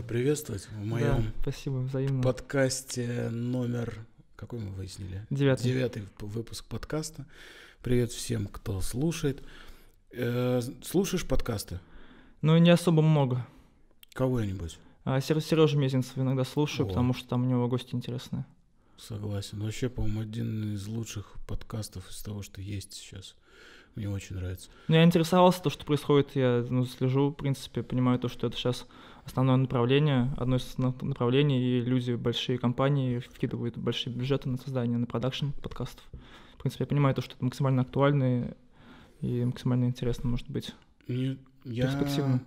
тебя приветствовать в моем да, спасибо, взаимно. подкасте номер, какой мы выяснили? Девятый. Девятый выпуск подкаста. Привет всем, кто слушает. Э, слушаешь подкасты? Ну, не особо много. Кого-нибудь? А, Сережа Мезенцев иногда слушаю, О. потому что там у него гости интересные. Согласен. Вообще, по-моему, один из лучших подкастов из того, что есть сейчас. Мне очень нравится. Ну, я интересовался то, что происходит, я ну, слежу, в принципе, понимаю то, что это сейчас основное направление, одно из направлений, и люди, большие компании вкидывают большие бюджеты на создание, на продакшн подкастов. В принципе, я понимаю то, что это максимально актуально и максимально интересно может быть. Не, я... Перспективно.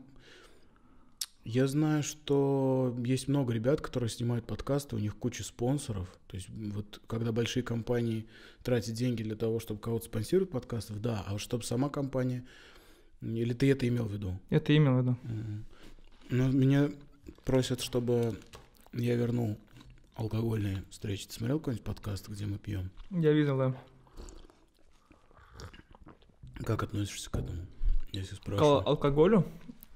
Я знаю, что есть много ребят, которые снимают подкасты, у них куча спонсоров. То есть вот когда большие компании тратят деньги для того, чтобы кого-то спонсировать подкастов, да, а вот чтобы сама компания... Или ты это имел в виду? Это имел в виду. Угу. Ну, меня просят, чтобы я вернул алкогольные встречи. Ты смотрел какой-нибудь подкаст, где мы пьем? Я видел, да. Как относишься к этому? Если спрашиваю. К алкоголю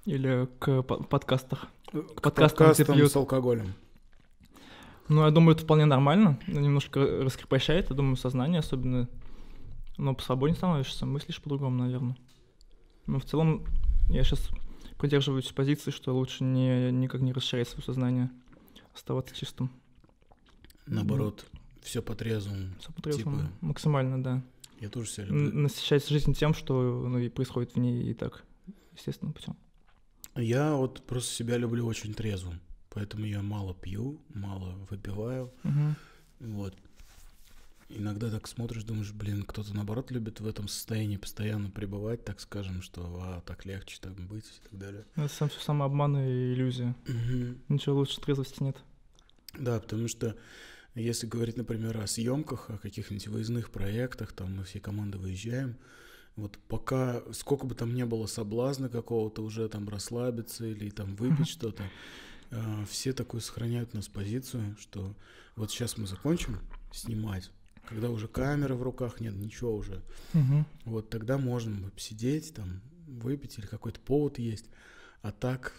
или к подкастах? Э, к, к подкастам, подкастам пьют? с алкоголем. Ну, я думаю, это вполне нормально. Немножко раскрепощает, я думаю, сознание особенно. Но по свободнее становишься, мыслишь по-другому, наверное. Но в целом я сейчас придерживаюсь позиции, что лучше не, никак не расширять свое сознание, оставаться чистым. Наоборот, да. все по трезвому. Все по трезвому, типа... максимально, да. Я тоже себя люблю. Насыщать жизнь тем, что ну, и происходит в ней и так, естественным путем. Я вот просто себя люблю очень трезвым, поэтому я мало пью, мало выпиваю. Угу. Вот. Иногда так смотришь, думаешь, блин, кто-то наоборот любит в этом состоянии постоянно пребывать, так скажем, что а, так легче так быть и так далее. Ну, это сам все самообман и иллюзия. Угу. Ничего лучше трезвости нет. Да, потому что если говорить, например, о съемках, о каких-нибудь выездных проектах, там мы все команды выезжаем, вот пока, сколько бы там ни было соблазна какого-то уже там расслабиться или там выпить что-то, а, все такую сохраняют у нас позицию, что вот сейчас мы закончим снимать, когда уже камеры в руках нет, ничего уже. Угу. Вот тогда можно сидеть, там, выпить или какой-то повод есть. А так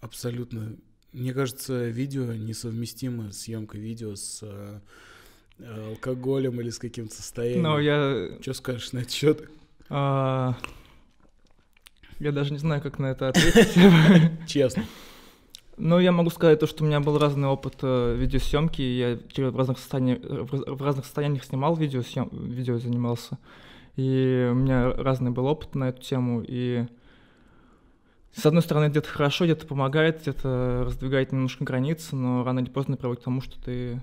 абсолютно, мне кажется, видео несовместимо съемка видео с э, алкоголем или с каким-то состоянием. Ну, я... Что скажешь на этот счет? А, я даже не знаю, как на это ответить. Честно. Ну, я могу сказать то, что у меня был разный опыт э, видеосъемки, я в разных, состояниях, в разных состояниях снимал видеосъем, видео занимался, и у меня разный был опыт на эту тему, и с одной стороны, где-то хорошо, где-то помогает, где-то раздвигает немножко границы, но рано или поздно приводит к тому, что ты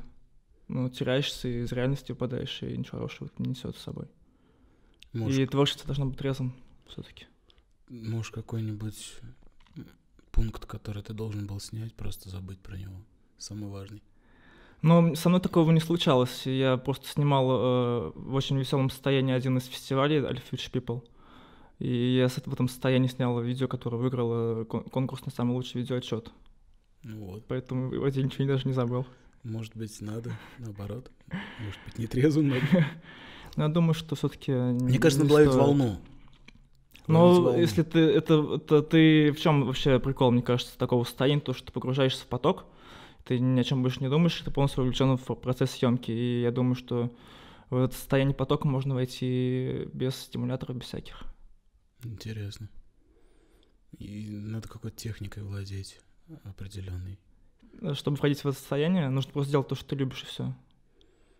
ну, теряешься и из реальности упадаешь, и ничего хорошего не несет с собой. Может... И творчество должно быть трезвым все-таки. Может, какой-нибудь пункт, который ты должен был снять, просто забыть про него. Самый важный. Но со мной такого не случалось. Я просто снимал э, в очень веселом состоянии один из фестивалей All Future People. И я в этом состояния снял видео, которое выиграло э, конкурс на самый лучший видеоотчет. Ну вот. Поэтому я ничего даже не забыл. Может быть, надо, наоборот. Может быть, не трезвым надо. Но я думаю, что все-таки... Мне кажется, надо ловить волну. Ну, если ты это, это ты в чем вообще прикол, мне кажется, такого состояния, то что ты погружаешься в поток, ты ни о чем больше не думаешь, ты полностью увлечен в процесс съемки. И я думаю, что в это состояние потока можно войти без стимуляторов, без всяких. Интересно. И надо какой-то техникой владеть определенной. Чтобы входить в это состояние, нужно просто делать то, что ты любишь, и все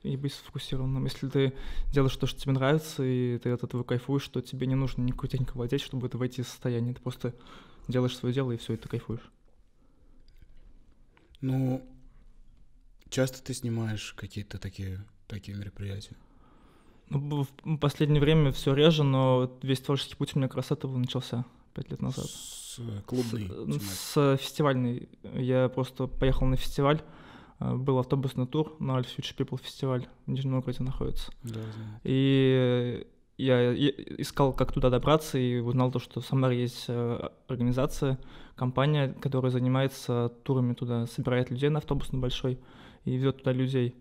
и быть сфокусированным. Если ты делаешь то, что тебе нравится, и ты от этого кайфуешь, то тебе не нужно никакой технику владеть, чтобы это войти в состояние, Ты просто делаешь свое дело, и все, и ты кайфуешь. Ну, часто ты снимаешь какие-то такие, такие мероприятия? Ну, в ну, последнее время все реже, но весь творческий путь у меня как раз этого начался пять лет назад. С э, клубной? С, э, с фестивальной. Я просто поехал на фестиваль, Э, был автобусный тур на All Future People фестиваль в Нижнем Новгороде находится. Да, да. И я искал, как туда добраться, и узнал то, что в Самаре есть э, организация, компания, которая занимается турами туда, собирает людей на автобус небольшой и везет туда людей.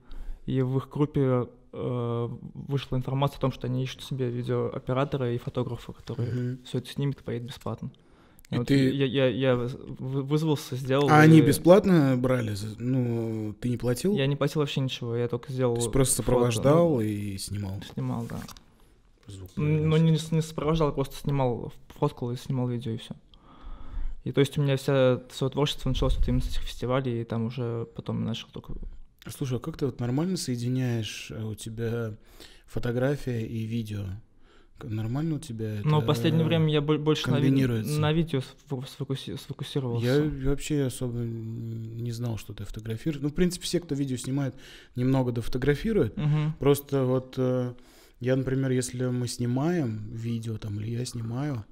И в их группе э, вышла информация о том, что они ищут себе видеооператора и фотографа, который mm-hmm. все это снимет и поедет бесплатно вот ты... я, я, я вызвался, сделал. А и... они бесплатно брали? Ну, ты не платил? Я не платил вообще ничего, я только сделал. То есть просто фото, сопровождал ну, и снимал. Снимал, да. Звук, ну, не, не сопровождал, а просто снимал, фоткал и снимал видео и все. И то есть у меня вся все творчество началось вот именно с этих фестивалей, и там уже потом начал только. Слушай, а как ты вот нормально соединяешь э, у тебя фотография и видео? Нормально у тебя это Но в последнее время я больше на, на видео сфокуси сфокусировался. Я вообще особо не знал, что ты фотографируешь. Ну, в принципе, все, кто видео снимает, немного дофотографирует. Угу. Просто вот э, я, например, если мы снимаем видео там, или я снимаю,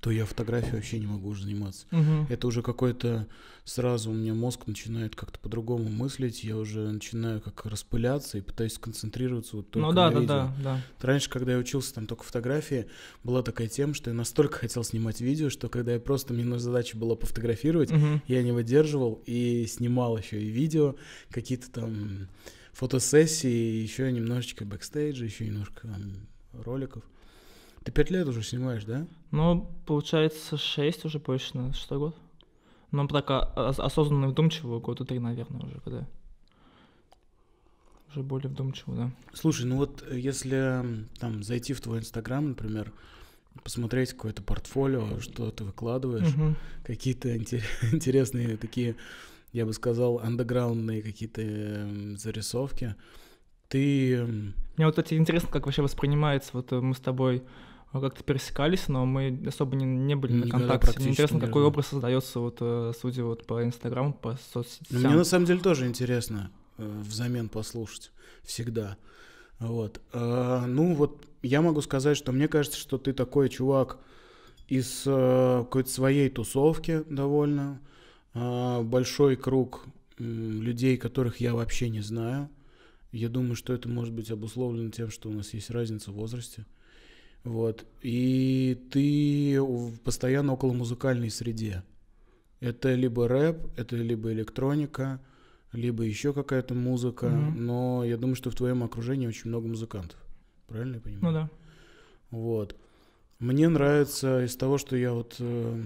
то я фотографией вообще не могу уже заниматься. Угу. Это уже какой-то сразу у меня мозг начинает как-то по-другому мыслить, я уже начинаю как распыляться и пытаюсь сконцентрироваться вот только ну, да, на да, видео. Да, да, да. Раньше, когда я учился там только фотографии, была такая тема, что я настолько хотел снимать видео, что когда я просто мне задача была пофотографировать, угу. я не выдерживал и снимал еще и видео, какие-то там фотосессии, еще немножечко бэкстейджа, еще немножко там, роликов. Ты пять лет уже снимаешь, да? Ну, получается, шесть уже больше на шестой год. но так а, а, осознанно вдумчиво, года три, наверное, уже, когда уже более вдумчиво, да. Слушай, ну вот э, если там зайти в твой инстаграм, например, посмотреть какое-то портфолио, что ты выкладываешь, угу. какие-то интересные такие, я бы сказал, андеграундные какие-то зарисовки. Ты... Мне вот это интересно, как вообще воспринимается, вот э, мы с тобой мы как-то пересекались, но мы особо не, не были на контакте. Мне интересно, даже. какой образ создается, вот, э, судя вот по Инстаграму, по соцсетям. Мне на самом деле тоже интересно э, взамен послушать всегда. Вот. Э, ну вот я могу сказать, что мне кажется, что ты такой чувак из какой-то своей тусовки довольно. Большой круг людей, которых я вообще не знаю. Я думаю, что это может быть обусловлено тем, что у нас есть разница в возрасте. Mm вот. И ты постоянно около музыкальной среде. Это либо рэп, это либо электроника, либо еще какая-то музыка. Mm-hmm. Но я думаю, что в твоем окружении очень много музыкантов. Правильно я понимаю? Ну да. Вот. Мне нравится из того, что я вот э,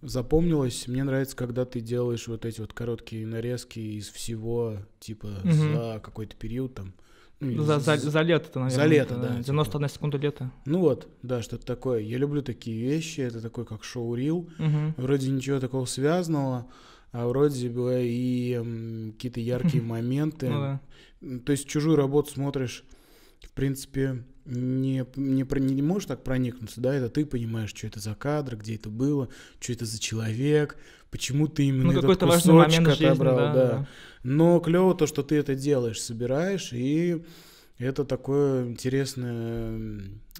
запомнилось, мне нравится, когда ты делаешь вот эти вот короткие нарезки из всего, типа mm-hmm. за какой-то период там за, за, за лето-то, наверное. За лето, да. 91 типа. секунда лета. Ну вот, да, что-то такое. Я люблю такие вещи. Это такой, как шоу-рил. Угу. Вроде ничего такого связанного, а вроде бы и какие-то яркие моменты. Ну то есть чужую работу смотришь в принципе, не, не, не не можешь так проникнуться, да, это ты понимаешь, что это за кадр, где это было, что это за человек, почему ты именно ну, этот кусочек отобрал, жизни, да, да. да. Но клево то, что ты это делаешь, собираешь, и это такое интересное,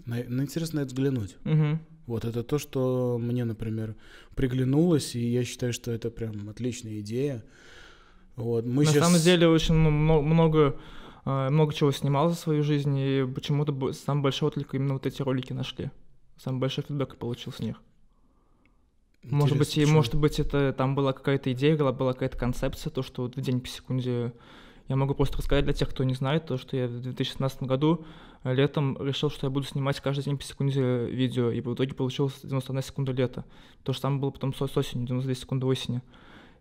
на, на интересное взглянуть. Угу. Вот это то, что мне, например, приглянулось, и я считаю, что это прям отличная идея. Вот, мы на сейчас... самом деле очень много а, много чего снимал за свою жизнь, и почему-то самый большой отклик именно вот эти ролики нашли. Самый большой фидбэк получил с них. Интересно, может быть, почему? и, может быть, это там была какая-то идея, была, была какая-то концепция, то, что вот в день по секунде я могу просто рассказать для тех, кто не знает, то, что я в 2016 году летом решил, что я буду снимать каждый день по секунде видео, и в итоге получилось 91 секунда лета. То же самое было потом с осенью, 92 секунды осени.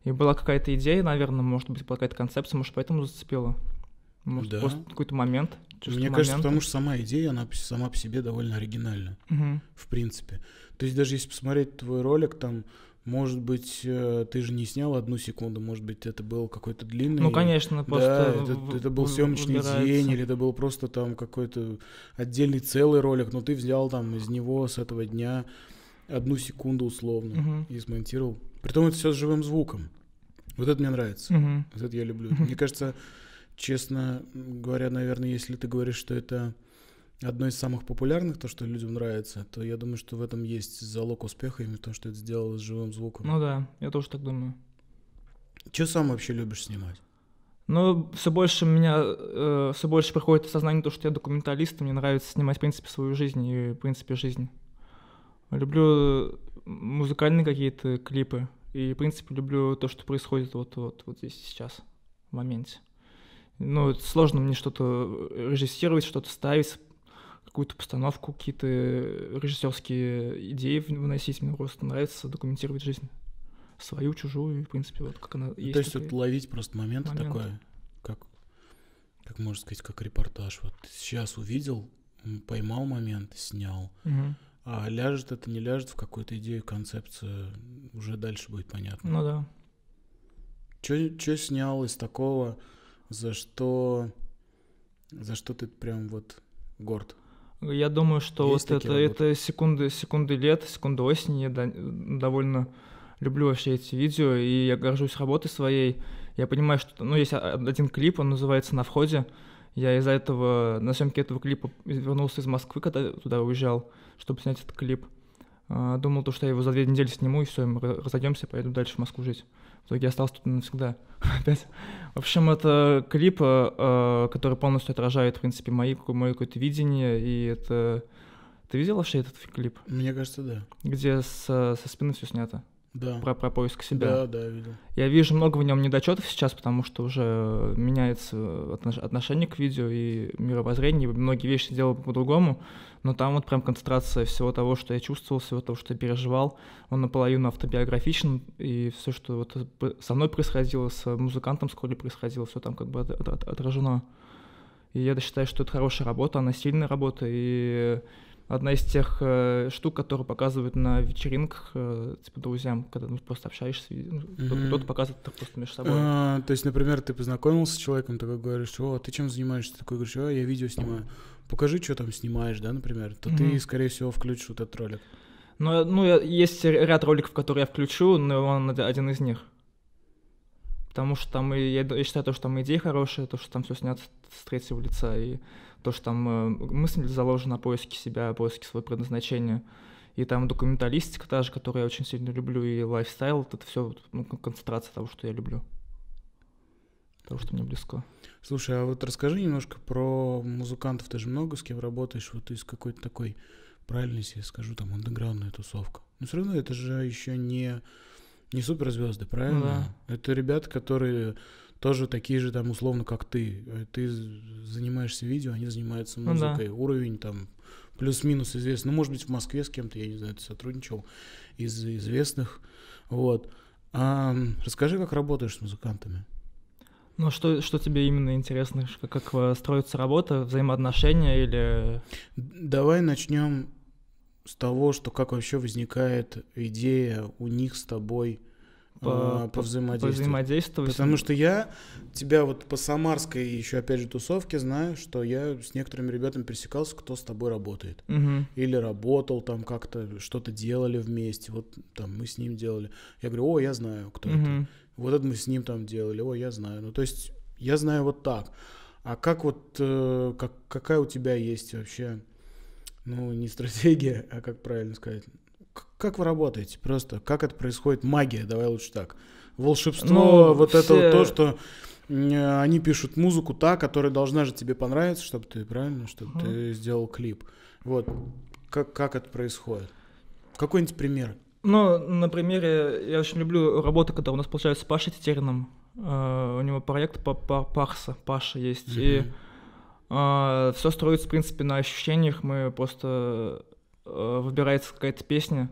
И была какая-то идея, наверное, может быть, была какая-то концепция, может, поэтому зацепила. Может, да. просто какой-то момент? Мне кажется, потому что сама идея, она сама по себе довольно оригинальна, угу. в принципе. То есть даже если посмотреть твой ролик, там, может быть, э, ты же не снял одну секунду, может быть, это был какой-то длинный... Ну, конечно, просто... Да, это, это был съемочный день, или это был просто там какой-то отдельный целый ролик, но ты взял там из него, с этого дня, одну секунду условно угу. и смонтировал. Притом это все с живым звуком. Вот это мне нравится. Угу. Вот это я люблю. Угу. Мне кажется, честно говоря, наверное, если ты говоришь, что это одно из самых популярных, то, что людям нравится, то я думаю, что в этом есть залог успеха, именно то, что это сделано с живым звуком. Ну да, я тоже так думаю. Че сам вообще любишь снимать? Ну, все больше меня, э, все больше приходит сознание то, что я документалист, и мне нравится снимать, в принципе, свою жизнь и, в принципе, жизнь. Люблю музыкальные какие-то клипы, и, в принципе, люблю то, что происходит вот, вот, вот здесь сейчас, в моменте ну, сложно мне что-то э, режиссировать, что-то ставить, какую-то постановку, какие-то э, режиссерские идеи вносить. Мне просто нравится документировать жизнь. Свою, чужую, в принципе, вот как она ну, есть. То есть вот ловить просто момент, момент. такой, как, как можно сказать, как репортаж. Вот сейчас увидел, поймал момент, снял. Угу. А ляжет это, не ляжет в какую-то идею, концепцию, уже дальше будет понятно. Ну да. Что снял из такого за что, за что ты прям вот горд? Я думаю, что Есть вот это, это секунды, секунды лет, секунды осени. Я довольно люблю вообще эти видео, и я горжусь работой своей. Я понимаю, что... Ну, есть один клип, он называется «На входе». Я из-за этого, на съемке этого клипа вернулся из Москвы, когда туда уезжал, чтобы снять этот клип. А, думал, то, что я его за две недели сниму, и все, мы разойдемся, поеду дальше в Москву жить. В итоге я остался тут навсегда. Опять. В общем, это клип, э, э, который полностью отражает, в принципе, мои, мое какое-то видение, и это... Ты видел вообще этот клип? Мне кажется, да. Где со, со спины все снято. Да. Про, про поиск себя. Да, да, видел. Я вижу много в нем недочетов сейчас, потому что уже э, меняется отношение к видео и мировоззрение, и многие вещи делал по-другому, но там вот прям концентрация всего того, что я чувствовал, всего того, что я переживал, он наполовину автобиографичен, и все, что вот со мной происходило, с музыкантом вскоре происходило, все там как бы от, от, отражено. И я считаю, что это хорошая работа, она сильная работа, и одна из тех э, штук, которые показывают на вечеринках, э, типа, друзьям, когда ну, просто общаешься, mm-hmm. кто-то показывает это просто между собой. А, то есть, например, ты познакомился с человеком, такой говоришь, о, ты чем занимаешься? Ты такой говоришь, о, «А, я видео снимаю. Покажи, что там снимаешь, да, например. То mm-hmm. ты, скорее всего, включишь вот этот ролик. Но, ну, э, ну есть ряд роликов, которые я включу, но он один из них. Потому что там, и, я, я считаю, то, что там идеи хорошие, то, что там все снято с третьего лица, и то, что там э, мысль заложена на поиске себя, поиске своего предназначения. И там документалистика та же, которую я очень сильно люблю, и лайфстайл, это все ну, концентрация того, что я люблю. Того, что мне близко. Слушай, а вот расскажи немножко про музыкантов. Ты же много с кем работаешь, вот из какой-то такой, правильно, если я скажу, там, андеграундная тусовка. Но все равно это же еще не, не суперзвезды, правильно? Ну, да. Это ребята, которые тоже такие же там условно, как ты. Э, ты занимаешься видео, они занимаются ну музыкой. Ну, да. Уровень там плюс-минус известный. Ну, может быть, в Москве с кем-то, я не знаю, ты сотрудничал из известных. Вот. А, расскажи, как работаешь с музыкантами. Ну, а что, что тебе именно интересно, как, как э, строится работа, взаимоотношения или... Давай начнем с того, что как вообще возникает идея у них с тобой по, а, повзаимодействовать. повзаимодействовать. Потому что я тебя вот по самарской еще опять же тусовке знаю, что я с некоторыми ребятами пересекался, кто с тобой работает. Угу. Или работал там как-то, что-то делали вместе, вот там мы с ним делали. Я говорю, о, я знаю, кто угу. это. Вот это мы с ним там делали, о, я знаю. Ну то есть я знаю вот так. А как вот, э, как, какая у тебя есть вообще, ну не стратегия, а как правильно сказать, как вы работаете? Просто как это происходит? Магия, давай лучше так. Волшебство, ну, вот все... это вот то, что э, они пишут музыку та, которая должна же тебе понравиться, чтобы ты правильно, чтобы ты сделал клип. Вот как как это происходит? Какой-нибудь пример? Ну, на примере я очень люблю работы, которые у нас получается с Пашей Тетериным. Э, у него проект по, по Парса, Паша есть. И э, все строится, в принципе, на ощущениях. Мы просто Э, выбирается какая-то песня,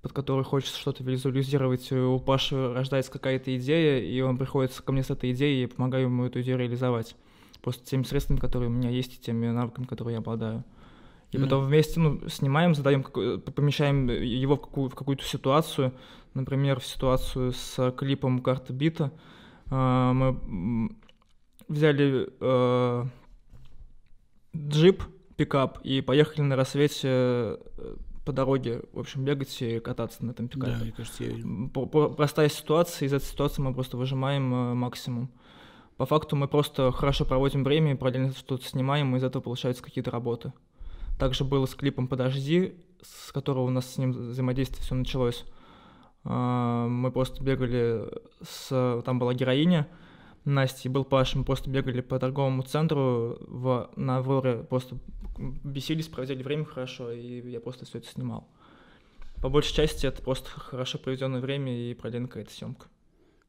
под которую хочется что-то визуализировать, у Паши рождается какая-то идея, и он приходит ко мне с этой идеей, и помогаю ему эту идею реализовать. Просто теми средствами, которые у меня есть, и теми навыками, которые я обладаю. И mm. потом вместе ну, снимаем, задаем, помещаем его в, какую, в какую-то ситуацию. Например, в ситуацию с клипом «Карта бита». Э, мы взяли э, джип, пикап и поехали на рассвете э, по дороге, в общем, бегать и кататься на этом пикапе. Да, мне кажется, я Простая ситуация, из этой ситуации мы просто выжимаем э, максимум. По факту мы просто хорошо проводим время и параллельно что-то снимаем, и из этого получаются какие-то работы. Также было с клипом «Подожди», с которого у нас с ним взаимодействие все началось. А, мы просто бегали с... Там была героиня, Настей был Паша, мы просто бегали по торговому центру в, на Авроре, просто бесились, проводили время хорошо, и я просто все это снимал. По большей части это просто хорошо проведенное время и проделана какая-то съемка.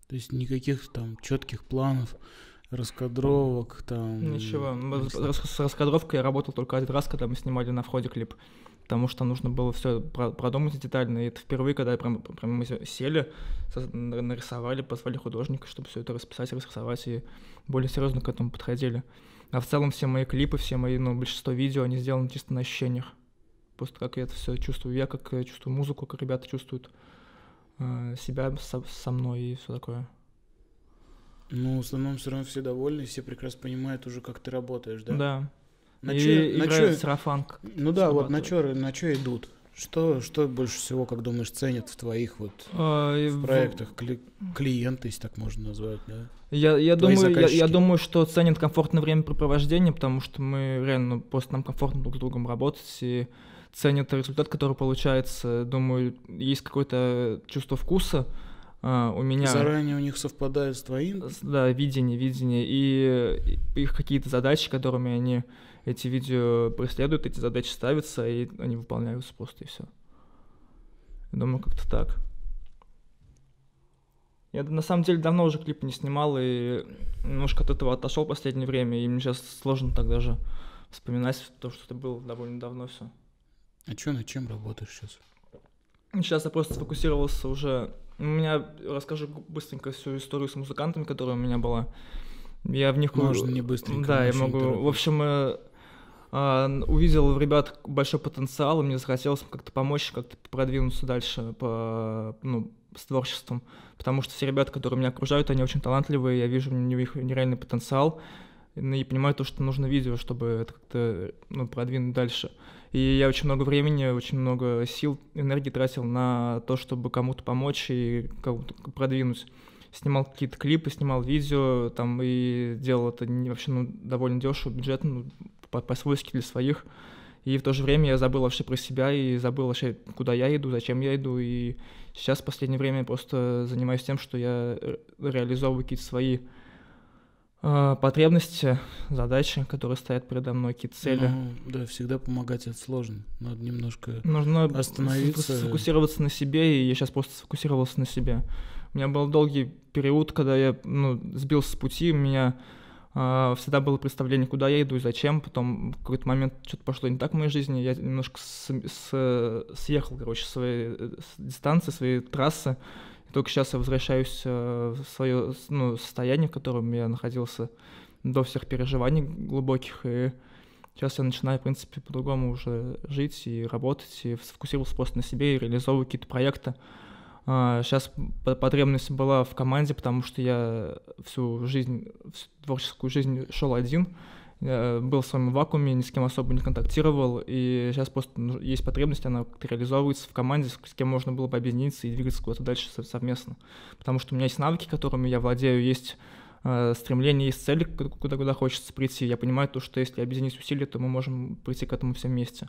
То есть никаких там четких планов, раскадровок там. Ничего. С раскадровкой я работал только один раз, когда мы снимали на входе клип потому что нужно было все продумать детально. И это впервые, когда прям, прям мы сели, нарисовали, позвали художника, чтобы все это расписать, расрисовать, и более серьезно к этому подходили. А в целом все мои клипы, все мои, ну, большинство видео, они сделаны чисто на ощущениях. Просто как я это все чувствую, я как э, чувствую музыку, как ребята чувствуют э, себя со, со мной и все такое. Ну, в основном все равно все довольны, все прекрасно понимают уже, как ты работаешь, да? Да на чё, на чё... сарафанг. Ну да, вот на чё, на чё идут? Что, что больше всего, как думаешь, ценят в твоих вот а, в проектах кли, клиенты, если так можно назвать, да? Я, я, думаю, я, я думаю, что ценят комфортное времяпрепровождение, потому что мы реально ну, просто нам комфортно друг с другом работать и ценят результат, который получается. Думаю, есть какое-то чувство вкуса а, у меня. Заранее у них совпадает с твоим? Да, видение, видение и, и их какие-то задачи, которыми они эти видео преследуют, эти задачи ставятся, и они выполняются просто и все. думаю, как-то так. Я на самом деле давно уже клипы не снимал и немножко от этого отошел в последнее время, и мне сейчас сложно так даже вспоминать то, что это было довольно давно все. А что, над чем работаешь сейчас? Сейчас я просто сфокусировался уже... У меня... Расскажу быстренько всю историю с музыкантами, которая у меня была. Я в них... Можно не быстренько. Да, я могу... В общем, э, а, увидел в ребят большой потенциал, и мне захотелось как-то помочь, как-то продвинуться дальше по, ну, с творчеством, потому что все ребята, которые меня окружают, они очень талантливые, я вижу у них нереальный потенциал, ну, и понимаю то, что нужно видео, чтобы это как-то ну, продвинуть дальше. И я очень много времени, очень много сил, энергии тратил на то, чтобы кому-то помочь и кому то продвинуть. Снимал какие-то клипы, снимал видео, там и делал это вообще ну, довольно дешево, бюджетно, по-свойски для своих. И в то же время я забыл вообще про себя и забыл вообще, куда я иду, зачем я иду. И сейчас в последнее время я просто занимаюсь тем, что я реализовываю какие-то свои э, потребности, задачи, которые стоят передо мной, какие-то цели. Ну, да, всегда помогать это сложно. Надо немножко Нужно остановиться. сфокусироваться на себе, и я сейчас просто сфокусировался на себе. У меня был долгий период, когда я ну, сбился с пути, у меня а, всегда было представление, куда я иду и зачем. Потом в какой-то момент что-то пошло не так в моей жизни. Я немножко с, с, съехал, короче, свои дистанции, свои трассы. И только сейчас я возвращаюсь э, в свое ну, состояние, в котором я находился до всех переживаний глубоких. И сейчас я начинаю, в принципе, по-другому уже жить и работать, и сфокусировался просто на себе и реализовываю какие-то проекты. Сейчас а, потребность была в команде, потому что я всю жизнь, всю творческую жизнь шел один, был в вакууме, ни с кем особо не контактировал, и сейчас просто есть потребность, она реализовывается в команде, с кем можно было бы объединиться и двигаться куда-то дальше совместно. Потому что у меня есть навыки, которыми я владею, есть э, стремление, есть цели, куда, куда хочется прийти. Я понимаю то, что если объединить усилия, то мы можем прийти к этому все вместе.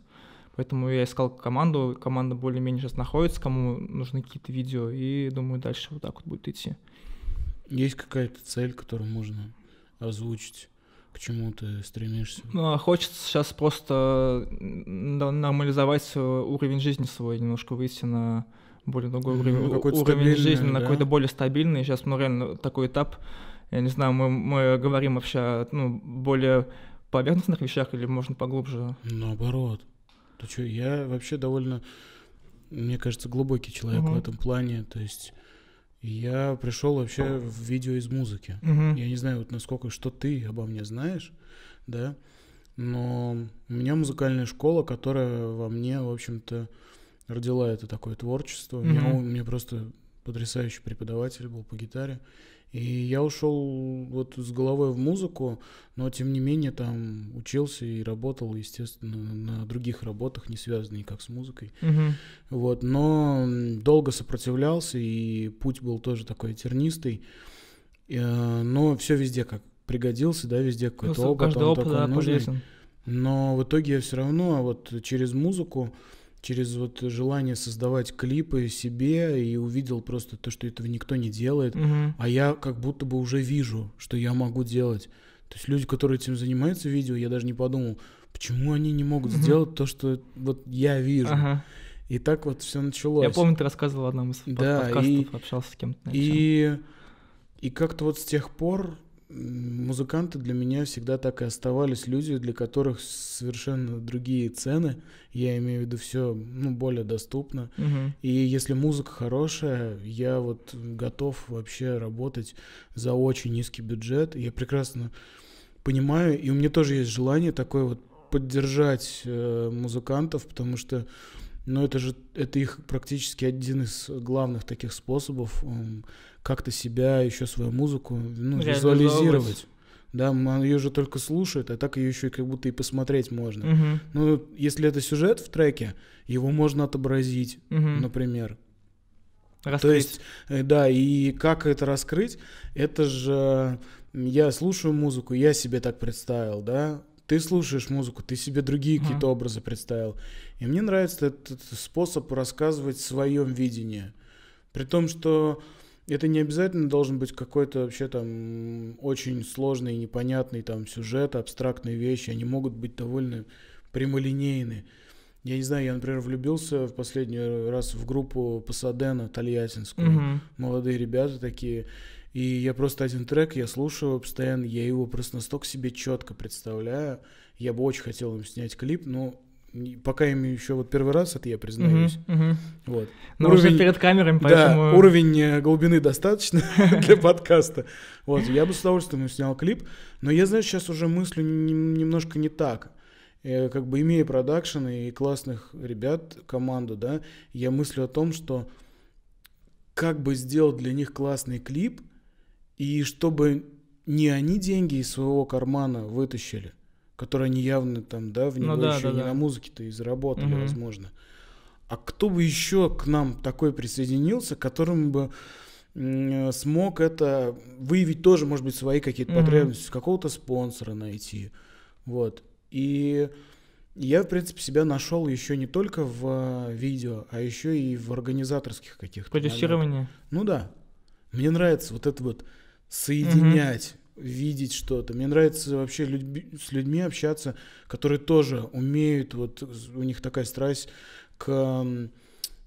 Поэтому я искал команду, команда более-менее сейчас находится, кому нужны какие-то видео, и думаю, дальше вот так вот будет идти. Есть какая-то цель, которую можно озвучить? К чему ты стремишься? Ну, а хочется сейчас просто нормализовать уровень жизни свой, немножко выйти на более другой уровень, ну, уровень жизни, да? на какой-то более стабильный. Сейчас, ну, реально такой этап, я не знаю, мы, мы говорим вообще, ну, более поверхностных вещах или можно поглубже? Наоборот. Ты что, я вообще довольно, мне кажется, глубокий человек угу. в этом плане. То есть я пришел вообще в видео из музыки. Угу. Я не знаю, вот насколько что ты обо мне знаешь, да, но у меня музыкальная школа, которая во мне, в общем-то, родила это такое творчество. Угу. У, меня, у меня просто потрясающий преподаватель был по гитаре. И я ушел вот с головой в музыку, но тем не менее там учился и работал, естественно, на других работах, не связанных как с музыкой. Угу. Вот, но долго сопротивлялся, и путь был тоже такой тернистый. Э, но все везде как пригодился, да, везде какой-то ну, опыт, он такой да, нужный. Полезен. Но в итоге я все равно а вот через музыку через вот желание создавать клипы себе и увидел просто то, что этого никто не делает, угу. а я как будто бы уже вижу, что я могу делать. То есть люди, которые этим занимаются видео, я даже не подумал, почему они не могут угу. сделать то, что вот я вижу. Ага. И так вот все началось. Я помню, ты рассказывал в одном из да, подкастов, и, общался с кем-то. И, и как-то вот с тех пор музыканты для меня всегда так и оставались люди, для которых совершенно другие цены. Я имею в виду все ну, более доступно. Угу. И если музыка хорошая, я вот готов вообще работать за очень низкий бюджет. Я прекрасно понимаю, и у меня тоже есть желание такое вот поддержать э, музыкантов, потому что ну, это же это их практически один из главных таких способов. Э, как-то себя, еще свою музыку ну, визуализировать. Да, он ее же только слушает, а так ее еще как будто и посмотреть можно. Угу. Ну, если это сюжет в треке, его можно отобразить, угу. например. Раскрыть. То есть, э, да, и как это раскрыть, это же я слушаю музыку, я себе так представил, да, ты слушаешь музыку, ты себе другие угу. какие-то образы представил. И мне нравится этот, этот способ рассказывать в своем видении. При том, что это не обязательно должен быть какой-то вообще там очень сложный, непонятный там сюжет, абстрактные вещи. Они могут быть довольно прямолинейны. Я не знаю, я, например, влюбился в последний раз в группу Пасадена Тольяттинскую. mm Молодые ребята такие. И я просто один трек, я слушаю постоянно, я его просто настолько себе четко представляю. Я бы очень хотел им снять клип, но Пока им еще вот первый раз, это я признаюсь. Угу, угу. Вот. Но уровень... уже перед камерами, поэтому... Да, уровень э, глубины достаточно для подкаста. Вот, я бы с удовольствием снял клип, но я, знаешь, сейчас уже мыслю немножко не так. Я, э, как бы имея продакшн и классных ребят, команду, да, я мыслю о том, что как бы сделать для них классный клип, и чтобы не они деньги из своего кармана вытащили – которые они явно там, да, в ну него ну, да, еще да, не да. на музыке-то и заработали, угу. возможно. А кто бы еще к нам такой присоединился, которым бы э, смог это выявить тоже, может быть, свои какие-то угу. потребности, какого-то спонсора найти. Вот. И я, в принципе, себя нашел еще не только в э, видео, а еще и в организаторских каких-то. Продюсировании. Ну да. Мне нравится вот это вот соединять видеть что-то. Мне нравится вообще людьми, с людьми общаться, которые тоже умеют, вот у них такая страсть к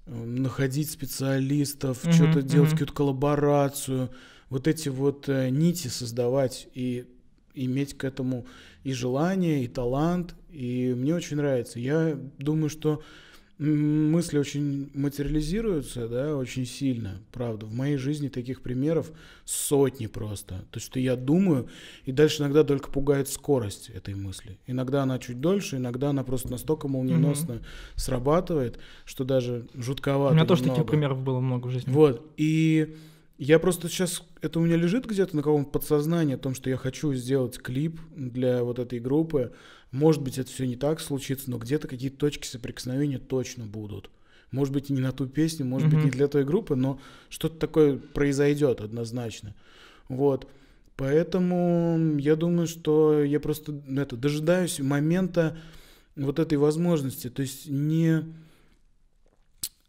находить специалистов, mm-hmm, что-то mm-hmm. делать, какую-то коллаборацию, вот эти вот э, нити создавать и иметь к этому и желание, и талант. И мне очень нравится. Я думаю, что мысли очень материализируются, да, очень сильно, правда. В моей жизни таких примеров сотни просто. То есть что я думаю, и дальше иногда только пугает скорость этой мысли. Иногда она чуть дольше, иногда она просто настолько молниеносно угу. срабатывает, что даже жутковато. У меня тоже таких примеров было много в жизни. Вот, и я просто сейчас это у меня лежит где-то на каком-то подсознании о том, что я хочу сделать клип для вот этой группы. Может быть, это все не так случится, но где-то какие-то точки соприкосновения точно будут. Может быть, не на ту песню, может mm-hmm. быть, не для той группы, но что-то такое произойдет однозначно. Вот. Поэтому я думаю, что я просто ну, это, дожидаюсь момента вот этой возможности. То есть не,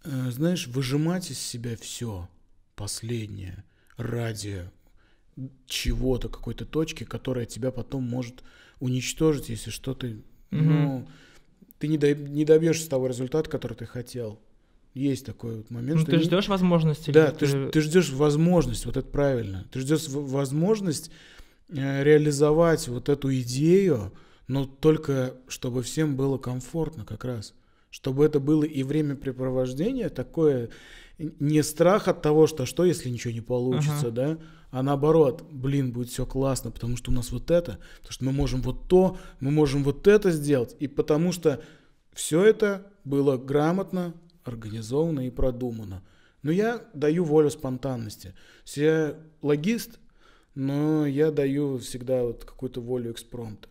э, знаешь, выжимать из себя все последнее ради чего-то, какой-то точки, которая тебя потом может уничтожить, если что то mm ну, ты не, до, не добьешься того результата, который ты хотел. Есть такой вот момент. Ну, ты не... ждешь возможности. Да, ты, ты... ты ждешь возможность, вот это правильно. Ты ждешь возможность э, реализовать вот эту идею, но только чтобы всем было комфортно как раз. Чтобы это было и времяпрепровождение такое не страх от того, что «А что, если ничего не получится, uh-huh. да, а наоборот, блин, будет все классно, потому что у нас вот это, потому что мы можем вот то, мы можем вот это сделать, и потому что все это было грамотно, организовано и продумано. Но я даю волю спонтанности. Я логист, но я даю всегда вот какую-то волю экспромта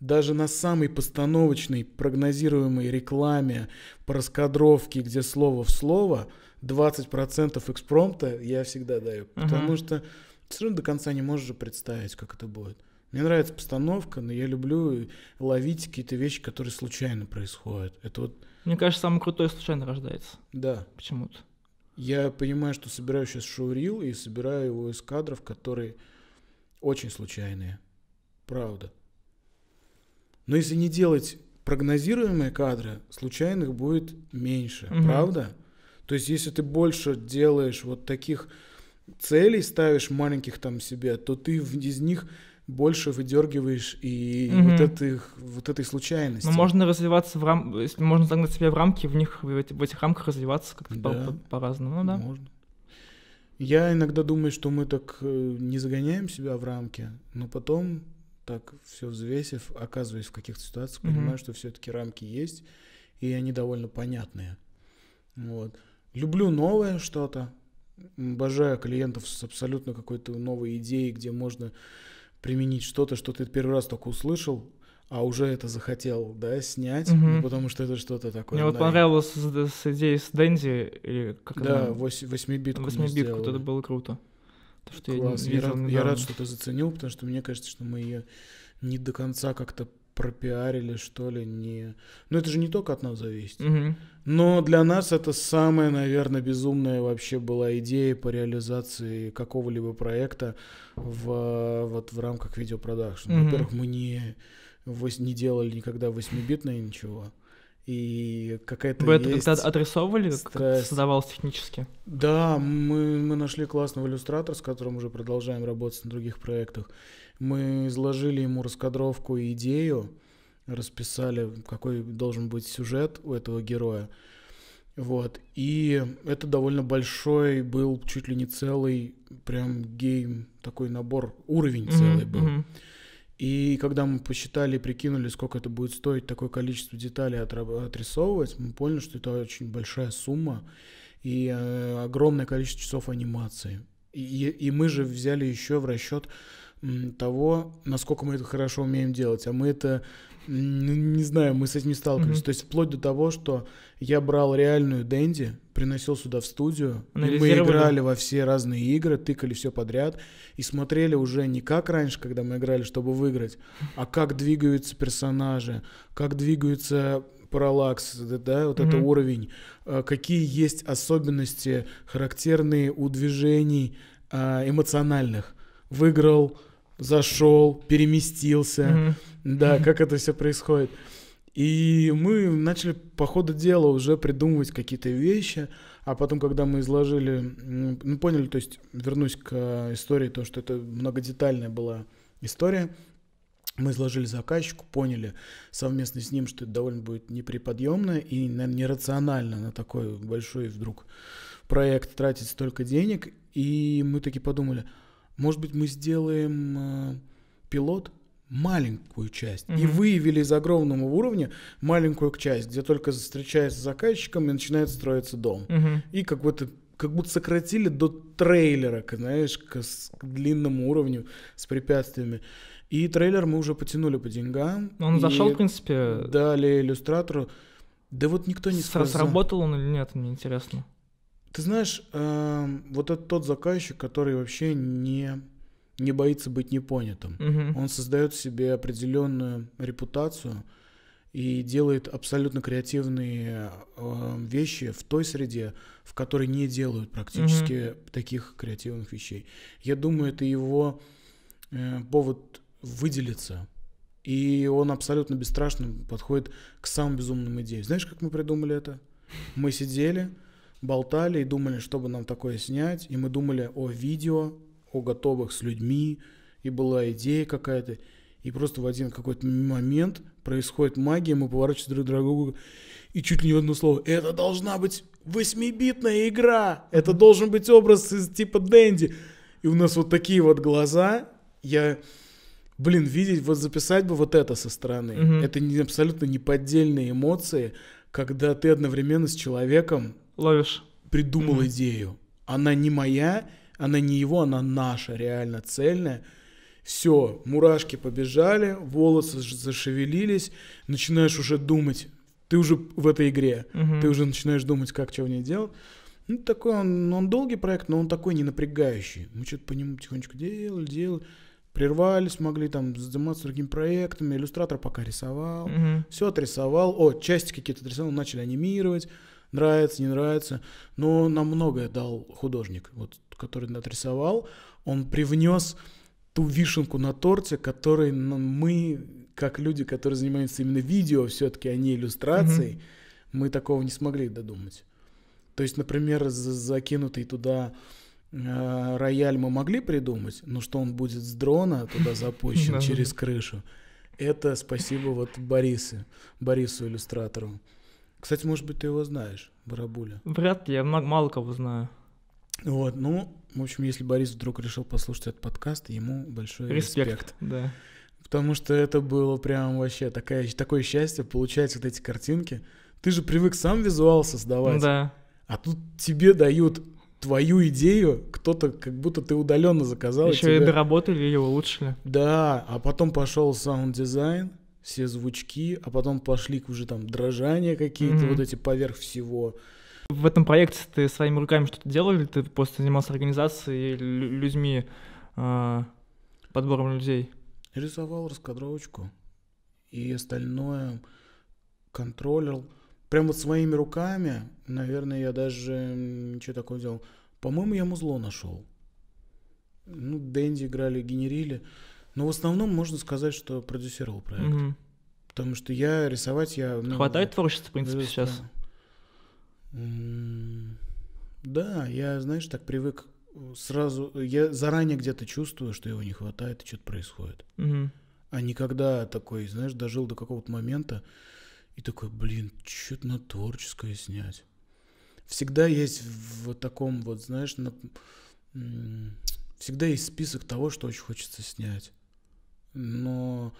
даже на самой постановочной, прогнозируемой рекламе по раскадровке, где слово в слово, 20% экспромта я всегда даю, потому uh-huh. что все равно до конца не можешь представить, как это будет. Мне нравится постановка, но я люблю ловить какие-то вещи, которые случайно происходят. Это вот... Мне кажется, самое крутое случайно рождается. Да. Почему-то. Я понимаю, что собираю сейчас шоурил и собираю его из кадров, которые очень случайные. Правда. Но если не делать прогнозируемые кадры, случайных будет меньше. Угу. Правда? То есть, если ты больше делаешь вот таких целей, ставишь маленьких там себе, то ты из них больше выдергиваешь и mm-hmm. вот, этих, вот этой случайности. Но можно развиваться в рам... если можно загнать себя в рамки, в них в, этих рамках развиваться как-то да. по- по-разному, ну, да? Можно. Я иногда думаю, что мы так э, не загоняем себя в рамки, но потом так все взвесив, оказываясь в каких-то ситуациях, mm-hmm. понимаю, что все-таки рамки есть, и они довольно понятные. Вот. Люблю новое что-то. Обожаю клиентов с абсолютно какой-то новой идеей, где можно применить что-то, что ты первый раз только услышал, а уже это захотел, да, снять, угу. ну, потому что это что-то такое. Мне вот понравилось с, с идеей с Дэнди, или как Да, восьмибитку. Восьмибитку, вот это было круто. То, что Класс. Я, не я, рад, я рад, что ты заценил, потому что мне кажется, что мы ее не до конца как-то пропиарили, что ли, не... Ну, это же не только от нас зависит. Угу. Но для нас это самая, наверное, безумная вообще была идея по реализации какого-либо проекта в, вот, в рамках видеопродакшн. Угу. Во-первых, мы не, не делали никогда восьмибитное ничего и какая-то Вы это как-то отрисовывали, как создавалось технически? Да, мы, мы нашли классного иллюстратора, с которым уже продолжаем работать на других проектах. Мы изложили ему раскадровку и идею, расписали, какой должен быть сюжет у этого героя. Вот. И это довольно большой был, чуть ли не целый, прям гейм, такой набор, уровень mm-hmm, целый был. И когда мы посчитали и прикинули, сколько это будет стоить, такое количество деталей отрисовывать, мы поняли, что это очень большая сумма и э, огромное количество часов анимации. И, и мы же взяли еще в расчет того, насколько мы это хорошо умеем делать, а мы это, не знаю, мы с этим не сталкивались. Mm-hmm. То есть вплоть до того, что я брал реальную Дэнди, приносил сюда в студию, и мы играли во все разные игры, тыкали все подряд и смотрели уже не как раньше, когда мы играли, чтобы выиграть, а как двигаются персонажи, как двигаются параллакс, да, вот mm-hmm. это уровень, э, какие есть особенности характерные у движений а, эмоциональных. Выиграл зашел, переместился, mm да, как это все происходит. И мы начали по ходу дела уже придумывать какие-то вещи, а потом, когда мы изложили, ну, поняли, то есть вернусь к истории, то, что это многодетальная была история, мы изложили заказчику, поняли совместно с ним, что это довольно будет неприподъемно и, наверное, нерационально на такой большой вдруг проект тратить столько денег, и мы таки подумали – может быть, мы сделаем э, пилот? маленькую часть. Угу. И выявили из огромного уровня маленькую часть, где только встречается с заказчиком и начинает строиться дом. Угу. И как будто как будто сократили до трейлера, знаешь, к, с, к длинному уровню с препятствиями. И трейлер мы уже потянули по деньгам. Он зашел, в принципе. Дали иллюстратору. Да вот никто не сказал. Сработал он или нет, мне интересно. Ты знаешь, э, вот это тот заказчик, который вообще не, не боится быть непонятым. Угу. Он создает себе определенную репутацию и делает абсолютно креативные э, вещи в той среде, в которой не делают практически угу. таких креативных вещей. Я думаю, это его э, повод выделиться. И он абсолютно бесстрашно подходит к самым безумным идеям. Знаешь, как мы придумали это? Мы сидели болтали и думали, чтобы нам такое снять. И мы думали о видео, о готовых с людьми. И была идея какая-то. И просто в один какой-то момент происходит магия, мы поворачиваем друг к другу, и чуть ли не в одно слово. Это должна быть восьмибитная игра! Это должен быть образ из типа Дэнди. И у нас вот такие вот глаза. Я, блин, видеть, вот записать бы вот это со стороны. Угу. Это не, абсолютно неподдельные эмоции, когда ты одновременно с человеком ловишь. Придумал mm-hmm. идею. Она не моя, она не его, она наша, реально цельная. Все, мурашки побежали, волосы зашевелились, начинаешь уже думать. Ты уже в этой игре, mm ты уже начинаешь думать, как чего мне делать. Ну, такой он, он долгий проект, но он такой не напрягающий. Мы что-то по нему потихонечку делали, делали. Прервались, могли там заниматься другими проектами. Иллюстратор пока рисовал. Угу. Все отрисовал. О, части какие-то отрисовал, начали анимировать нравится, не нравится. Но нам многое дал художник, вот, который отрисовал. Он привнес ту вишенку на торте, которой ну, мы, как люди, которые занимаются именно видео, все-таки, а не иллюстрацией, mm-hmm. мы такого не смогли додумать. То есть, например, закинутый туда э, рояль мы могли придумать, но что он будет с дрона туда запущен через крышу, это спасибо вот Борису, Борису иллюстратору. Кстати, может быть, ты его знаешь, Барабуля. Вряд ли, я мало кого знаю. Вот, ну, в общем, если Борис вдруг решил послушать этот подкаст, ему большой респект. респект. Да. Потому что это было прям вообще такое, такое счастье получать вот эти картинки. Ты же привык сам визуал создавать. Да. А тут тебе дают твою идею, кто-то как будто ты удаленно заказал. Еще и, тебя... и доработали и улучшили. Да, а потом пошел саунд-дизайн, все звучки, а потом пошли уже там дрожания какие-то, mm-hmm. вот эти поверх всего. В этом проекте ты своими руками что-то делал, или ты просто занимался организацией, людьми, э, подбором людей? Рисовал раскадровочку и остальное контролил. Прям вот своими руками, наверное, я даже ничего такого делал. По-моему, я музло нашел. Ну, Дэнди играли, генерили. Ну в основном можно сказать, что продюсировал проект. Угу. Потому что я рисовать я... Ну, Хватает ну, творчества, в принципе, сейчас? Да, я, знаешь, так привык э, сразу... Я заранее где-то чувствую, что его не хватает и что-то происходит. Угу. А никогда такой, знаешь, дожил до какого-то момента и такой, блин, что-то на творческое снять. Всегда есть в таком вот, знаешь, на... всегда есть список того, что очень хочется снять но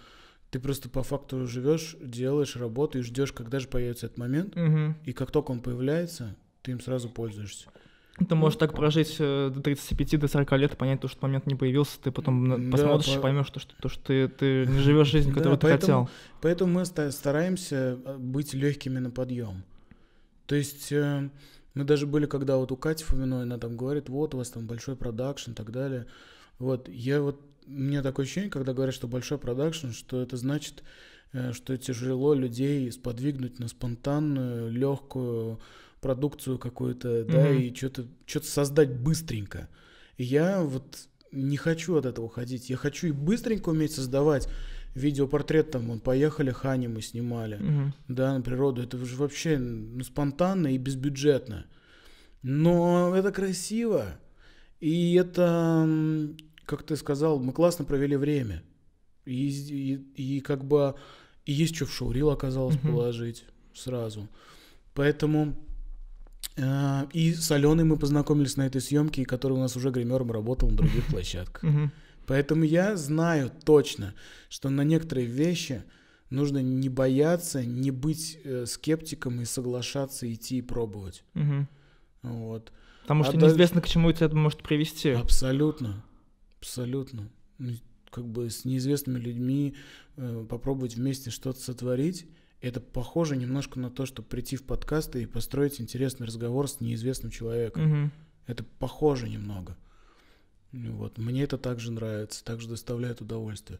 ты просто по факту живешь, делаешь работу и ждешь, когда же появится этот момент. Угу. И как только он появляется, ты им сразу пользуешься. Ты можешь так прожить э, до 35, до 40 лет, и понять то, что момент не появился, ты потом да, посмотришь по... и поймешь, то, что, то, что ты, ты не живешь жизнь, которую да, ты поэтому, хотел. Поэтому мы стараемся э, быть легкими на подъем. То есть э, мы даже были, когда вот у Кати Фоминой, она там говорит, вот у вас там большой продакшн и так далее. Вот, я вот меня такое ощущение, когда говорят, что большой продакшн, что это значит, э, что тяжело людей сподвигнуть на спонтанную, легкую продукцию какую-то, да, mm-hmm. и что-то, что-то создать быстренько. И я вот не хочу от этого уходить. Я хочу и быстренько уметь создавать видеопортрет там, вот, поехали, Хани мы снимали, угу. да, на природу. Это же вообще ну, спонтанно и безбюджетно. Но это красиво. И это как ты сказал, мы классно провели время. И, и, и как бы и есть что в шоурил оказалось угу. положить сразу. Поэтому э, и с Аленой мы познакомились на этой съемке, который у нас уже гримером работал на других площадках. Угу. Поэтому я знаю точно, что на некоторые вещи нужно не бояться, не быть э, скептиком и соглашаться идти и пробовать. Угу. Вот. Потому а что а неизвестно, к чему это может привести. Абсолютно. Абсолютно. Ну, как бы с неизвестными людьми э, попробовать вместе что-то сотворить, это похоже немножко на то, что прийти в подкасты и построить интересный разговор с неизвестным человеком. Угу. Это похоже немного. Ну вот. Мне это также нравится, также доставляет удовольствие.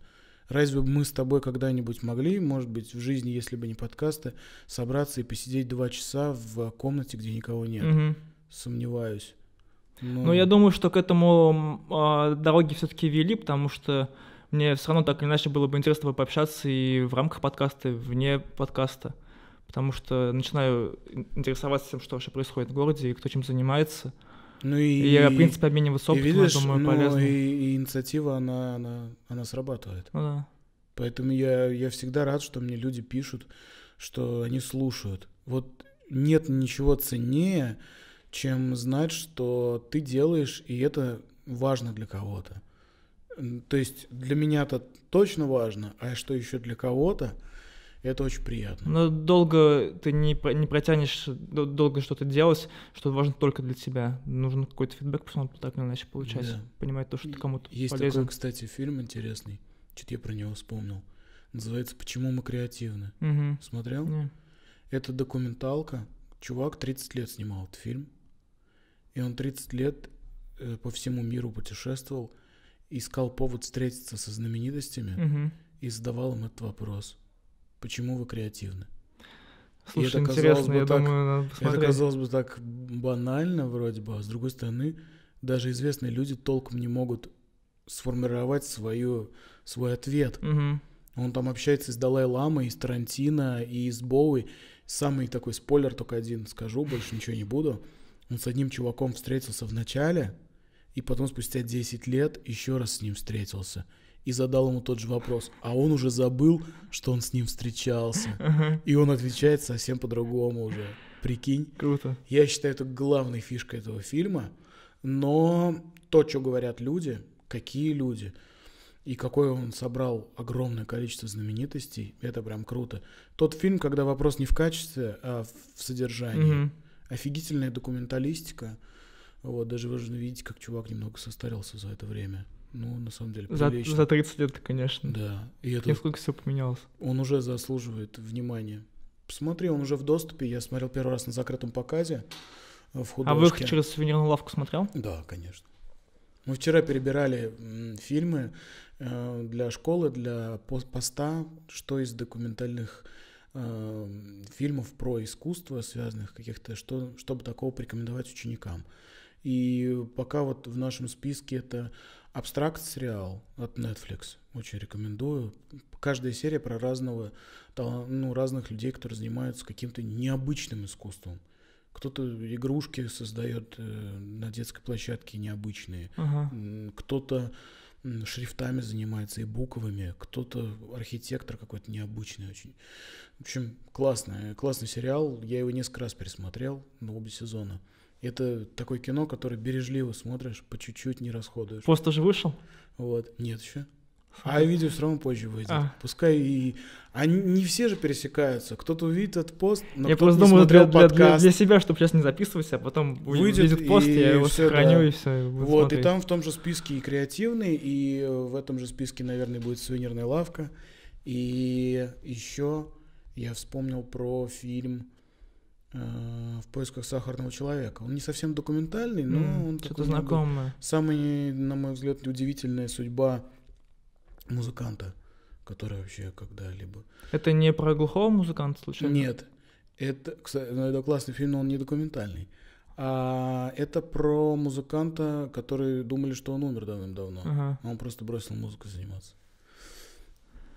Разве мы с тобой когда-нибудь могли, может быть, в жизни, если бы не подкасты, собраться и посидеть два часа в комнате, где никого нет? Угу. Сомневаюсь. Ну... Но я думаю, что к этому э, дороги все-таки вели, потому что мне все равно так или иначе было бы интересно пообщаться и в рамках подкаста, и вне подкаста, потому что начинаю интересоваться тем, что вообще происходит в городе и кто чем занимается. Ну и, и я, в принципе, обмениваться опытом, и видишь, я думаю, ну, полезно. И, и инициатива, она, она, она срабатывает. Ну, да. Поэтому я, я всегда рад, что мне люди пишут, что они слушают. Вот нет ничего ценнее, чем знать, что ты делаешь, и это важно для кого-то. То есть для меня это точно важно, а что еще для кого-то, это очень приятно. Но долго ты не, не протянешь, долго что-то делать, что важно только для тебя. Нужен какой-то фидбэк, потому что так иначе получать, да. понимать то, что кому-то Есть полезно. такой, кстати, фильм интересный, что я про него вспомнил. Называется «Почему мы креативны». Угу. Смотрел? Нет. Это документалка. Чувак 30 лет снимал этот фильм. И он 30 лет э, по всему миру путешествовал, искал повод встретиться со знаменитостями угу. и задавал им этот вопрос. Почему вы креативны? Слушай, это, казалось бы, я так, думаю, надо посмотреть. это казалось бы так банально вроде бы, а с другой стороны, даже известные люди толком не могут сформировать свою, свой ответ. Угу. Он там общается с Далай-Ламой, с Тарантино и с Боуи. Самый такой спойлер только один скажу, больше ничего не буду. Он с одним чуваком встретился в начале, и потом спустя 10 лет еще раз с ним встретился и задал ему тот же вопрос, а он уже забыл, что он с ним встречался, и он отвечает совсем по-другому уже. Прикинь. Круто. Я считаю это главной фишкой этого фильма, но то, что говорят люди, какие люди, и какое он собрал огромное количество знаменитостей, это прям круто. Тот фильм, когда вопрос не в качестве, а в содержании. Uh-huh офигительная документалистика. Вот, даже можно видеть, как чувак немного состарился за это время. Ну, на самом деле, За, за 30 лет, конечно. Да. И это... Несколько все поменялось. Он уже заслуживает внимания. Посмотри, он уже в доступе. Я смотрел первый раз на закрытом показе э, в художке. А вы их через сувенирную лавку смотрел? Да, конечно. Мы вчера перебирали фильмы э, для школы, для поста, что из документальных э, фильмов про искусство, связанных каких-то, что, чтобы такого порекомендовать ученикам. И пока вот в нашем списке это «Абстракт» сериал от Netflix. Очень рекомендую. Каждая серия про разного, ну, разных людей, которые занимаются каким-то необычным искусством. Кто-то игрушки создает э, на детской площадке необычные, ага. кто-то шрифтами занимается и буквами, кто-то архитектор какой-то необычный очень. В общем, классный, классный сериал, я его несколько раз пересмотрел на обе сезона. Это такое кино, которое бережливо смотришь, по чуть-чуть не расходуешь. Пост уже вышел? Вот, нет еще. А видео все равно позже выйдет. А. Пускай и... Они не все же пересекаются. Кто-то увидит этот пост, но Я просто думаю, для, для, для, для себя, чтобы сейчас не записывался, а потом выйдет, выйдет пост, и я его все, сохраню, да. и все. И вот, смотреть. и там в том же списке и креативный, и в этом же списке, наверное, будет сувенирная лавка. И еще я вспомнил про фильм э, в поисках сахарного человека. Он не совсем документальный, но mm, он что-то знакомое. Самая, на мой взгляд, удивительная судьба музыканта, который вообще когда-либо. Это не про глухого музыканта случайно? Нет. Это, кстати, ну, это классный фильм, но он не документальный. А это про музыканта, который думали, что он умер давным-давно. Ага. Он просто бросил музыку заниматься.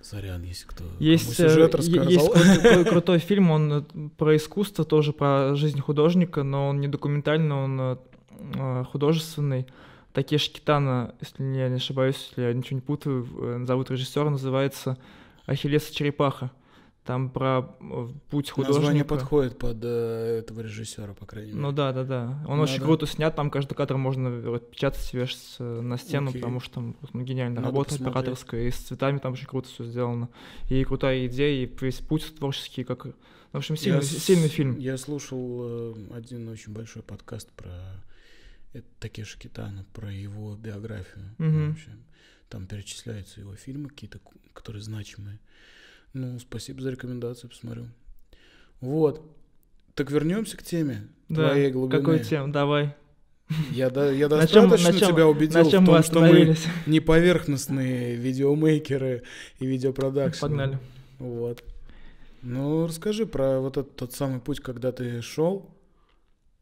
Сорян, если кто есть, э, сюжет рассказал. Есть крутой, крутой фильм, он э, про искусство, тоже про жизнь художника, но он не документальный, он э, художественный. Такеши Китана, если я не ошибаюсь, если я ничего не путаю, э, зовут режиссера, называется «Ахиллес и черепаха». Там про путь художника. Название подходит под э, этого режиссера, по крайней мере. Ну да, да, да. Он ну, очень круто снят, там каждый кадр можно вот, печатать, вешать на стену, Окей. потому что там ну, гениальная Надо работа посмотреть. операторская, и с цветами там очень круто все сделано. И крутая идея, и весь путь творческий, как... В общем, сильный, я сильный с... фильм. Я слушал э, один очень большой подкаст про это Такеши Китана, про его биографию угу. вообще. Там перечисляются его фильмы какие-то, которые значимые. Ну, спасибо за рекомендацию, посмотрю. Вот. Так вернемся к теме да. твоей глубины. Какой тем? Давай. Я, да, я достаточно на чем, на чем, тебя убедил на чем в том, что мы не поверхностные видеомейкеры и видеопродакшн. Погнали. Вот. Ну, расскажи про вот этот тот самый путь, когда ты шел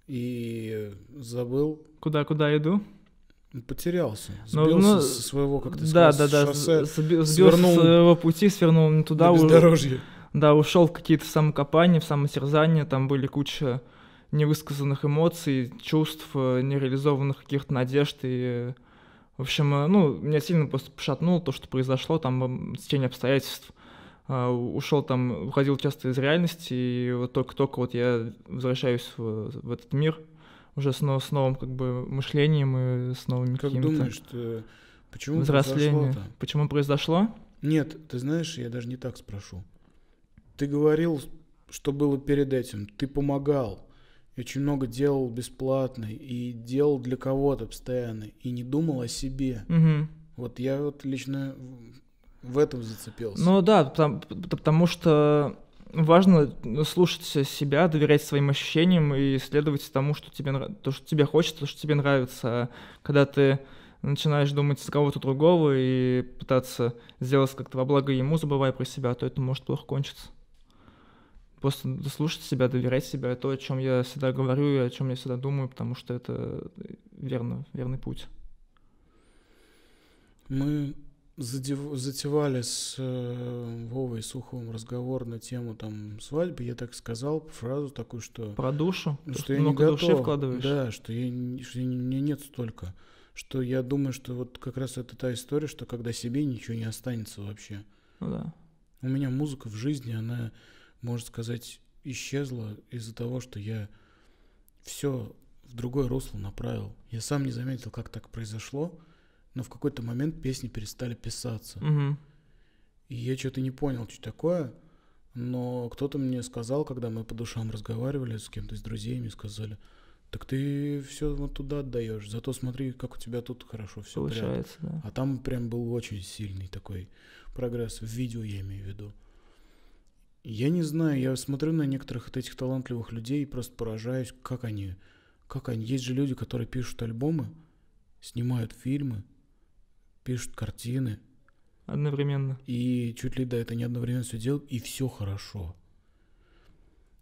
и забыл куда, куда иду? Потерялся, ну, сбился ну, ну, со своего, как то да, да, да, шоссе, сбился свернул... с своего пути, свернул не туда. На бездорожье. Уже, да, ушел в какие-то самокопания, в самосерзание, там были куча невысказанных эмоций, чувств, э, нереализованных каких-то надежд. И, в общем, э, ну, меня сильно просто пошатнуло то, что произошло, там, в течение обстоятельств. Э, ушел там, уходил часто из реальности, и вот только-только вот я возвращаюсь в, в этот мир — уже с, с новым как бы мышлением и с новыми как какими-то... Как думаешь, что, почему произошло Почему произошло? Нет, ты знаешь, я даже не так спрошу. Ты говорил, что было перед этим, ты помогал, очень много делал бесплатно и делал для кого-то постоянно, и не думал о себе. Угу. Вот я вот лично в этом зацепился. Ну да, потому, потому что важно э, слушать себя, доверять своим ощущениям и следовать тому, что тебе, то, что тебе хочется, то, что тебе нравится. А когда ты начинаешь думать за кого-то другого и пытаться сделать как-то во благо ему, забывая про себя, то это может плохо кончиться. Просто слушать себя, доверять себя, это то, о чем я всегда говорю и о чем я всегда думаю, потому что это верно, верный путь. Мы затевали с э, Вовой Суховым разговор на тему там свадьбы, я так сказал фразу такую, что... Про душу? Что, что я не готов. Души вкладываешь. Да, что, я, что я, мне нет столько. Что я думаю, что вот как раз это та история, что когда себе ничего не останется вообще. Ну да. У меня музыка в жизни, она, можно сказать, исчезла из-за того, что я все в другое русло направил. Я сам не заметил, как так произошло но в какой-то момент песни перестали писаться. Угу. И я что-то не понял, что такое. Но кто-то мне сказал, когда мы по душам разговаривали с кем-то, с друзьями, сказали, так ты все вот туда отдаешь, зато смотри, как у тебя тут хорошо все получается. Прям. Да. А там прям был очень сильный такой прогресс в видео, я имею в виду. Я не знаю, я смотрю на некоторых от этих талантливых людей и просто поражаюсь, как они, как они. Есть же люди, которые пишут альбомы, снимают фильмы, пишут картины. Одновременно. И чуть ли да это не одновременно все делают, и все хорошо.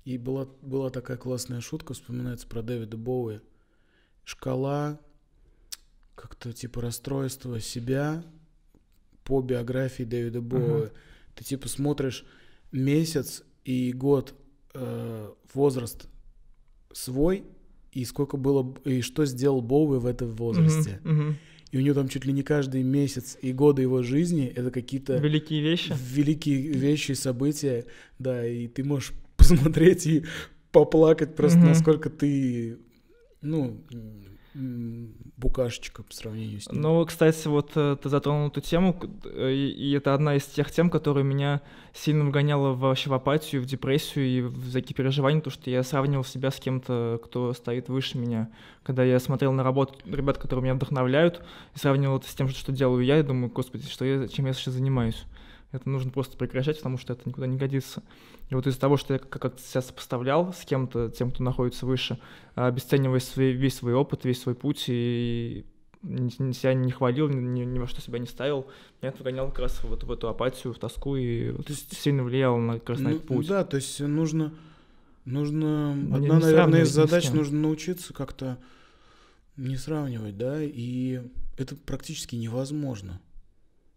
И была, была такая классная шутка, вспоминается про Дэвида Боуи. Шкала, как-то типа расстройства себя по биографии Дэвида Боуи. Uh-huh. Ты типа смотришь месяц и год э, возраст свой и сколько было и что сделал Боуи в этом возрасте. uh-huh. Uh-huh и у него там чуть ли не каждый месяц и годы его жизни это какие-то... Великие вещи. Великие вещи, события, да, и ты можешь посмотреть и поплакать просто, угу. насколько ты, ну, букашечка по сравнению с ним. Ну, кстати, вот э, ты затронул эту тему, э, и это одна из тех тем, которая меня сильно вгоняла вообще в апатию, в депрессию и в всякие переживания, то, что я сравнивал себя с кем-то, кто стоит выше меня. Когда я смотрел на работу ребят, которые меня вдохновляют, и сравнивал это с тем, что делаю я, и думаю, господи, что я, чем я сейчас занимаюсь это нужно просто прекращать, потому что это никуда не годится. И вот из-за того, что я как-то себя сопоставлял с кем-то, тем, кто находится выше, обесценивая свой, весь свой опыт, весь свой путь и себя не хвалил, ни, ни во что себя не ставил, меня это вгоняло как раз вот в эту апатию, в тоску и то есть, сильно влиял на, как ну, этот путь. Да, то есть нужно, нужно одна, не наверное, из задач нужно научиться как-то не сравнивать, да, и это практически невозможно.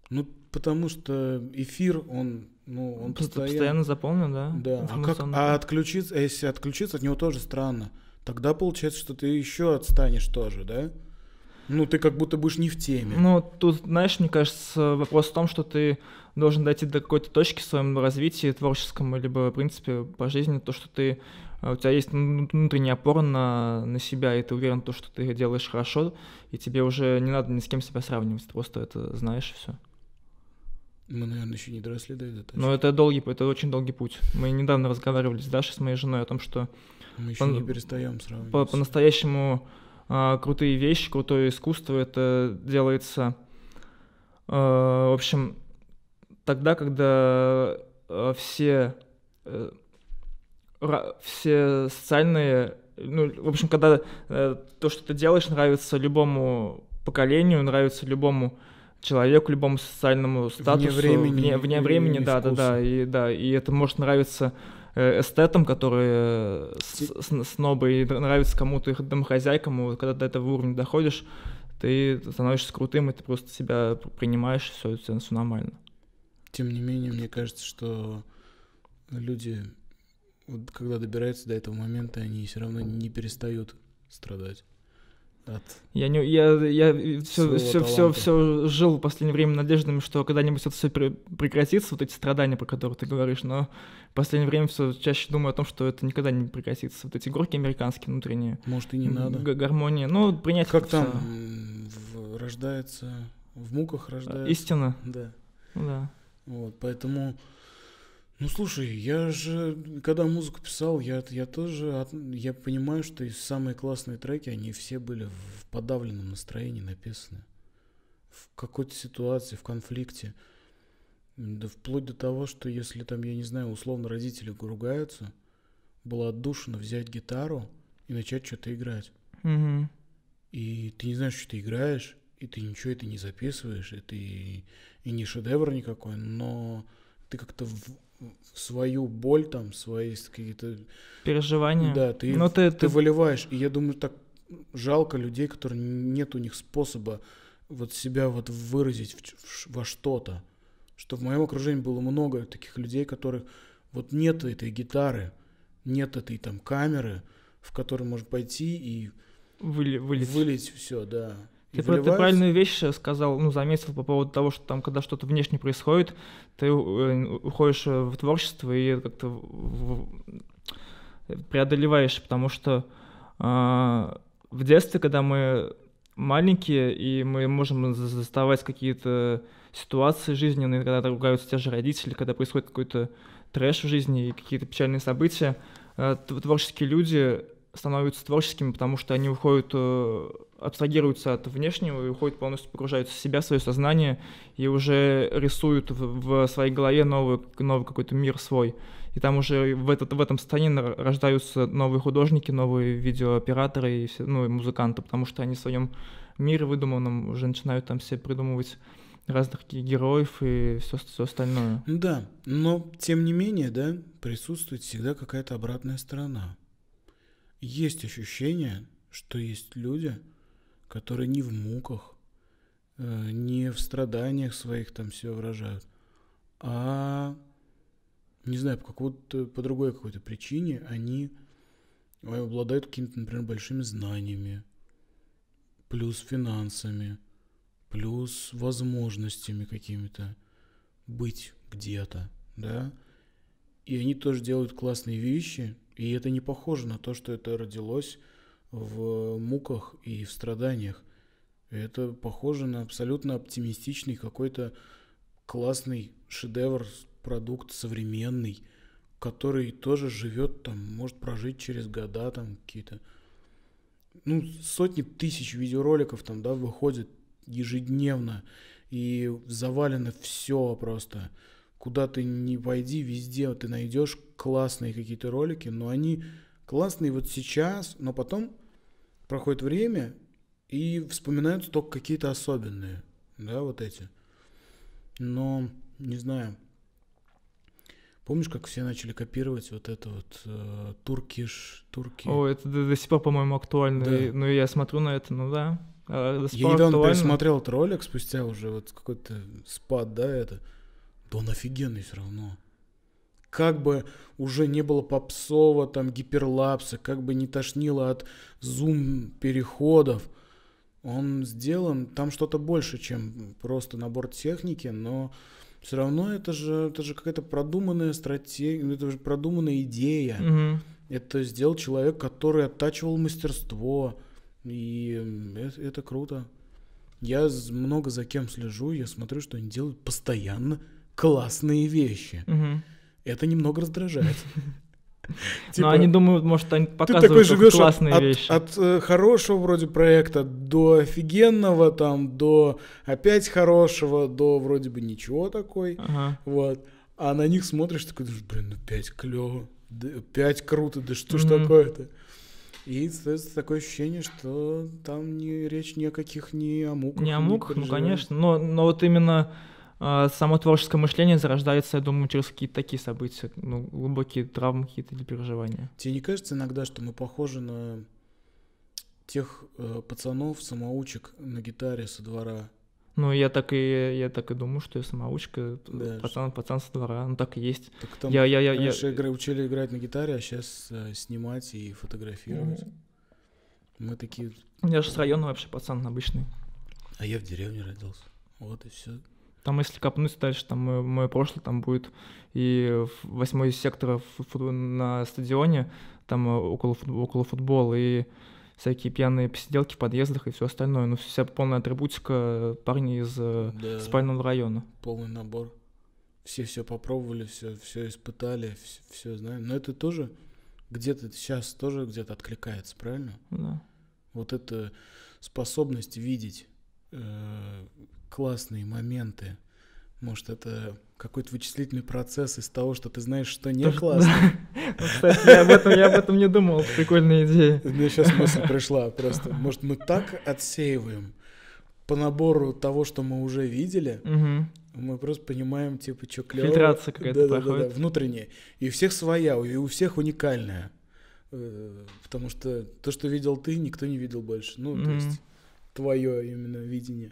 Ну, Потому что эфир, он, ну, он постоянно... постоянно заполнен, да? Да. А, как, а отключиться, а если отключиться от него тоже странно. Тогда получается, что ты еще отстанешь тоже, да? Ну, ты как будто будешь не в теме. Ну, тут, знаешь, мне кажется, вопрос в том, что ты должен дойти до какой-то точки в своем развитии творческом, либо, в принципе, по жизни, то, что ты э, у тебя есть внутренняя опора на, на себя, и ты уверен в том, что ты делаешь хорошо, и тебе уже не надо ни с кем себя сравнивать, ты просто это знаешь и все. Мы, наверное, еще не доросли до этого. Но это долгий, это очень долгий путь. Мы недавно разговаривали с Дашей, с моей женой, о том, что... Мы еще по, не перестаем сравнивать. По, по-настоящему а, крутые вещи, крутое искусство, это делается, а, в общем, тогда, когда а, все, а, все социальные... Ну, в общем, когда а, то, что ты делаешь, нравится любому поколению, нравится любому человеку, любому социальному статусу. Вне времени. Вне, вне времени, да, да, да. И, да, и это может нравиться э, эстетам, которые э, с, снобы и нравятся кому-то их домохозяйкам, когда до этого уровня доходишь, ты становишься крутым, и ты просто себя принимаешь, все, все, все нормально. Тем не менее, мне кажется, что люди, вот, когда добираются до этого момента, они все равно не перестают страдать. От... Я не, я, я все, все, все, все жил в последнее время надеждами, что когда-нибудь это все прекратится, вот эти страдания, про которые ты говоришь, но в последнее время все чаще думаю о том, что это никогда не прекратится. Вот эти горки американские внутренние. Может и не надо. гармония. Ну принять. Как там в... рождается в муках рождается. Истина. Да. Да. Вот, поэтому ну слушай, я же, когда музыку писал, я, я тоже, я понимаю, что и самые классные треки, они все были в подавленном настроении написаны. В какой-то ситуации, в конфликте. Да вплоть до того, что если там, я не знаю, условно родители ругаются, было отдушено взять гитару и начать что-то играть. Угу. И ты не знаешь, что ты играешь, и ты ничего это не записываешь, и ты и не шедевр никакой, но ты как-то свою боль там, свои какие-то... Переживания. Да, ты, Но ну, ты, ты, ты выливаешь. И я думаю, так жалко людей, которые нет у них способа вот себя вот выразить в, в, во что-то. Что в моем окружении было много таких людей, которых вот нет этой гитары, нет этой там камеры, в которой можно пойти и Выли, вылить. вылить все, да. Ты, ты правильную вещь сказал, ну, заметил по поводу того, что там, когда что-то внешне происходит, ты э, уходишь э, в творчество и как-то преодолеваешь, потому что э, в детстве, когда мы маленькие, и мы можем заставать какие-то ситуации жизненные, когда ругаются те же родители, когда происходит какой-то трэш в жизни и какие-то печальные события, э, творческие люди становятся творческими, потому что они выходят, э, абстрагируются от внешнего и уходят полностью, погружаются в себя, в свое сознание и уже рисуют в, в своей голове новый, новый какой-то мир свой. И там уже в, этот, в этом состоянии рождаются новые художники, новые видеооператоры и все, ну, и музыканты, потому что они в своем мире выдуманном уже начинают там все придумывать разных героев и все, все остальное. Да, но тем не менее, да, присутствует всегда какая-то обратная сторона есть ощущение, что есть люди, которые не в муках, э, не в страданиях своих там все выражают, а не знаю, по, какой-то, по другой какой-то причине они э, обладают какими-то, например, большими знаниями, плюс финансами, плюс возможностями какими-то быть где-то, да, и они тоже делают классные вещи, и это не похоже на то, что это родилось в муках и в страданиях. Это похоже на абсолютно оптимистичный какой-то классный шедевр, продукт современный, который тоже живет там, может прожить через года там какие-то. Ну, сотни тысяч видеороликов там, да, выходит ежедневно и завалено все просто. Куда ты не пойди, везде ты найдешь классные какие-то ролики, но они классные вот сейчас, но потом проходит время, и вспоминаются только какие-то особенные, да, вот эти. Но, не знаю, Помнишь, как все начали копировать вот это вот э, туркиш, турки? О, это до, до сих пор, по-моему, актуально. Да. И, ну, я смотрю на это, ну да. А, я недавно пересмотрел этот ролик спустя уже вот какой-то спад, да, это. Да он офигенный все равно как бы уже не было попсово, там, гиперлапса, как бы не тошнило от зум-переходов, он сделан, там что-то больше, чем просто набор техники, но все равно это же, это же какая-то продуманная стратегия, ну, это же продуманная идея. Угу. Это сделал человек, который оттачивал мастерство, и это, это круто. Я много за кем слежу, я смотрю, что они делают постоянно классные вещи. Угу. Это немного раздражает. Ну, типа, Но они думают, может, они показывают ты такой живешь классные от, вещи. От, от э, хорошего вроде проекта до офигенного, там, до опять хорошего, до вроде бы ничего такой. Ага. Вот. А на них смотришь, такой, блин, ну пять клево, пять круто, да что ж такое-то? И, создается такое ощущение, что там не, речь ни о каких, ни о муках. Не о муках, ну, конечно. Но, но вот именно а, само творческое мышление зарождается, я думаю, через какие-то такие события, ну, глубокие травмы какие-то или переживания. Тебе не кажется иногда, что мы похожи на тех э, пацанов, самоучек на гитаре со двора? Ну, я так и я так и думаю, что я самоучка, да, пацан, что... пацан со двора, ну так и есть. Так там, я, я, я, раньше я... Игры, учили играть на гитаре, а сейчас э, снимать и фотографировать. Mm-hmm. Мы такие. Я же с района вообще пацан обычный. А я в деревне родился. Вот и все. Там, если копнуть дальше, там мое, мое прошлое, там будет и восьмой сектор на стадионе, там э, около, около футбола, и всякие пьяные посиделки в подъездах и все остальное. Ну, вся полная атрибутика э, парней из э, да, спального района. Полный набор. Все все попробовали, все, все испытали, все, все знаем. Но это тоже где-то сейчас тоже где-то откликается, правильно? Да. Вот эта способность видеть классные моменты. Может, это какой-то вычислительный процесс из того, что ты знаешь, что не классно. Ну, я об, этом, я об этом не думал. Прикольная идея. Мне сейчас мысль пришла просто. Может, мы так отсеиваем по набору того, что мы уже видели, мы просто понимаем, типа, что клево. Фильтрация какая-то да, проходит. Да, да, да, внутренняя. И у всех своя, и у всех уникальная. Э, потому что то, что видел ты, никто не видел больше. Ну, угу. то есть твое именно видение.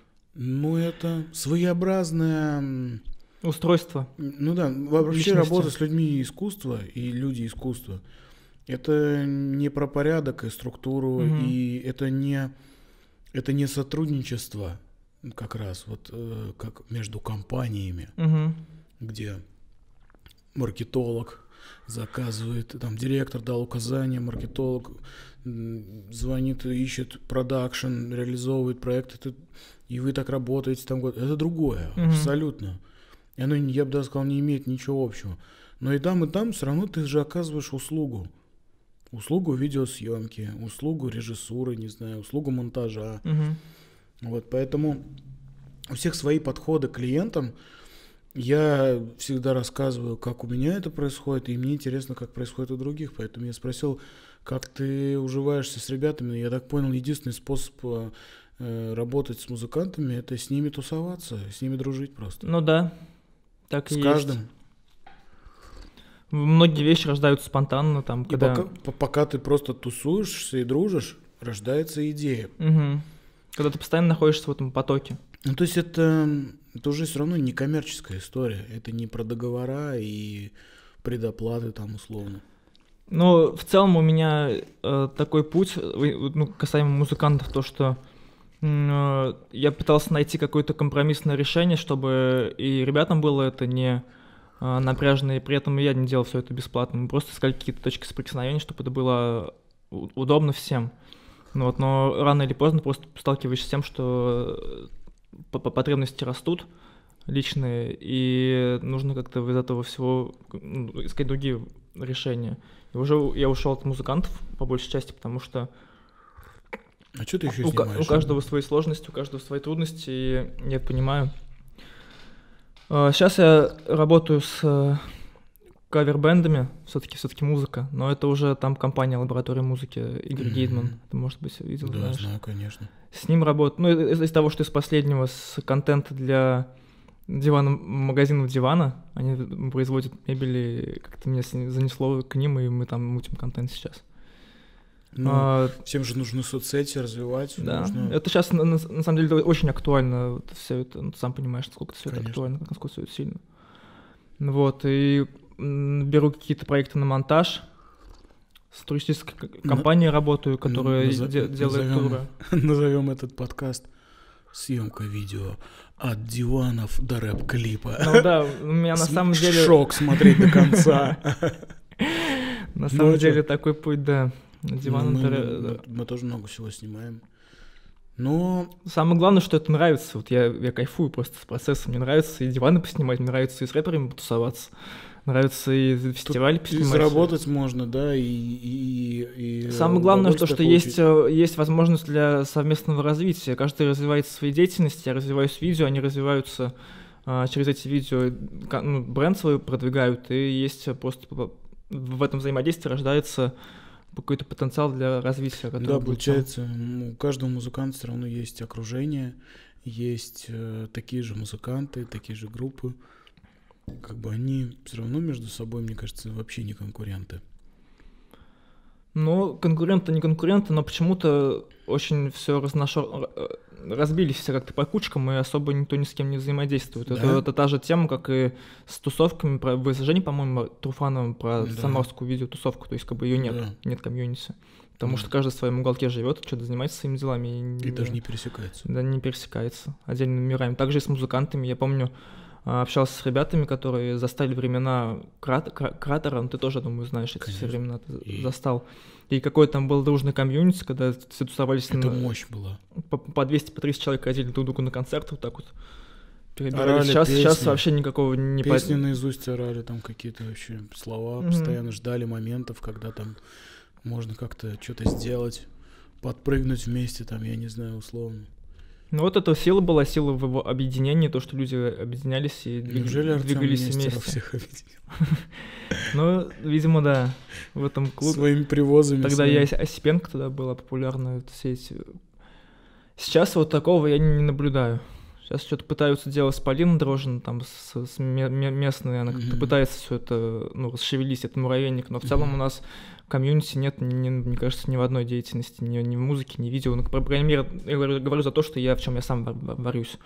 Ну, это своеобразное... Устройство. Ну да, вообще личности. работа с людьми и искусства и люди искусства. Это не про порядок и структуру, угу. и это не, это не сотрудничество как раз, вот э, как между компаниями, угу. где маркетолог заказывает, там директор дал указание, маркетолог звонит, ищет продакшн, реализовывает проект. Это и вы так работаете там год. Это другое, угу. абсолютно. И оно, я бы даже сказал, не имеет ничего общего. Но и там, и там все равно ты же оказываешь услугу. Услугу видеосъемки, услугу режиссуры, не знаю, услугу монтажа. Угу. Вот, поэтому у всех свои подходы к клиентам. Я всегда рассказываю, как у меня это происходит, и мне интересно, как происходит у других. Поэтому я спросил, как ты уживаешься с ребятами. Я так понял, единственный способ э, Э, работать с музыкантами, это с ними тусоваться, с ними дружить просто. Ну да, так с и С каждым. Есть. Многие вещи рождаются спонтанно, там, когда... И пока, пока ты просто тусуешься и дружишь, рождается идея. Угу. Когда ты постоянно находишься в этом потоке. Ну, то есть это, это уже все равно не коммерческая история. Это не про договора и предоплаты там условно. Ну, в целом у меня э, такой путь, э, ну, касаемо музыкантов, то, что Э, я пытался найти какое-то компромиссное решение, чтобы и ребятам было это не э, напряжно, и при этом я не делал все это бесплатно. Мы просто искали какие-то точки соприкосновения, чтобы это было удобно всем. Ну вот, но рано или поздно просто сталкиваешься с тем, что э, потребности растут личные, и нужно как-то из этого всего ну, искать другие решения. И уже я ушел от музыкантов по большей части, потому что а что ты еще у, снимаешь? У каждого свои сложности, у каждого свои трудности, и я понимаю. Сейчас а, я работаю с э, кавер-бендами, все-таки все-таки музыка, но это уже там компания лаборатория музыки Игорь mm-hmm. Гейдман, ты может быть видел, да, знаешь? знаю, конечно. С ним работаю, ну из, того, что из последнего с контента для дивана магазинов дивана, они производят мебели, как-то меня занесло к ним и мы там мутим контент сейчас. Ну, а, всем же нужны соцсети развивать. Да. Нужно... Это сейчас на, на, самом деле очень актуально вот, все это. Ну, ты сам понимаешь, сколько все это актуально, насколько все это сильно. Ну вот и беру какие-то проекты на монтаж. С туристической компанией на... работаю, которая Назов... де- делает назовем... туры. Назовем этот подкаст съемка видео от диванов до рэп-клипа. Ну да, у меня на самом деле... Шок смотреть до конца. На ну, а самом деле такой путь, да. Диван ну, мы, интер... мы, мы тоже много всего снимаем. Но... Самое главное, что это нравится. Вот я, я кайфую просто с процессом. Мне нравится и диваны поснимать, мне нравится и с рэперами потусоваться. Нравится и фестиваль Тут поснимать. И заработать можно, да, и... и, и Самое главное, что, что есть, э, есть возможность для совместного развития. Каждый развивается в своей деятельности, я развиваюсь в видео, они развиваются э, через эти видео, ну, бренд свой продвигают, и есть э, просто в этом взаимодействии рождается какой-то потенциал для развития. который Да, получается, у каждого музыканта все равно есть окружение, есть э, такие же музыканты, такие же группы. Как бы они все равно между собой, мне кажется, вообще не конкуренты. Ну, конкуренты не конкуренты, но почему-то очень все разношер... Э, разбились все как-то по кучкам, и особо никто ни с кем не взаимодействует. Да? Это, это та же тема, как и с тусовками, про, вы с по-моему, Труфановым про да. самарскую видеотусовку, то есть как бы ее нет, да. нет комьюнити. Потому да. что каждый в своем уголке живет, что-то занимается своими делами. И, и не, даже не пересекается. Да, не пересекается отдельными мирами. Также и с музыкантами. Я помню, а, общался с ребятами, которые застали времена крат, кратера, ну ты тоже, думаю, знаешь, эти все времена и... застал. И какой там был дружный комьюнити, когда все тусовались... Это на... мощь была. По, по 200, по 300 человек ходили друг другу на концерты, вот так вот. Орали сейчас, песни. сейчас вообще никакого не Песни по... наизусть орали, там какие-то вообще слова, угу. постоянно ждали моментов, когда там можно как-то что-то сделать, подпрыгнуть вместе, там, я не знаю, условно. Ну вот эта сила была, сила в его объединении, то, что люди объединялись и двиг... Неужели Артём двигались Нестеров вместе. всех объединил? Ну, видимо, да, в этом клубе. Своими привозами. Тогда я Осипенко тогда была популярна, все эти... Сейчас вот такого я не наблюдаю. Сейчас что-то пытаются делать с Полиной Дрожжин, там, с, с местной, она как-то пытается все это, ну, расшевелить, этот муравейник, но в целом у нас комьюнити нет, не, мне кажется, ни в одной деятельности, ни, ни в музыке, ни в видео. Ну, по крайней я говорю, говорю за то, что я в чем я сам борюсь.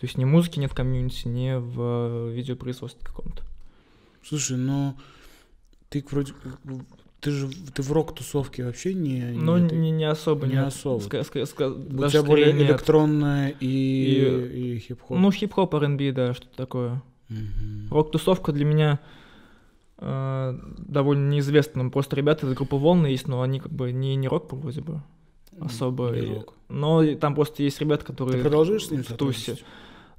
То есть ни в музыке нет комьюнити, ни в э, видеопроизводстве каком-то. Слушай, но ну, ты вроде ты же ты в рок-тусовке вообще не... Ну, не, не, не особо. Не особо. Ска, ска, ска, У тебя более нет. электронное и, и, и хип-хоп. Ну, хип-хоп, R&B, да, что-то такое. Угу. Рок-тусовка для меня э, довольно неизвестным. Просто ребята из группы Волны есть, но они как бы не, не рок вроде бы особо. Не рок. Но там просто есть ребята, которые... Ты продолжишь с ними тусе.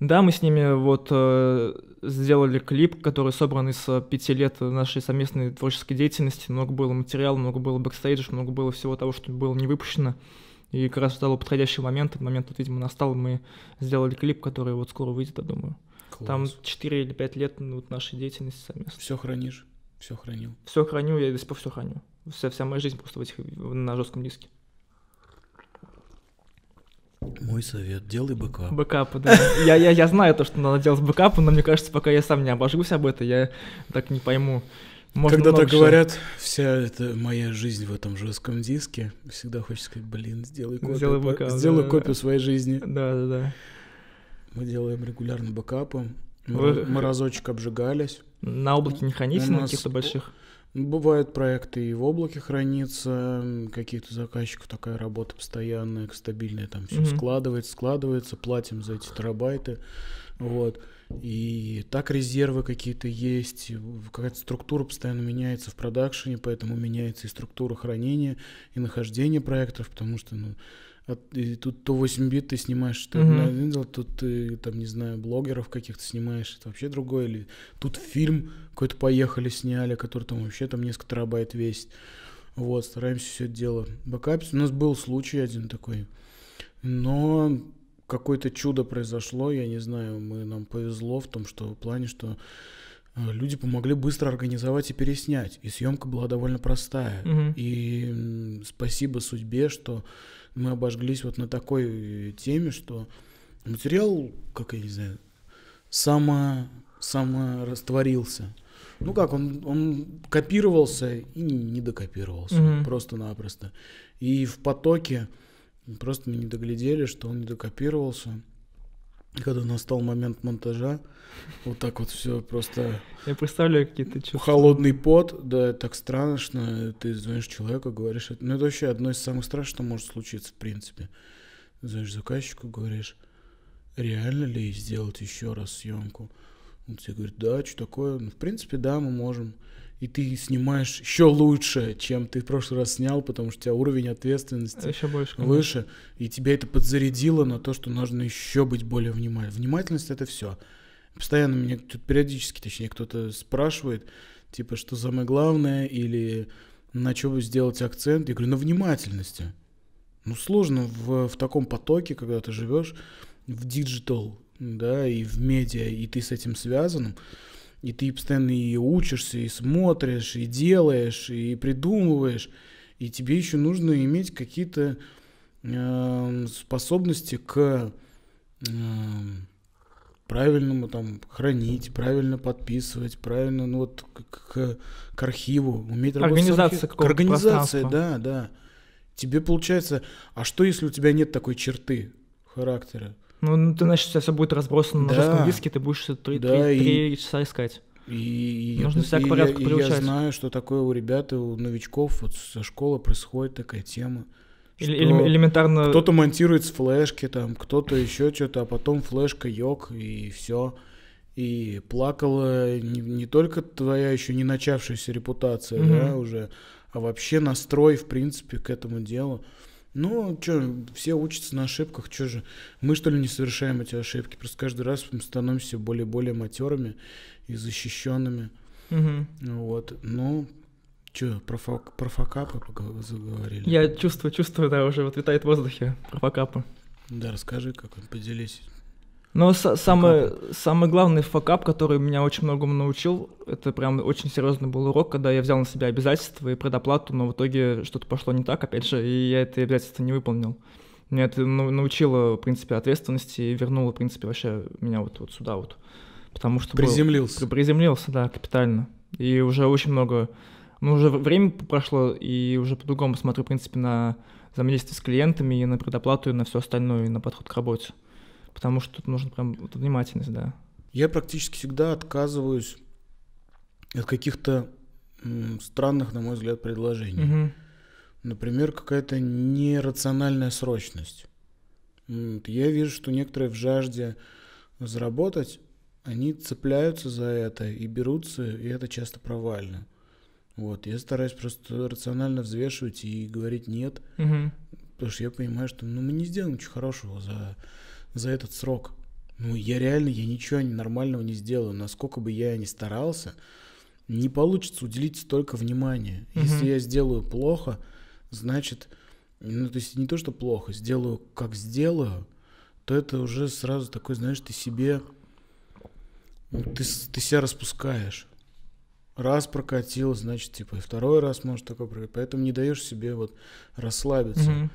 Да, мы с ними вот э, сделали клип, который собран из э, пяти лет нашей совместной творческой деятельности. Много было материала, много было бэкстейджев, много было всего того, что было не выпущено. И как раз стало подходящий момент. Этот момент, вот, видимо, настал. Мы сделали клип, который вот скоро выйдет, я думаю. Класс. Там 4 или 5 лет ну, нашей деятельности совместно. Все хранишь? Все хранил? Все храню, я до сих пор все храню. Вся, вся моя жизнь просто в этих, на жестком диске. Мой совет, делай бэкап. Бэкап, да. Я, я, я знаю то, что надо делать бэкап, но мне кажется, пока я сам не обожгусь об этом, я так не пойму. Можно Когда так говорят, вся эта моя жизнь в этом жестком диске, всегда хочется сказать, блин, сделай копию, сделай, бэкап, сделай да, копию да. своей жизни. Да, да, да мы делаем регулярно бэкапы. Мы, Вы... разочек обжигались. На облаке не хранится на каких-то больших? Бывают проекты и в облаке хранится, каких-то заказчиков такая работа постоянная, стабильная, там все угу. складывается, складывается, платим за эти терабайты, вот. И так резервы какие-то есть, какая-то структура постоянно меняется в продакшене, поэтому меняется и структура хранения, и нахождение проектов, потому что, ну, и тут то 8 бит ты снимаешь, ты mm-hmm. одно дело, тут ты, там, не знаю, блогеров каких-то снимаешь, это вообще другое, или тут фильм какой-то поехали сняли, который там вообще там несколько терабайт весит. Вот, стараемся все это дело бэкапить. У нас был случай один такой, но какое-то чудо произошло, я не знаю, мы, нам повезло в том, что в плане, что э, люди помогли быстро организовать и переснять. И съемка была довольно простая. Угу. И спасибо судьбе, что мы обожглись вот на такой теме, что материал, как я не знаю, само, саморастворился. Ну как, он, он копировался и не, не докопировался, угу. просто-напросто. И в потоке просто мы не доглядели, что он не докопировался когда настал момент монтажа, вот так вот все просто... Я представляю какие-то чувства. Холодный пот, да, так страшно. Ты звонишь человеку, говоришь... Ну, это вообще одно из самых страшных, что может случиться, в принципе. Звонишь заказчику, говоришь, реально ли сделать еще раз съемку? Он тебе говорит, да, что такое? Ну, в принципе, да, мы можем и ты снимаешь еще лучше, чем ты в прошлый раз снял, потому что у тебя уровень ответственности еще больше, выше, и тебя это подзарядило на то, что нужно еще быть более внимательным. Внимательность это все. Постоянно меня тут периодически, точнее, кто-то спрашивает, типа, что самое главное, или на чем бы сделать акцент. Я говорю, на внимательности. Ну, сложно в, в таком потоке, когда ты живешь в диджитал, да, и в медиа, и ты с этим связан. И ты постоянно и учишься, и смотришь, и делаешь, и придумываешь. И тебе еще нужно иметь какие-то э, способности к э, правильному там хранить, правильно подписывать, правильно, ну вот к, к, к архиву, уметь работать с архивом. К организации, да, да. Тебе получается, а что если у тебя нет такой черты характера? Ну, ну, ты, значит, у тебя все будет разбросано да. на жестком диске, ты будешь три, да, три, три и... часа искать. И Нужно я, себя к порядку и, приучать. Я знаю, что такое у ребят, у новичков вот со школы происходит такая тема. Что Эле элементарно. Кто-то монтирует с флешки, там, кто-то еще что-то, а потом флешка йог и все. И плакала не, не только твоя еще не начавшаяся репутация, mm-hmm. да, уже, а вообще настрой, в принципе, к этому делу. Ну, что, все учатся на ошибках, что же, мы что ли не совершаем эти ошибки? Просто каждый раз мы становимся более более матерыми и защищенными. Угу. Вот, ну, что, про, фак, про факапы заговорили? Я чувствую, чувствую, да, уже вот витает в воздухе про факапы. Да, расскажи, как он, поделись. Но с- самый, самый главный факап, который меня очень многому научил, это прям очень серьезный был урок, когда я взял на себя обязательства и предоплату, но в итоге что-то пошло не так, опять же, и я это обязательство не выполнил. Меня это научило, в принципе, ответственности и вернуло, в принципе, вообще меня вот, вот сюда вот. Потому что... Приземлился. Был, приземлился, да, капитально. И уже очень много... Ну, уже время прошло, и уже по-другому смотрю, в принципе, на взаимодействие с клиентами, и на предоплату, и на все остальное, и на подход к работе потому что тут нужно прям вот, внимательность, да. Я практически всегда отказываюсь от каких-то странных, на мой взгляд, предложений. Угу. Например, какая-то нерациональная срочность. Я вижу, что некоторые в жажде заработать, они цепляются за это и берутся, и это часто провально. Вот, я стараюсь просто рационально взвешивать и говорить нет, угу. потому что я понимаю, что ну, мы не сделаем ничего хорошего за за этот срок. Ну, я реально, я ничего нормального не сделаю. Насколько бы я ни старался, не получится уделить столько внимания. Угу. Если я сделаю плохо, значит, ну, то есть не то, что плохо, сделаю как сделаю, то это уже сразу такой, знаешь, ты себе, ну, ты, ты себя распускаешь. Раз прокатил, значит, типа, и второй раз может такое. прокатить. Поэтому не даешь себе вот расслабиться. Угу.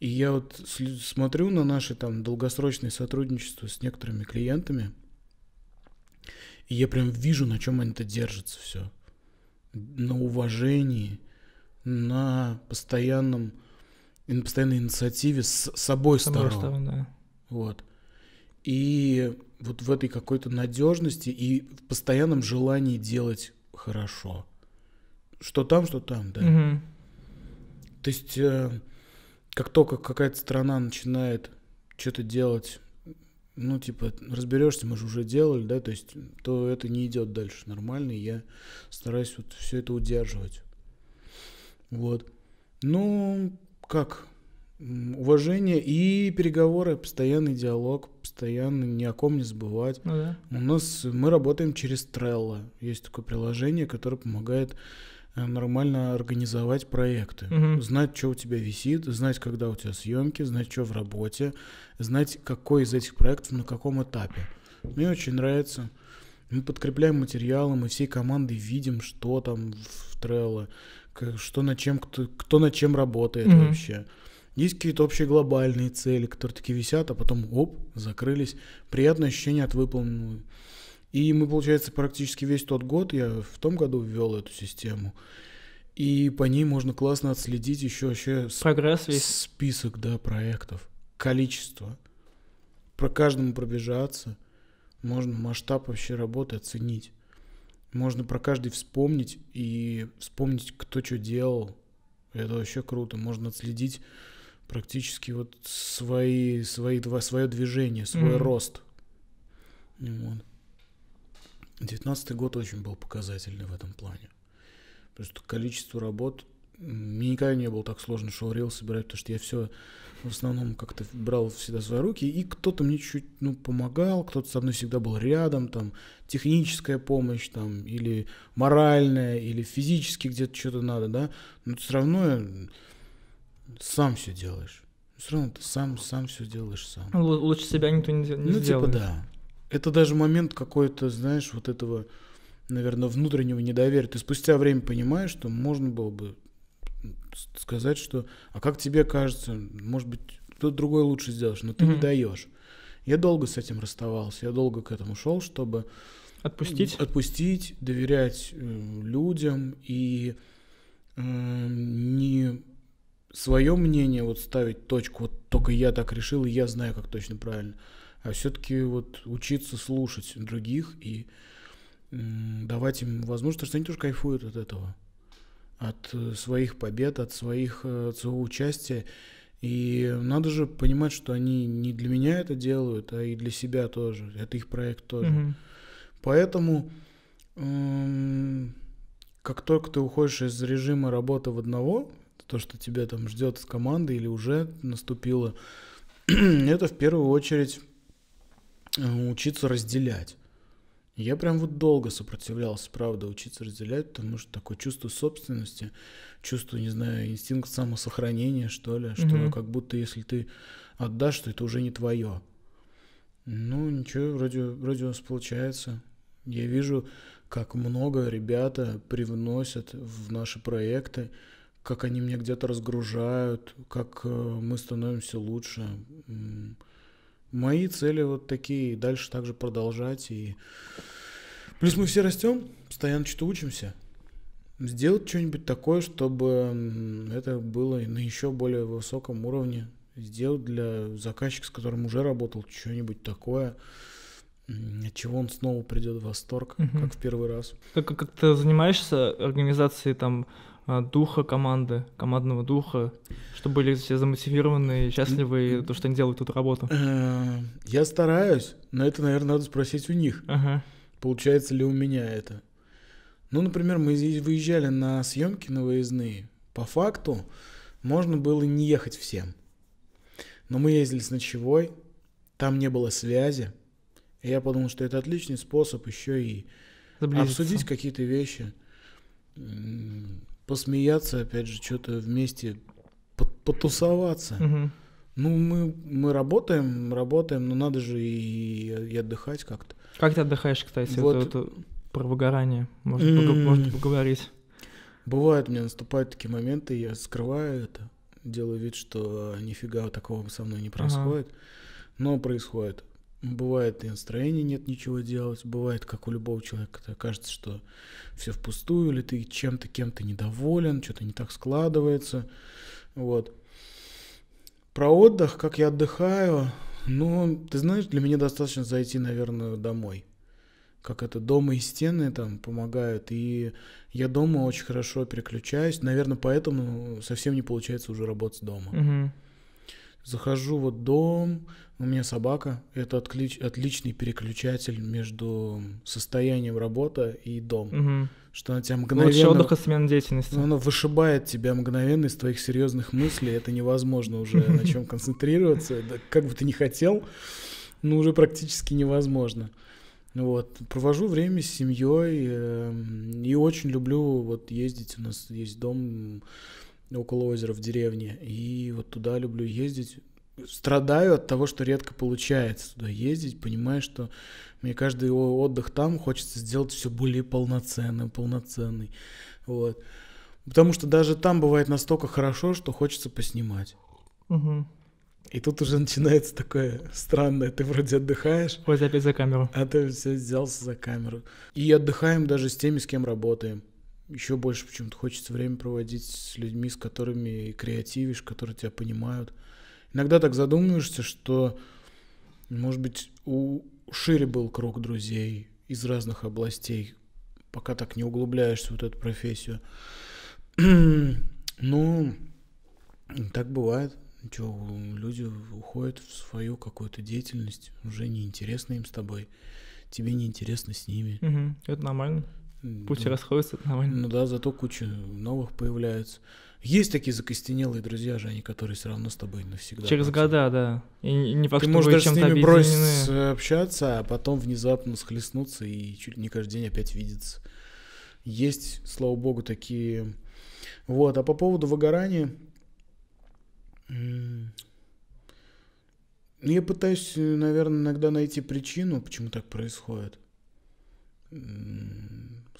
И я вот смотрю на наши там долгосрочные сотрудничества с некоторыми клиентами, и я прям вижу, на чем это держится все. На уважении, на постоянном, на постоянной инициативе с собой стороны, да. Вот. И вот в этой какой-то надежности и в постоянном желании делать хорошо. Что там, что там, да. Угу. То есть э, как только какая-то страна начинает что-то делать, ну, типа, разберешься, мы же уже делали, да, то есть, то это не идет дальше нормально, и я стараюсь вот все это удерживать. Вот. Ну, как? Уважение и переговоры, постоянный диалог, постоянно ни о ком не забывать. Ну, да. У нас мы работаем через Trello. Есть такое приложение, которое помогает Э, нормально организовать проекты, угу. знать, что у тебя висит, знать, когда у тебя съемки, знать, что в работе, знать, какой из этих проектов на каком этапе. Мне очень нравится. Мы подкрепляем материалы, мы всей командой видим, что там в Трелло, что на чем, кто, кто над чем работает угу. вообще. Есть какие-то общие глобальные цели, которые такие висят, а потом оп, закрылись. Приятное ощущение от выполненного. И мы, получается, практически весь тот год, я в том году ввел эту систему, и по ней можно классно отследить еще вообще Прогресс весь. список да, проектов, количество. Про каждому пробежаться, можно масштаб вообще работы оценить. Можно про каждый вспомнить и вспомнить, кто что делал. Это вообще круто. Можно отследить практически вот свои, свои, свое движение, свой mm-hmm. рост. Вот. 19 год очень был показательный в этом плане. Потому что количество работ мне никогда не было так сложно шоурил собирать, потому что я все в основном как-то брал всегда свои руки, и кто-то мне чуть ну, помогал, кто-то со мной всегда был рядом, там, техническая помощь, там, или моральная, или физически где-то что-то надо, да, но все равно э, сам все делаешь. Все равно ты сам, сам все делаешь сам. лучше себя никто не, не ну, типа, сделает. Ну, типа, да это даже момент какой-то, знаешь, вот этого, наверное, внутреннего недоверия. Ты спустя время понимаешь, что можно было бы сказать, что, а как тебе кажется, может быть, кто-то другой лучше сделаешь, но ты mm-hmm. не даешь. Я долго с этим расставался, я долго к этому шел, чтобы отпустить, отпустить, доверять э, людям и э, не свое мнение вот ставить точку, вот только я так решил и я знаю, как точно правильно а все-таки вот учиться слушать других и давать им возможность, потому что они тоже кайфуют от этого, от э, своих побед, от своих э, от своего участия. И надо же понимать, что они не для меня это делают, а и для себя тоже. Это их проект тоже. Угу. Поэтому эм, как только ты уходишь из режима работы в одного, то, что тебя там ждет с команды или уже наступило, это в первую очередь Э, учиться разделять. Я прям вот долго сопротивлялся, правда, учиться разделять, потому что такое чувство собственности, чувство, не знаю, инстинкт самосохранения, что ли, что угу. как будто если ты отдашь, то это уже не твое. Ну, ничего, вроде, вроде у нас получается. Я вижу, как много ребята привносят в наши проекты, как они меня где-то разгружают, как э, мы становимся лучше. Мои цели вот такие, дальше также продолжать. И... Плюс мы все растем, постоянно что-то учимся. Сделать что-нибудь такое, чтобы это было на еще более высоком уровне. Сделать для заказчика, с которым уже работал, что-нибудь такое, от чего он снова придет в восторг, угу. как в первый раз. Так как ты занимаешься организацией там а, духа команды, командного духа, чтобы были все замотивированы и счастливы, и то, что они делают тут работу? Э, я стараюсь, но это, наверное, надо спросить у них. Ага. Получается ли у меня это? Ну, например, мы здесь выезжали на съемки на выездные. По факту можно было не ехать всем. Но мы ездили с ночевой, там не было связи. И я подумал, что это отличный способ еще и Заблизиться. обсудить какие-то вещи посмеяться, опять же, что-то вместе потусоваться. Угу. Ну, мы, мы работаем, работаем, но надо же и, и отдыхать как-то. Как ты отдыхаешь, кстати, вот... это, это про выгорание? Может, mm. -hmm. может поговорить? Бывают, у меня наступают такие моменты, я скрываю это, делаю вид, что нифига такого со мной не происходит, ага. но происходит. Бывает и настроения нет ничего делать, бывает, как у любого человека, кажется, что все впустую, или ты чем-то, кем-то недоволен, что-то не так складывается, вот. Про отдых, как я отдыхаю, ну, ты знаешь, для меня достаточно зайти, наверное, домой. Как это, дома и стены там помогают, и я дома очень хорошо переключаюсь, наверное, поэтому совсем не получается уже работать дома. Угу захожу вот дом, у меня собака, это отлич, отличный переключатель между состоянием работа и дом. Угу. Что она тебя ну, мгновенно... Лучше отдыха смена деятельности. Ну, она вышибает тебя мгновенно из твоих серьезных мыслей, это невозможно уже на чем концентрироваться, как бы ты ни хотел, ну уже практически невозможно. Вот, провожу время с семьей эм, и очень люблю вот ездить, у нас есть дом около озера в деревне. И вот туда люблю ездить. Страдаю от того, что редко получается туда ездить, понимаю, что мне каждый отдых там хочется сделать все более полноценным, полноценный. Вот. Потому что даже там бывает настолько хорошо, что хочется поснимать. Угу. И тут уже начинается такое странное, ты вроде отдыхаешь. Ой, опять за камеру. А ты все взялся за камеру. И отдыхаем даже с теми, с кем работаем еще больше почему-то хочется время проводить с людьми, с которыми креативишь, которые тебя понимают. Иногда так задумываешься, что, может быть, у шире был круг друзей из разных областей, пока так не углубляешься в вот эту профессию. Ну, так бывает. Ничего, люди уходят в свою какую-то деятельность, уже неинтересно им с тобой, тебе неинтересно с ними. Угу, это нормально. Пути ну, расходятся нормально. Ну да, зато куча новых появляется. Есть такие закостенелые друзья же, они которые все равно с тобой навсегда. Через года, да. И не факт, Ты можешь даже с ними бросить общаться, а потом внезапно схлестнуться и чуть не каждый день опять видеться. Есть, слава богу, такие. Вот, а по поводу выгорания... Ну, я пытаюсь, наверное, иногда найти причину, почему так происходит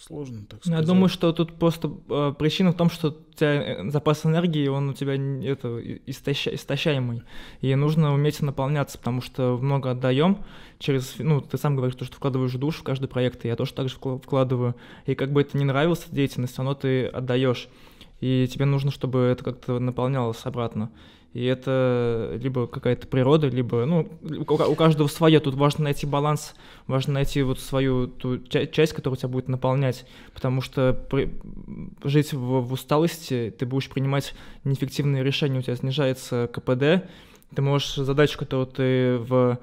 сложно так ну, сказать. Я думаю, что тут просто э, причина в том, что у тебя э, запас энергии, он у тебя это, истоща, истощаемый, и нужно уметь наполняться, потому что много отдаем через, ну, ты сам говоришь, то, что вкладываешь душу в каждый проект, и я тоже так же вкладываю, и как бы это не нравилось деятельность, оно ты отдаешь, и тебе нужно, чтобы это как-то наполнялось обратно. И это либо какая-то природа, либо, ну, у каждого свое. Тут важно найти баланс, важно найти вот свою ту часть, которая тебя будет наполнять. Потому что при... жить в, в усталости, ты будешь принимать неэффективные решения, у тебя снижается КПД, ты можешь задачу, которую ты в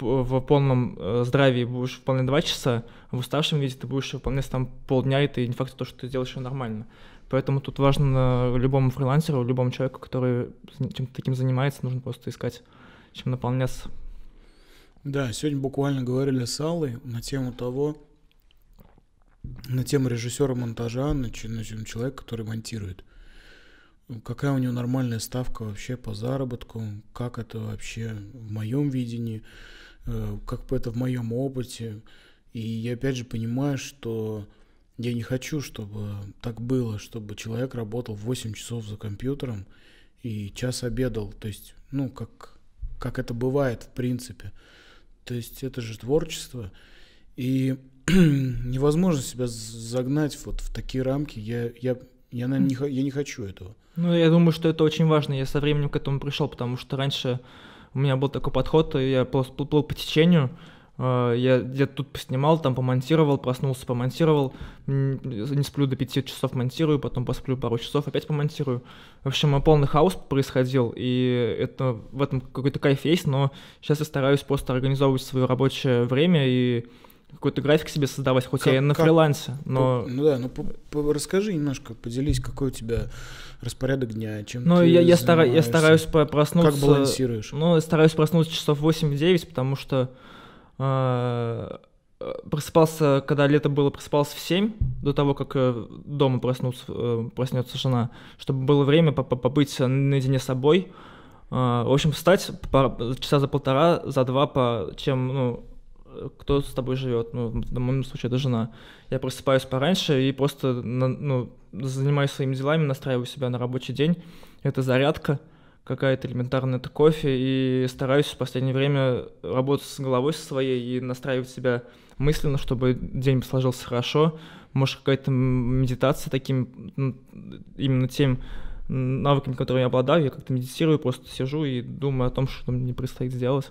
в полном э, здравии будешь выполнять 2 часа, в уставшем виде ты будешь выполнять там полдня, и ты не факт, то, что ты сделаешь ее нормально. Поэтому тут важно любому фрилансеру, любому человеку, который чем-то таким занимается, нужно просто искать, чем наполняться. Да, сегодня буквально говорили с Аллой на тему того, на тему режиссера монтажа, на, тему человека, который монтирует. Какая у него нормальная ставка вообще по заработку, как это вообще в моем видении, э, как это в моем опыте. И я опять же понимаю, что я не хочу, чтобы так было, чтобы человек работал 8 часов за компьютером и час обедал. То есть, ну, как, как это бывает, в принципе. То есть это же творчество. И невозможно себя загнать вот в такие рамки. Я, я, я, наверное, не, я не хочу этого. Ну, я думаю, что это очень важно. Я со временем к этому пришел, потому что раньше у меня был такой подход, я плыл, плыл по течению, Э, я где-то тут поснимал, там помонтировал, проснулся, помонтировал. Не сплю до 5 часов, монтирую, потом посплю пару часов, опять помонтирую. В общем, э, полный хаос происходил, и это в этом какой-то кайф есть, но сейчас я стараюсь просто организовывать свое рабочее время и какой-то график себе создавать, хоть как, я и на как, фрилансе, но... По, ну да, ну по, по, расскажи немножко, поделись, какой у тебя распорядок дня, чем ну, ты я, я, стара, я стараюсь проснуться... Как балансируешь? Ну, стараюсь проснуться часов 8-9, потому что Э, э, просыпался, когда лето было, просыпался в 7, до того, как э, дома проснуться, проснется жена, чтобы было время побыть наедине с собой. В общем, встать по, часа за полтора, за два, по, чем, ну, кто с тобой живет, ну, в моем случае это жена. Я просыпаюсь пораньше и просто, ну, занимаюсь своими делами, настраиваю себя на рабочий день. Это зарядка — какая-то элементарная, это кофе, и стараюсь в последнее время работать с головой со своей и настраивать себя мысленно, чтобы день сложился хорошо. Может, какая-то медитация таким, ну, именно тем навыками, которые я обладаю, я как-то медитирую, просто сижу и думаю о том, что мне предстоит сделать.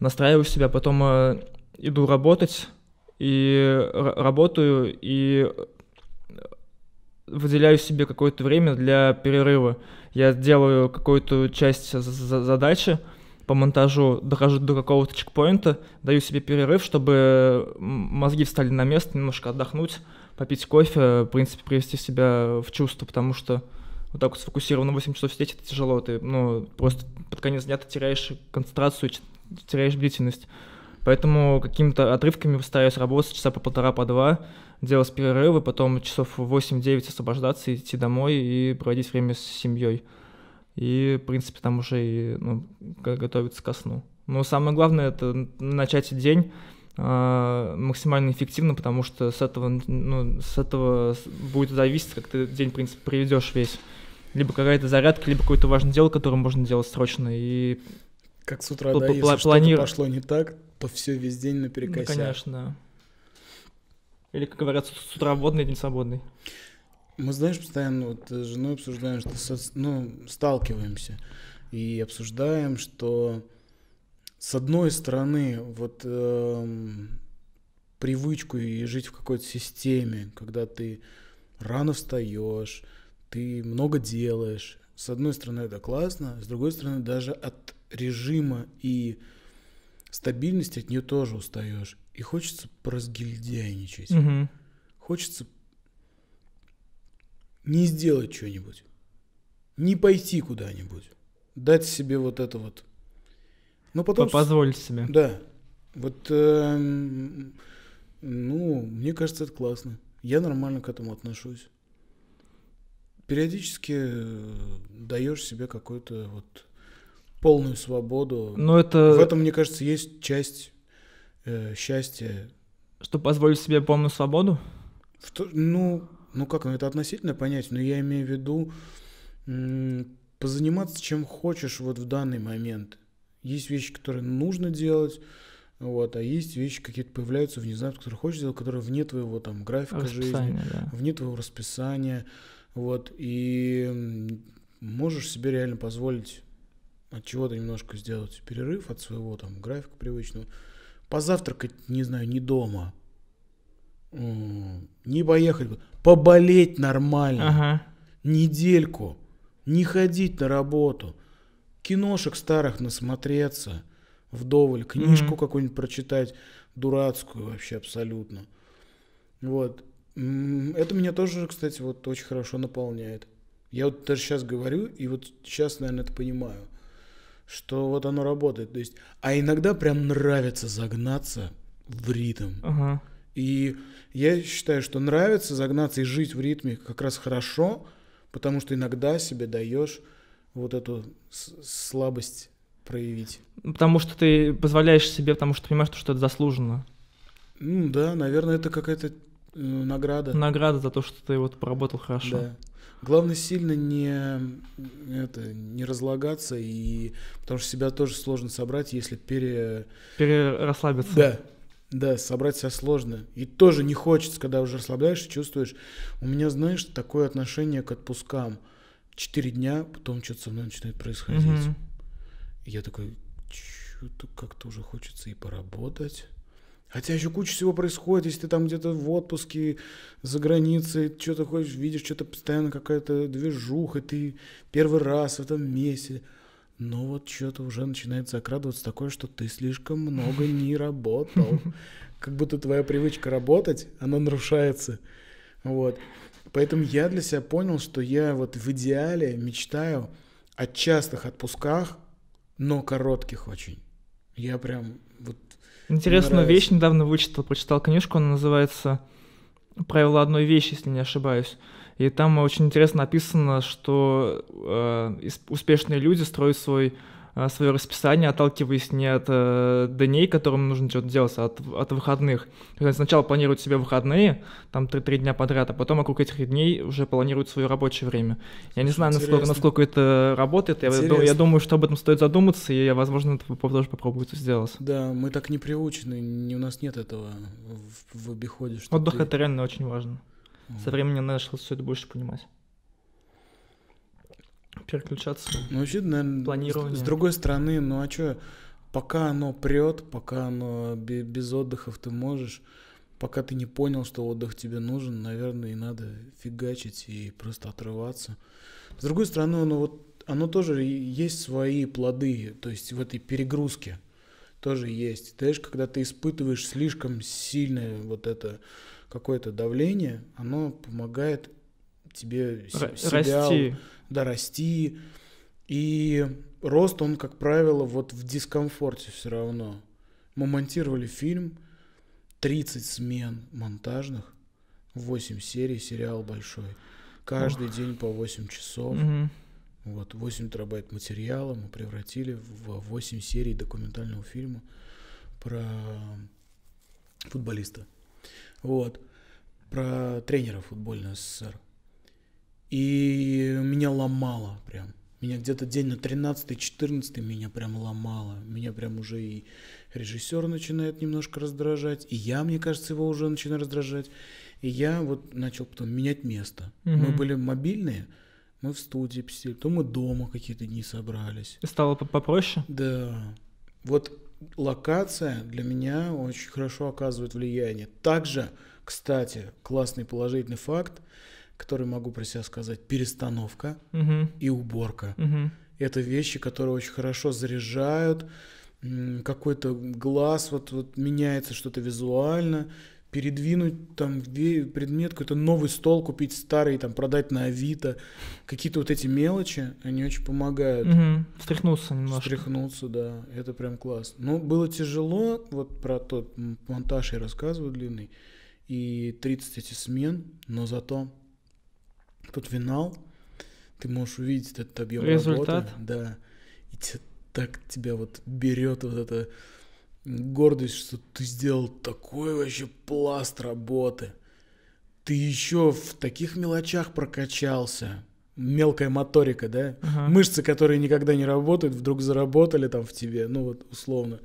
Настраиваю себя, потом э, иду работать, и работаю, и э, выделяю себе какое-то время для перерыва я делаю какую-то часть задачи по монтажу, дохожу до какого-то чекпоинта, даю себе перерыв, чтобы мозги встали на место, немножко отдохнуть, попить кофе, в принципе, привести себя в чувство, потому что вот так вот сфокусированно 8 часов сидеть, это тяжело, ты, ну, просто под конец дня ты теряешь концентрацию, теряешь бдительность. Поэтому какими-то отрывками стараюсь работать часа по полтора, по два, делать перерывы, потом часов 8-9 освобождаться, идти домой и проводить время с семьей. И, в принципе, там уже и ну, готовиться ко сну. Но самое главное — это начать день а, максимально эффективно, потому что с этого, ну, с этого будет зависеть, как ты день, в принципе, приведешь весь. Либо какая-то зарядка, либо какое-то важное дело, которое можно делать срочно. И как с утра, да, если что-то пошло не так, по все весь день наперекосяк. Ну, конечно. Или, как говорят, с утра водный, день свободный. Мы, знаешь, постоянно вот с женой обсуждаем, что со, ну, сталкиваемся и обсуждаем, что с одной стороны, вот эм, привычку и жить в какой-то системе, когда ты рано встаешь, ты много делаешь. С одной стороны, это классно, с другой стороны, даже от режима и стабильность от нее тоже устаешь. И хочется поразгильдяйничать. Угу. Хочется не сделать что-нибудь. Не пойти куда-нибудь. Дать себе вот это вот. ну потом... Позволить себе. Да. Вот, э, ну, мне кажется, это классно. Я нормально к этому отношусь. Периодически э, даешь себе какой-то вот полную свободу. Но это... В этом, мне кажется, есть часть э, счастья. Что позволить себе полную свободу? Что, ну, ну как, ну это относительно понять, но я имею в виду позаниматься чем хочешь вот в данный момент. Есть вещи, которые нужно делать, вот, а есть вещи какие-то появляются внезапно, которые хочешь делать, которые вне твоего там графика расписание, жизни, да. вне твоего расписания, вот, и можешь себе реально позволить от чего-то немножко сделать перерыв от своего там графика привычного, позавтракать, не знаю, не дома, не поехать, поболеть нормально, ага. недельку, не ходить на работу, киношек старых насмотреться вдоволь, книжку mm-hmm. какую-нибудь прочитать дурацкую вообще абсолютно. Вот. Это меня тоже, кстати, вот очень хорошо наполняет. Я вот даже сейчас говорю, и вот сейчас, наверное, это понимаю что вот оно работает. То есть, а иногда прям нравится загнаться в ритм. Ага. И я считаю, что нравится загнаться и жить в ритме как раз хорошо, потому что иногда себе даешь вот эту слабость проявить. Ну, потому что ты позволяешь себе, потому что понимаешь, что это заслуженно. Ну да, наверное, это какая-то э, награда. Награда за то, что ты вот поработал хорошо. Да. Главное сильно не, это, не разлагаться, и, потому что себя тоже сложно собрать, если пере... Перерасслабиться. Да, да, собрать себя сложно. И тоже не хочется, когда уже расслабляешься, чувствуешь. У меня, знаешь, такое отношение к отпускам. Четыре дня, потом что-то со мной начинает происходить. mm Я такой, что-то как-то уже хочется и поработать Хотя еще куча всего происходит, если ты там где-то в отпуске, за границей, что-то хочешь, видишь, что-то постоянно какая-то движуха, ты первый раз в этом месте. Но вот что-то уже начинает закрадываться такое, что ты слишком много не работал. Как будто твоя привычка работать, она нарушается. Вот. Поэтому я для себя понял, что я вот в идеале мечтаю о частых отпусках, но коротких очень. Я прям Интересную вещь недавно вычитал, прочитал книжку, она называется "Правила одной вещи», если не ошибаюсь. И там очень интересно описано, что э, успешные люди строят свой Э, свое расписание, отталкиваясь не от э, дней, которым нужно что-то делать, а от, от выходных. То есть сначала планируют себе выходные, там три дня подряд, а потом вокруг этих дней уже планируют свое рабочее время. Я не знаю, насколько, насколько это работает. Я, я думаю, что об этом стоит задуматься, и я, возможно, это тоже попробую сделать. Да, мы так не приучены, не, у нас нет этого в, в обиходе. Что Отдых ты... — это реально очень важно. Mm. Со временем, я наверное, все это больше понимать переключаться. Ну, вообще, наверное, планирование. С, с другой стороны, ну а что, пока оно прет, пока оно без отдыхов ты можешь, пока ты не понял, что отдых тебе нужен, наверное, и надо фигачить и просто отрываться. С другой стороны, оно вот оно тоже есть свои плоды, то есть в этой перегрузке тоже есть. Ты знаешь, когда ты испытываешь слишком сильное вот это какое-то давление, оно помогает тебе Р- себя расти дорасти. И рост, он, как правило, вот в дискомфорте все равно. Мы монтировали фильм, 30 смен монтажных, 8 серий, сериал большой. Каждый Ох. день по 8 часов. Угу. Вот, 8 терабайт материала мы превратили в 8 серий документального фильма про футболиста. Вот. Про тренера футбольного СССР. И меня ломало прям. Меня где-то день на 13-14 меня прям ломало. Меня прям уже и режиссер начинает немножко раздражать, и я, мне кажется, его уже начинаю раздражать. И я вот начал потом менять место. Угу. Мы были мобильные, мы в студии посидели, то мы дома какие-то дни собрались. Стало попроще? Да. Вот локация для меня очень хорошо оказывает влияние. Также, кстати, классный положительный факт, которые могу про себя сказать, перестановка угу. и уборка. Угу. Это вещи, которые очень хорошо заряжают, какой-то глаз, вот, вот меняется что-то визуально, передвинуть там предмет, какой-то новый стол купить старый, там продать на Авито. Какие-то вот эти мелочи, они очень помогают. Угу. Встряхнуться немножко. Встряхнуться, да. Это прям класс. но было тяжело, вот про тот монтаж я рассказываю длинный, и 30 эти смен, но зато Тут финал, ты можешь увидеть этот объем Результат. работы. Да. И те, так тебя вот берет вот эта гордость, что ты сделал такой вообще пласт работы. Ты еще в таких мелочах прокачался. Мелкая моторика, да? Ага. Мышцы, которые никогда не работают, вдруг заработали там в тебе, ну вот условно. Uh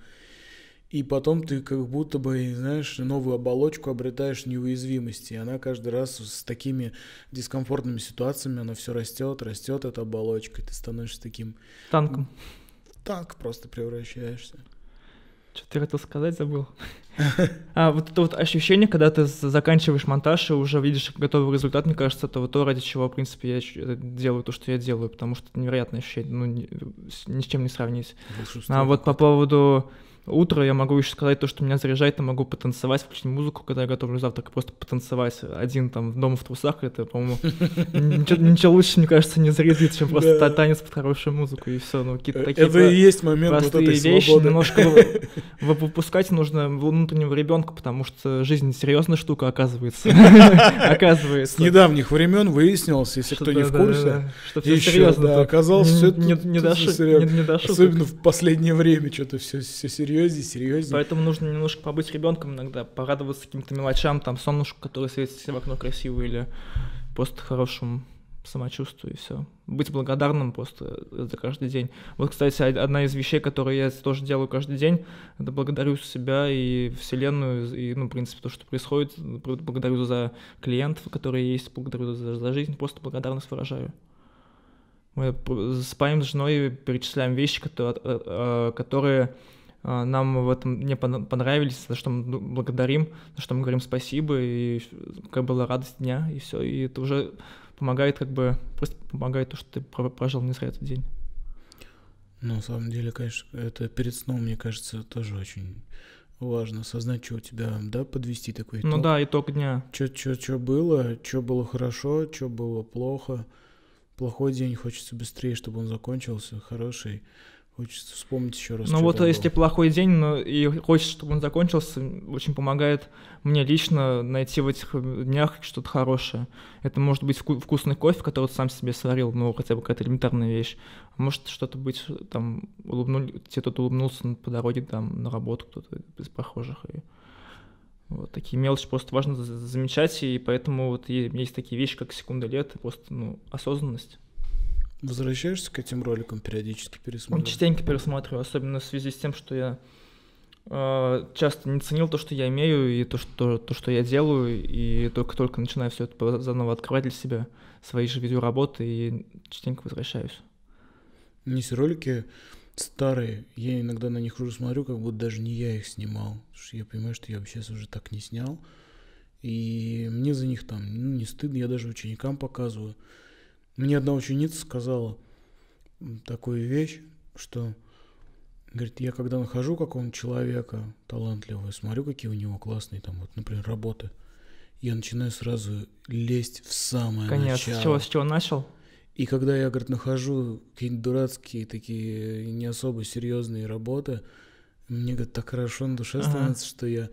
и потом ты как будто бы, знаешь, новую оболочку обретаешь неуязвимости. И она каждый раз с такими дискомфортными ситуациями, она все растет, растет эта оболочка, и ты становишься таким... Танком. танк просто превращаешься. Что ты хотел сказать, забыл. А вот это вот ощущение, когда ты заканчиваешь монтаж и уже видишь готовый результат, мне кажется, это вот то, ради чего, в принципе, я э, делаю то, что я делаю, потому что это невероятное ощущение, ну, ни, с чем не сравнить. А вот по поводу утро, я могу еще сказать то, что меня заряжает, я могу потанцевать, включить музыку, когда я готовлю завтрак, и просто потанцевать один там дома в трусах, это, по-моему, ничего лучше, мне кажется, не зарядит, чем просто танец под хорошую музыку, и все, ну, какие-то такие Это и есть момент вот этой вещи, немножко выпускать нужно внутреннего ребенка, потому что жизнь серьезная штука, оказывается. Оказывается. С недавних времен выяснилось, если кто не в курсе, что все серьезно. Оказалось, все не дошло. Особенно в последнее время что-то все серьезно серьезнее, серьезнее. Поэтому нужно немножко побыть ребенком иногда, порадоваться каким-то мелочам, там солнышку, которое светится в окно красиво, или просто хорошему самочувствию и все. Быть благодарным просто за каждый день. Вот, кстати, одна из вещей, которые я тоже делаю каждый день, это благодарю себя и Вселенную, и, ну, в принципе, то, что происходит. Благодарю за клиентов, которые есть, благодарю за, за жизнь, просто благодарность выражаю. Мы спаем с женой и перечисляем вещи, э, э, которые, которые а, нам в этом не понравились, за что мы благодарим, за что мы говорим спасибо, и какая была радость дня, и все. И это уже помогает, как бы, просто помогает то, что ты прожил не зря этот день. Ну, на самом деле, конечно, это перед сном, мне кажется, тоже очень важно осознать, что у тебя, да, подвести такой ну итог. Ну да, итог дня. Что было, что было хорошо, что было плохо. Плохой день хочется быстрее, чтобы он закончился, хороший — Хочется вспомнить еще раз. Ну вот было. если плохой день, но и хочется, чтобы он закончился, очень помогает мне лично найти в этих днях что-то хорошее. Это может быть вкусный кофе, который ты сам себе сварил, ну хотя бы какая-то элементарная вещь. Может что-то быть, там, улыбнули, тебе кто-то улыбнулся по дороге там, на работу, кто-то из похожих. И... Вот такие мелочи просто важно замечать, и поэтому вот есть такие вещи, как секунда лет, просто ну, осознанность. Возвращаешься к этим роликам периодически пересматриваешь? Ну, частенько пересматриваю, особенно в связи с тем, что я э, часто не ценил то, что я имею, и то, что, то, что я делаю, и только-только начинаю все это заново открывать для себя, свои же видеоработы, и частенько возвращаюсь. Есть ролики старые, я иногда на них уже смотрю, как будто даже не я их снимал, потому что я понимаю, что я вообще уже так не снял, и мне за них там ну, не стыдно, я даже ученикам показываю, мне одна ученица сказала такую вещь, что, говорит, я когда нахожу какого-нибудь человека талантливого, смотрю, какие у него классные там, вот, например, работы, я начинаю сразу лезть в самое Конец. начало. С чего, с чего начал? И когда я, говорит, нахожу какие-нибудь дурацкие, такие э, не особо серьезные работы, мне, говорит, так хорошо на душе ага. становится, что я...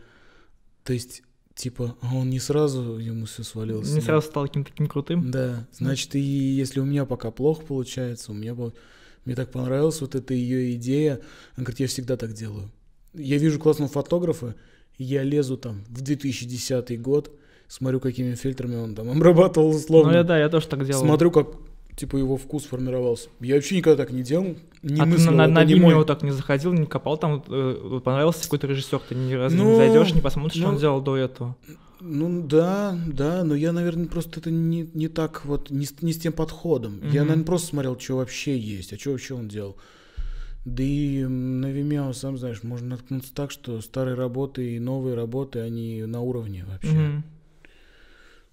То есть типа, а он не сразу ему все свалилось. Не сразу стал каким-то таким крутым. Да. Значит, и если у меня пока плохо получается, у меня было... Мне так понравилась вот эта ее идея. Она говорит, я всегда так делаю. Я вижу классного фотографа, я лезу там в 2010 год, смотрю, какими фильтрами он там обрабатывал условно. Ну, да, я тоже так делал. Смотрю, как типа его вкус формировался. Я вообще никогда так не делал, не а мыслил. Ты на, на Vimeo мой... так не заходил, не копал, там э, понравился какой-то режиссер, ты ни разу ну, не зайдешь, не посмотришь, ну, что он ну, делал до этого. Ну да, да, но я, наверное, просто это не, не так вот, не, не с тем подходом. Mm-hmm. Я, наверное, просто смотрел, что вообще есть, а что вообще он делал. Да и на Vimeo, сам знаешь, можно наткнуться так, что старые работы и новые работы, они на уровне вообще. Mm-hmm.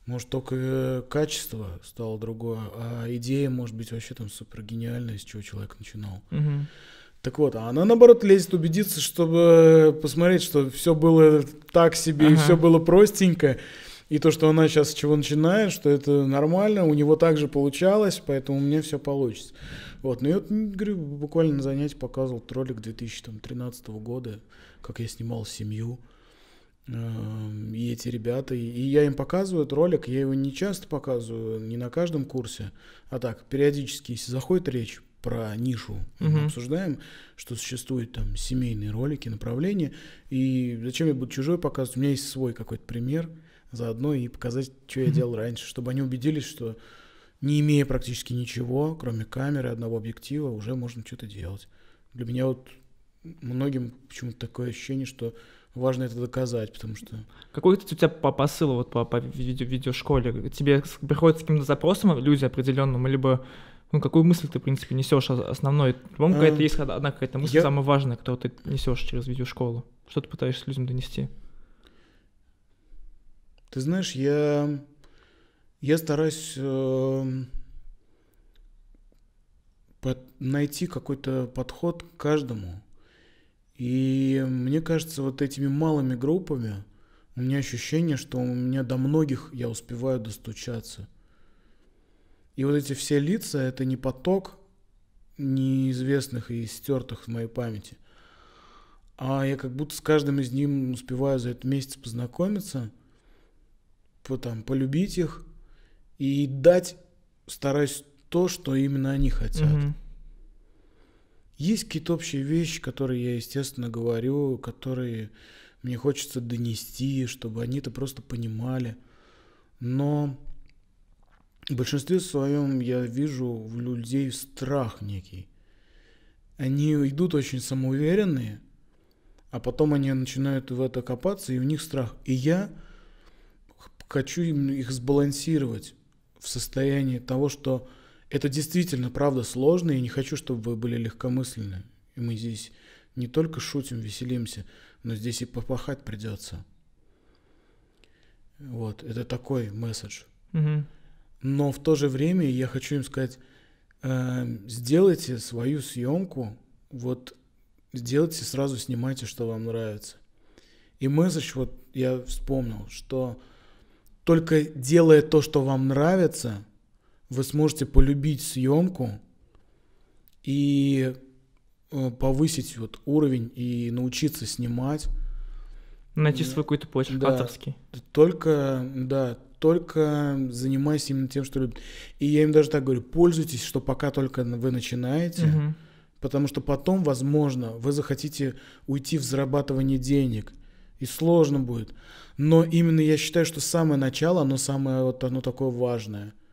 Может, только э, качество стало другое, а идея, может быть, вообще там супер гениальная, с чего человек начинал. Угу. Так вот, а она наоборот лезет убедиться, чтобы э, посмотреть, что все было так себе ага. и все было простенько. И то, что она сейчас с чего начинает, что это нормально, у него также получалось, поэтому мне все получится. Вот, ну и вот, говорю, буквально на занятии показывал ролик 2013 года, как я снимал семью. Эм, и эти ребята, и я им показываю этот ролик, я его не часто показываю, не на каждом курсе, а так, периодически, если заходит речь про нишу, угу. мы обсуждаем, что существуют там семейные ролики, направления, и зачем я буду чужой показывать, у меня есть свой какой-то пример, заодно и показать, что я делал раньше, чтобы они убедились, что не имея практически ничего, кроме камеры, одного объектива, уже можно что-то делать. Для меня вот многим почему-то такое ощущение, что важно это доказать, потому что... Какой у тебя по посыл вот по, по видео, видеошколе? Тебе приходят с каким-то запросом люди определенным, либо ну, какую мысль ты, в принципе, несешь основной? По-моему, какая-то эм, есть одна какая-то мысль, я... самая важная, которую ты несешь через видеошколу. Что ты пытаешься людям донести? Ты знаешь, я, я стараюсь э, под, найти какой-то подход к каждому. И мне кажется, вот этими малыми группами у меня ощущение, что у меня до многих я успеваю достучаться. И вот эти все лица — это не поток неизвестных и стертых в моей памяти, а я как будто с каждым из них успеваю за этот месяц познакомиться, по, там, полюбить их и дать, стараюсь то, что именно они хотят. Mm-hmm. Есть какие-то общие вещи, которые я, естественно, говорю, которые мне хочется донести, чтобы они это просто понимали. Но в большинстве своем я вижу в людей страх некий. Они идут очень самоуверенные, а потом они начинают в это копаться, и у них страх. И я хочу их сбалансировать в состоянии того, что это действительно, правда, сложно, и не хочу, чтобы вы были легкомысленны. И мы здесь не только шутим, веселимся, но здесь и попахать придется. Вот, это такой месседж. Угу. Но в то же время я хочу им сказать, э, сделайте свою съемку, вот сделайте сразу снимайте, что вам нравится. И месседж, вот я вспомнил, что только делая то, что вам нравится – вы сможете полюбить съемку и э, повысить вот уровень и научиться снимать. Найти свой какой-то почерк да. авторский. Только, да, только занимайся именно тем, что любит. И я им даже так говорю, пользуйтесь, что пока только вы начинаете, угу. потому что потом, возможно, вы захотите уйти в зарабатывание денег, и сложно будет. Но именно я считаю, что самое начало, оно самое вот оно такое важное –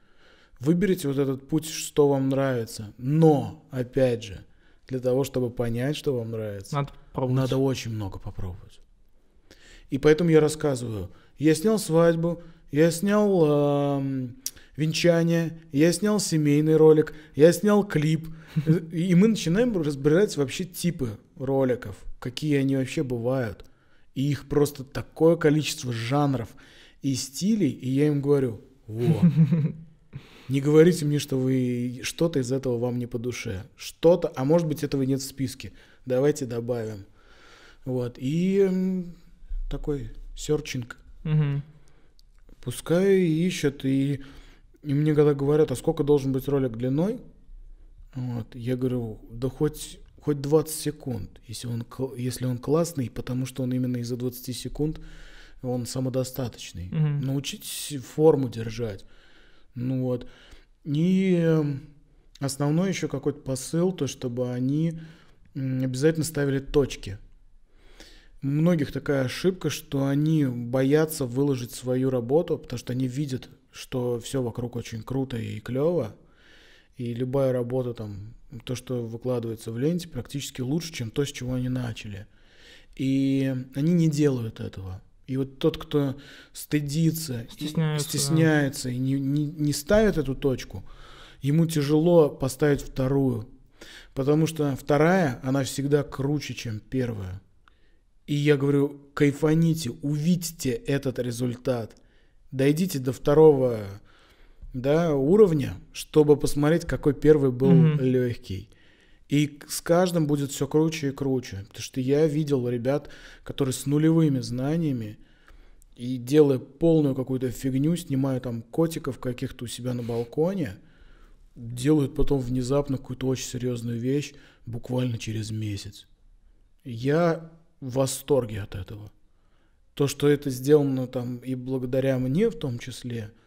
Выберите вот этот путь, что вам нравится. Но, опять же, для того, чтобы понять, что вам нравится, надо, надо очень много попробовать. И поэтому я рассказываю. Я снял свадьбу, я снял э, венчание, я снял семейный ролик, я снял клип. И мы начинаем разбирать вообще типы роликов, какие они вообще бывают. И их просто такое количество жанров и стилей. И я им говорю, вот Не говорите мне, что вы что-то из этого вам не по душе. Что-то, а может быть, этого нет в списке. Давайте добавим. Вот. И такой серчинг. Угу. Пускай ищет. И, и мне когда говорят, а сколько должен быть ролик длиной? Вот. Я говорю, да хоть хоть 20 секунд, если он, если он классный, потому что он именно из-за 20 секунд, он самодостаточный. Угу. Научитесь форму держать. Ну вот. И основной еще какой-то посыл, то чтобы они обязательно ставили точки. У многих такая ошибка, что они боятся выложить свою работу, потому что они видят, что все вокруг очень круто и клево, и любая работа там, то, что выкладывается в ленте, практически лучше, чем то, с чего они начали. И они не делают этого. И вот тот, кто стыдится, стесняется, стесняется и не, не, не ставит эту точку, ему тяжело поставить вторую. Потому что вторая, она всегда круче, чем первая. И я говорю, кайфаните, увидите этот результат. Дойдите до второго да, уровня, чтобы посмотреть, какой первый был mm-hmm. легкий. И с каждым будет все круче и круче. Потому что я видел ребят, которые с нулевыми знаниями и делая полную какую-то фигню, снимая там котиков каких-то у себя на балконе, делают потом внезапно какую-то очень серьезную вещь буквально через месяц. Я в восторге от этого. То, что это сделано там и благодаря мне в том числе –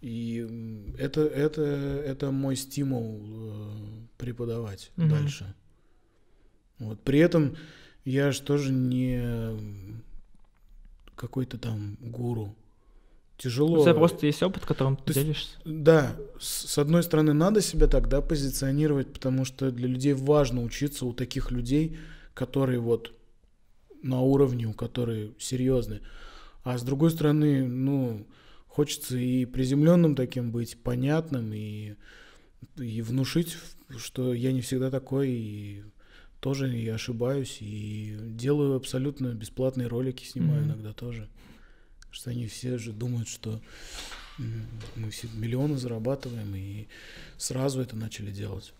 и это, это, это мой стимул э, преподавать угу. дальше. Вот. При этом я же тоже не какой-то там гуру. Тяжело. У тебя просто есть опыт, которым ты делишься. да, с, одной стороны, надо себя тогда позиционировать, потому что для людей важно учиться у таких людей, которые вот на уровне, у которые серьезные. А с другой стороны, ну, хочется и приземленным таким быть, понятным, и, и внушить, что я не всегда такой, и тоже и ошибаюсь, и делаю абсолютно бесплатные ролики, снимаю mm-hmm. иногда тоже. Что они все же думают, что мы все миллионы зарабатываем, и сразу это начали делать.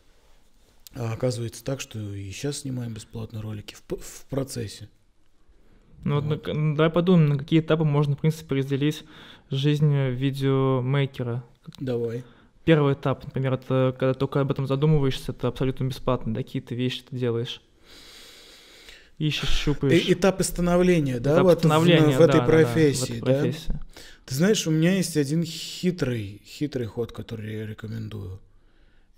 А оказывается так, что и сейчас снимаем бесплатные ролики в, в процессе. Ну вот, вот. Ну, ну, давай подумаем, на какие этапы можно, в принципе, разделить жизнь э, видеомейкера. Давай. Первый этап, например, это когда только об этом задумываешься, это абсолютно бесплатно, да, какие-то вещи ты делаешь. Ищешь, щупаешь. Э Этапы становления, да, Этап вот становления, в, в, этой да, профессии, да, да, в этой профессии. Да? Ты знаешь, у меня есть один хитрый, хитрый ход, который я рекомендую.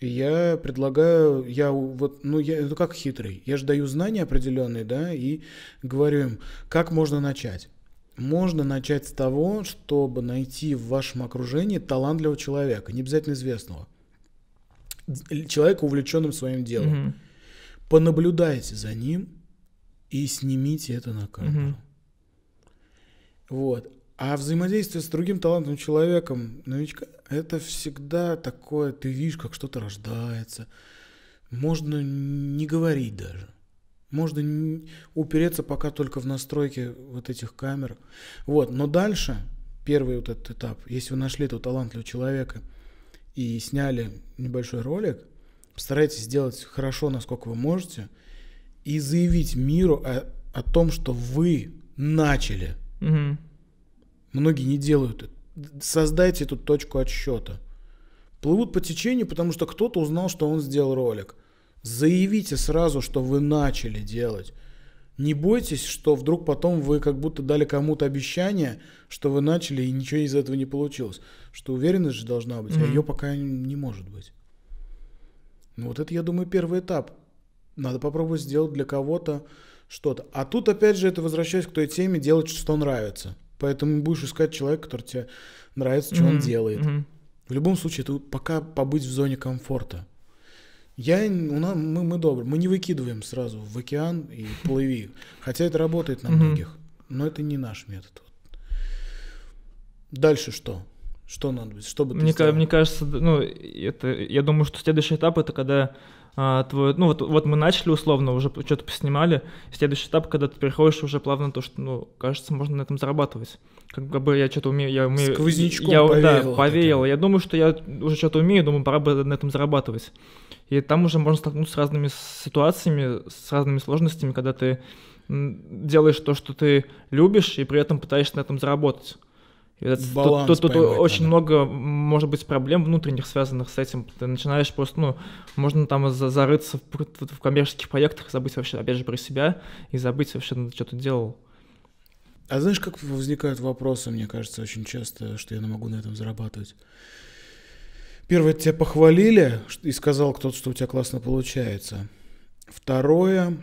Я предлагаю, я вот, ну я, ну как хитрый, я же даю знания определенные, да, и говорю им, как можно начать. Можно начать с того, чтобы найти в вашем окружении талантливого человека, не обязательно известного, человека, увлеченным своим делом. Угу. Понаблюдайте за ним и снимите это на камеру. Угу. Вот. А взаимодействие с другим талантливым человеком, новичка, это всегда такое, ты видишь, как что-то рождается. Можно не говорить даже. Можно не... упереться пока только в настройке вот этих камер. Вот, но дальше, первый вот этот этап, если вы нашли этого талантливого человека и сняли небольшой ролик, постарайтесь сделать хорошо, насколько вы можете, и заявить миру о, о том, что вы начали. Угу. Многие не делают это. Создайте эту точку отсчета. Плывут по течению, потому что кто-то узнал, что он сделал ролик. Заявите сразу, что вы начали делать. Не бойтесь, что вдруг потом вы как будто дали кому-то обещание, что вы начали, и ничего из этого не получилось. Что уверенность же должна быть, mm-hmm. а ее пока не может быть. Ну вот это, я думаю, первый этап. Надо попробовать сделать для кого-то что-то. А тут, опять же, это возвращаясь к той теме, делать, что нравится. Поэтому будешь искать человека, который тебе нравится, что mm-hmm. он делает. Mm-hmm. В любом случае, это пока побыть в зоне комфорта. Я, у нас, мы, мы добры, мы не выкидываем сразу в океан и плыви. Хотя это работает на многих, но это не наш метод. Дальше что? Что надо быть? Что бы ты мне, мне кажется, ну, это, я думаю, что следующий этап это когда а, твой, ну вот, вот мы начали условно, уже что-то поснимали, следующий этап, когда ты переходишь уже плавно то, что, ну, кажется, можно на этом зарабатывать. Как бы я что-то умею, я умею... Сквознячком я, повеяло. Да, повеяло. Я думаю, что я уже что-то умею, думаю, пора бы на этом зарабатывать. И там уже можно столкнуться с разными ситуациями, с разными сложностями, когда ты делаешь то, что ты любишь, и при этом пытаешься на этом заработать. Баланс тут, тут, тут очень надо. много, может быть, проблем внутренних, связанных с этим. Ты начинаешь просто, ну, можно там за зарыться в, в коммерческих проектах, забыть вообще, опять же, про себя и забыть вообще, ну, что ты делал. А знаешь, как возникают вопросы, мне кажется, очень часто, что я не могу на этом зарабатывать? Первое, тебя похвалили и сказал кто-то, что у тебя классно получается. Второе,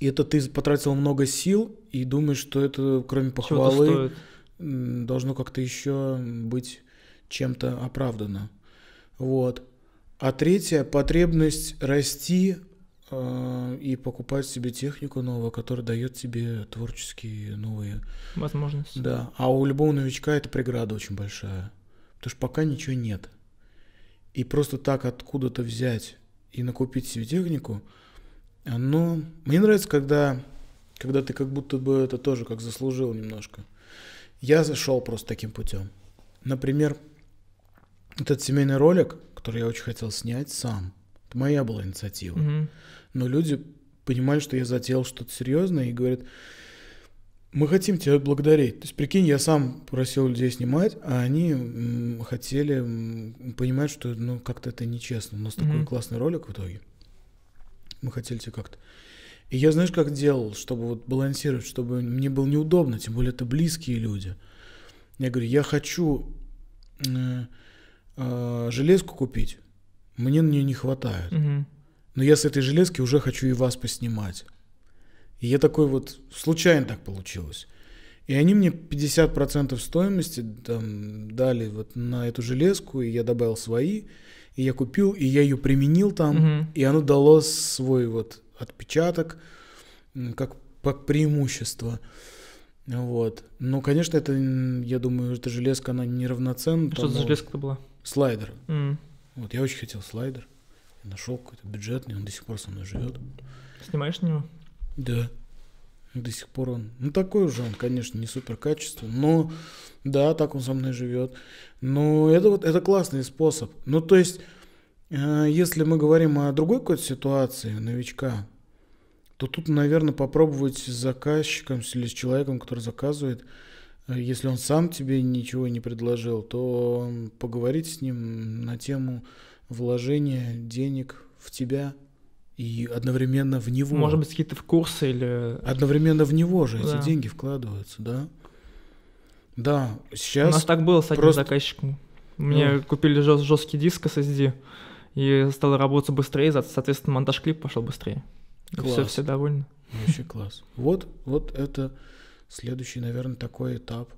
это ты потратил много сил и думаешь, что это кроме похвалы должно как-то еще быть чем-то оправдано. Вот. А третья потребность расти э, и покупать себе технику новую, которая дает тебе творческие новые возможности. Да. А у любого новичка это преграда очень большая. Потому что пока ничего нет. И просто так откуда-то взять и накупить себе технику, оно... Мне нравится, когда, когда ты как будто бы это тоже как заслужил немножко. Я зашел просто таким путем. Например, этот семейный ролик, который я очень хотел снять сам, это моя была инициатива. Mm-hmm. Но люди понимали, что я затеял что-то серьезное и говорят, мы хотим тебя благодарить. То есть, прикинь, я сам просил людей снимать, а они хотели понимать, что ну как-то это нечестно. У нас mm-hmm. такой классный ролик в итоге. Мы хотели тебе как-то и я, знаешь, как делал, чтобы вот балансировать, чтобы мне было неудобно, тем более это близкие люди. Я говорю, я хочу э, э, железку купить, мне на нее не хватает. Угу. Но я с этой железки уже хочу и вас поснимать. И я такой вот, случайно так получилось. И они мне 50% стоимости там, дали вот на эту железку, и я добавил свои, и я купил, и я ее применил там, угу. и оно дало свой вот отпечаток как, по преимущество. Вот. Но, конечно, это, я думаю, эта железка, она неравноценна. А что за железка-то была? Слайдер. Mm. Вот, я очень хотел слайдер. нашел какой-то бюджетный, он до сих пор со мной живет. Снимаешь на него? Да. До сих пор он. Ну, такой уже он, конечно, не супер качество, но да, так он со мной живет. Но это вот это классный способ. Ну, то есть Э, если мы говорим о другой какой-то ситуации новичка, то тут, наверное, попробовать с заказчиком или с человеком, который заказывает, э, если он сам тебе ничего не предложил, то поговорить с ним на тему вложения денег в тебя и одновременно в него. Может быть, какие-то курсы или... Одновременно в него же да. эти деньги вкладываются, да? Да, сейчас... У нас так было с одним просто... заказчиком. Мне ну. купили жесткий диск SSD и стало работать быстрее, соответственно, монтаж клипа пошел быстрее. Класс. Все, все довольны. Ну, вообще класс. Вот, вот это следующий, наверное, такой этап.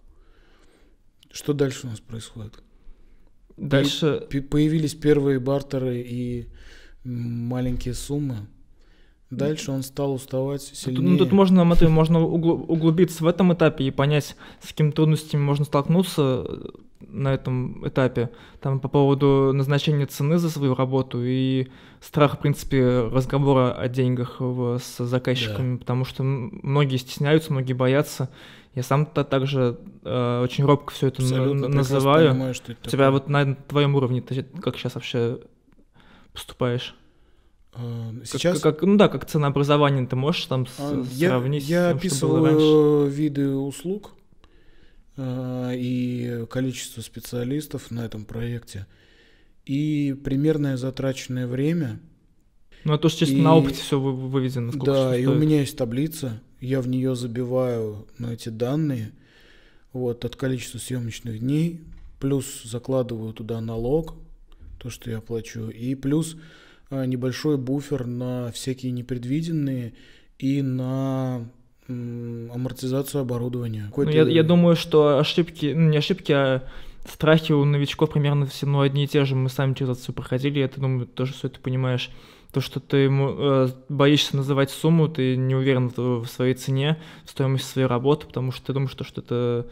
Что дальше у нас происходит? Дальше... появились первые бартеры и маленькие суммы. Дальше он стал уставать ну, сильнее. Тут, ну, тут можно, смотри, можно углубиться в этом этапе и понять, с какими трудностями можно столкнуться на этом этапе. Там по поводу назначения цены за свою работу и страх, в принципе, разговора о деньгах в, с заказчиками, да. потому что многие стесняются, многие боятся. Я сам-то также э, очень робко все это Абсолютно называю. Понимаю, что это У тебя такое. вот на твоем уровне ты а, как сейчас вообще поступаешь? Сейчас? Как, как, ну да, как ценообразование ты можешь там а, сравнить. Я, я с тем, описывал виды услуг, Э, и количество специалистов на этом проекте, и примерное затраченное время. Ну, это а же чисто и... на опыте все выведено. Да, и у меня есть таблица, я в нее забиваю ну, эти данные вот, от количества съемочных дней, плюс закладываю туда налог, то, что я плачу, и плюс э, небольшой буфер на всякие непредвиденные и на амортизацию оборудования. Ну, я, я думаю, что ошибки, ну не ошибки, а страхи у новичков примерно все ну, одни и те же. Мы сами через это все проходили, я ты, думаю, тоже все это понимаешь. То, что ты э, боишься называть сумму, ты не уверен в, своей цене, в стоимости своей работы, потому что ты думаешь, что, что это...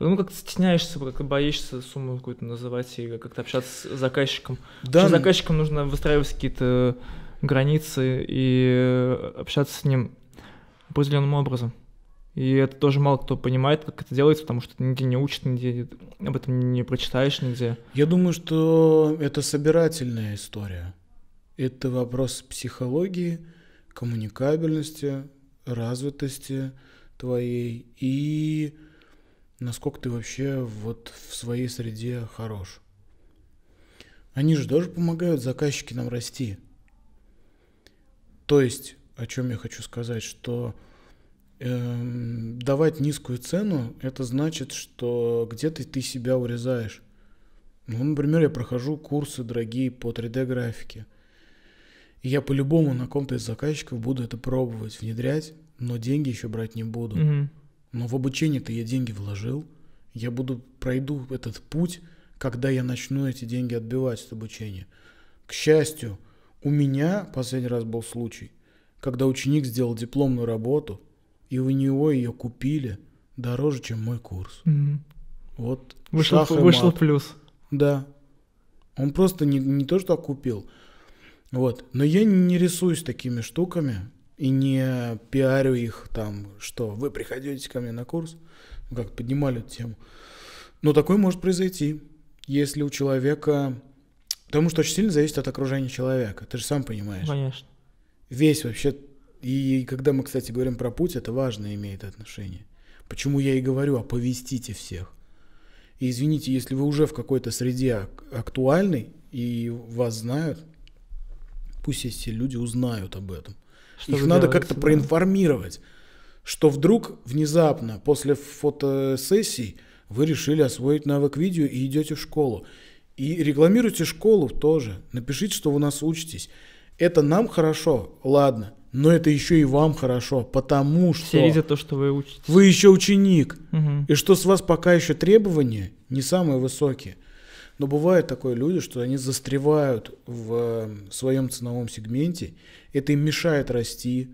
Ну, как-то стесняешься, как-то боишься сумму какую-то называть и как-то общаться с заказчиком. Да. С заказчиком нужно выстраивать какие-то границы и общаться с ним определенным образом. И это тоже мало кто понимает, как это делается, потому что нигде не учат, нигде об этом не прочитаешь нигде. Я думаю, что это собирательная история. Это вопрос психологии, коммуникабельности, развитости твоей и насколько ты вообще вот в своей среде хорош. Они же тоже помогают заказчики нам расти. То есть о чем я хочу сказать, что эм, давать низкую цену, это значит, что где-то ты себя урезаешь. Ну, например, я прохожу курсы дорогие по 3D-графике. И я по-любому на ком-то из заказчиков буду это пробовать, внедрять, но деньги еще брать не буду. Угу. Но в обучение-то я деньги вложил. Я буду пройду этот путь, когда я начну эти деньги отбивать от обучения. К счастью, у меня последний раз был случай когда ученик сделал дипломную работу, и у него ее купили дороже, чем мой курс. Mm-hmm. Вот вышел, вышел плюс. Да. Он просто не, не то, что купил. Вот. Но я не рисуюсь такими штуками и не пиарю их там, что вы приходите ко мне на курс. Ну, как поднимали эту тему. Но такое может произойти, если у человека... Потому что очень сильно зависит от окружения человека. Ты же сам понимаешь. Конечно весь вообще... И когда мы, кстати, говорим про путь, это важно имеет отношение. Почему я и говорю, оповестите всех. И извините, если вы уже в какой-то среде актуальной и вас знают, пусть эти люди узнают об этом. Что Их надо как-то да. проинформировать, что вдруг внезапно после фотосессии вы решили освоить навык видео и идете в школу. И рекламируйте школу тоже. Напишите, что вы нас учитесь это нам хорошо, ладно, но это еще и вам хорошо, потому что... Все видят то, что вы учитесь. Вы еще ученик, угу. и что с вас пока еще требования не самые высокие. Но бывает такое люди, что они застревают в эм, своем ценовом сегменте, это им мешает расти,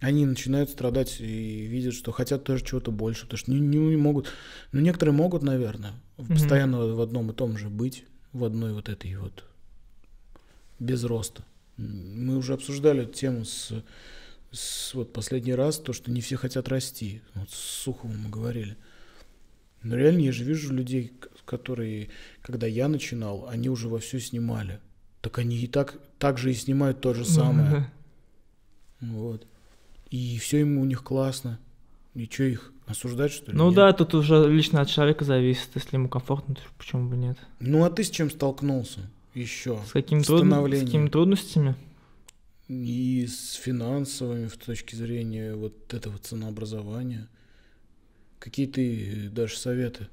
они начинают страдать и видят, что хотят тоже чего-то больше, потому что не, не могут. Ну, некоторые могут, наверное, угу. постоянно в одном и том же быть, в одной вот этой вот без роста. Мы уже обсуждали эту тему с, с вот последний раз, то, что не все хотят расти. Вот с Суховым мы говорили. Но реально я же вижу людей, которые, когда я начинал, они уже вовсю снимали. Так они и так, так же и снимают то же ну, самое. Вот. И все ему у них классно. И что их осуждать, что ли? Ну нет? да, тут уже лично от шарика зависит. Если ему комфортно, то почему бы нет? Ну а ты с чем столкнулся? еще. С какими, труд... трудностями? И с финансовыми в точке зрения вот этого ценообразования. Какие ты дашь советы?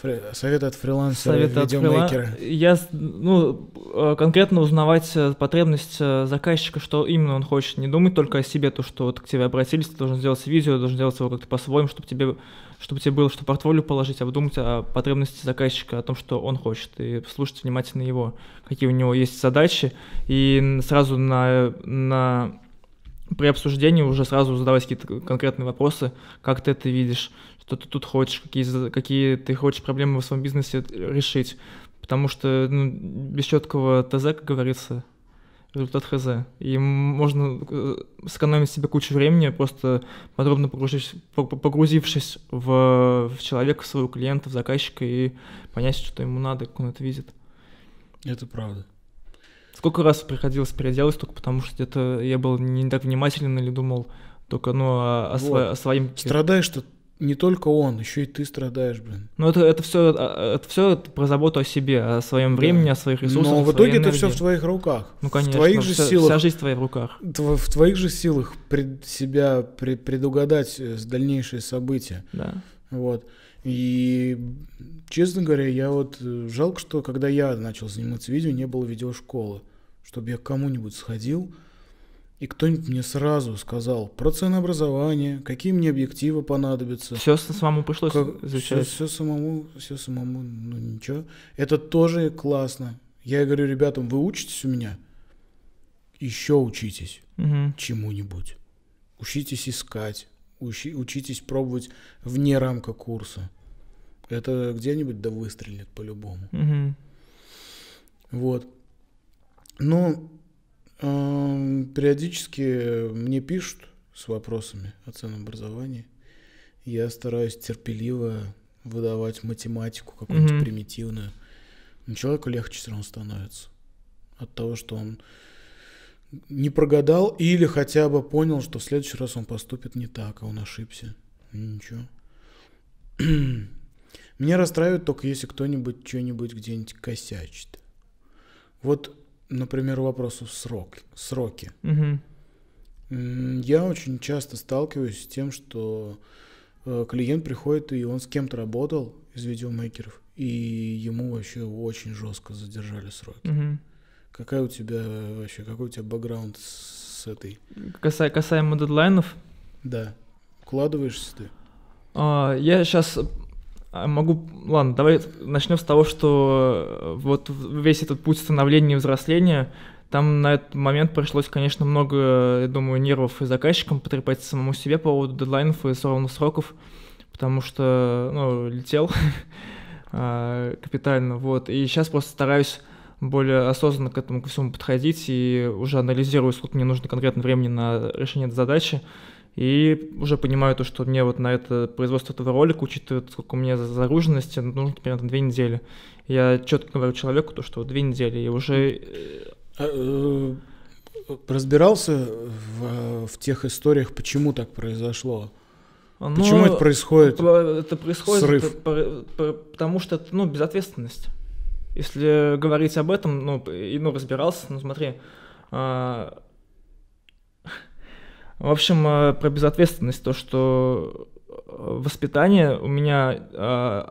Фри... Советы от фрилансера, Советы от фрилансера. Я, ну, э, конкретно узнавать э, потребность э, заказчика, что именно он хочет. Не думать только о себе, то, что вот к тебе обратились, ты должен сделать видео, должен сделать его как-то по-своему, чтобы тебе чтобы тебе было что портфолио положить, а думать о потребности заказчика, о том, что он хочет, и слушать внимательно его, какие у него есть задачи, и сразу на, на при обсуждении уже сразу задавать какие-то конкретные вопросы, как ты это видишь, что ты тут хочешь, какие, какие ты хочешь проблемы в своем бизнесе решить. Потому что ну, без четкого ТЗ, как говорится, результат ХЗ. И можно э, сэкономить себе кучу времени, просто подробно погрузившись, погрузившись в, в человека, в своего клиента, в заказчика и понять, что ему надо, как он это видит. Это правда. Сколько раз приходилось переделать только потому, что где-то я был не так внимателен или думал только ну, о, о, вот. сво- о своем... Страдаешь, что не только он, еще и ты страдаешь, блин. Ну это, это все, а, это все про заботу о себе, о своем времени, да. о своих ресурсах. Но в итоге это все в твоих руках. Ну конечно. В твоих же все, силах. Вся жизнь в твоих руках. Тв в твоих же силах пред, себя пред, предугадать э, дальнейшие события. Да. Вот. И, честно говоря, я вот э, жалко, что когда я начал заниматься видео, не было видеошколы, чтобы я к кому-нибудь сходил, и кто-нибудь мне сразу сказал про ценообразование, какие мне объективы понадобятся. Все самому пришлось как, изучать. Все, самому, все самому, ну ничего. Это тоже классно. Я говорю ребятам, вы учитесь у меня? Еще учитесь угу. чему-нибудь. Учитесь искать, учи, учитесь пробовать вне рамка курса. Это где-нибудь да выстрелит по-любому. Угу. Вот. Но ну, Периодически мне пишут с вопросами о ценном образовании. Я стараюсь терпеливо выдавать математику какую-то mm-hmm. примитивную. Но человеку легче все равно становится. От того, что он не прогадал или хотя бы понял, что в следующий раз он поступит не так, а он ошибся. Ничего. Меня расстраивает только, если кто-нибудь что-нибудь где-нибудь косячит. Вот например, вопросу срок, сроки. Угу. Я очень часто сталкиваюсь с тем, что э, клиент приходит, и он с кем-то работал из видеомейкеров, и ему вообще очень жестко задержали сроки. Угу. Какая у тебя вообще, какой у тебя бэкграунд с этой? Касай, касаемо дедлайнов? Да. Укладываешься ты? А, я сейчас а, могу... Ладно, давай начнем с того, что э, вот весь этот путь становления и взросления, там на этот момент пришлось, конечно, много, я думаю, нервов и заказчикам потрепать самому себе по поводу дедлайнов и сорванных сроков, потому что, ну, летел а, капитально, вот. И сейчас просто стараюсь более осознанно к этому ко всему подходить и уже анализирую, сколько мне нужно конкретно времени на решение этой задачи, и уже понимаю то, что мне вот на это производство этого ролика, учитывая, сколько у меня за загруженности, нужно примерно две недели. Я четко говорю человеку то, что две недели, и уже... А, э, разбирался в, в тех историях, почему так произошло? Но ну, почему это происходит? Это происходит срыв? Это, потому что это ну, безответственность. Если говорить об этом, ну, и, ну разбирался, ну смотри, а, в общем, э, про безответственность, то, что э, воспитание у меня... Э,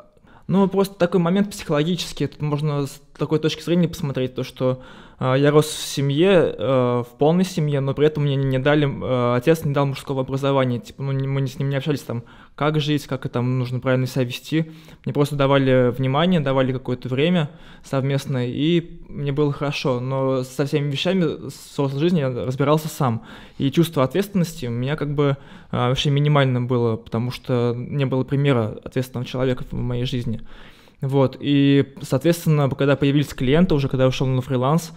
ну, просто такой момент психологический, тут можно с такой точки зрения посмотреть, то, что я рос в семье, в полной семье, но при этом мне не дали, отец не дал мужского образования, типа, ну, мы с ним не общались там как жить, как это нужно правильно себя вести. Мне просто давали внимание, давали какое-то время совместное, и мне было хорошо. Но со всеми вещами взрослой жизни я разбирался сам. И чувство ответственности у меня как бы а, вообще минимально было, потому что не было примера ответственного человека в моей жизни. Вот, и, соответственно, когда появились клиенты, уже когда я ушел на фриланс,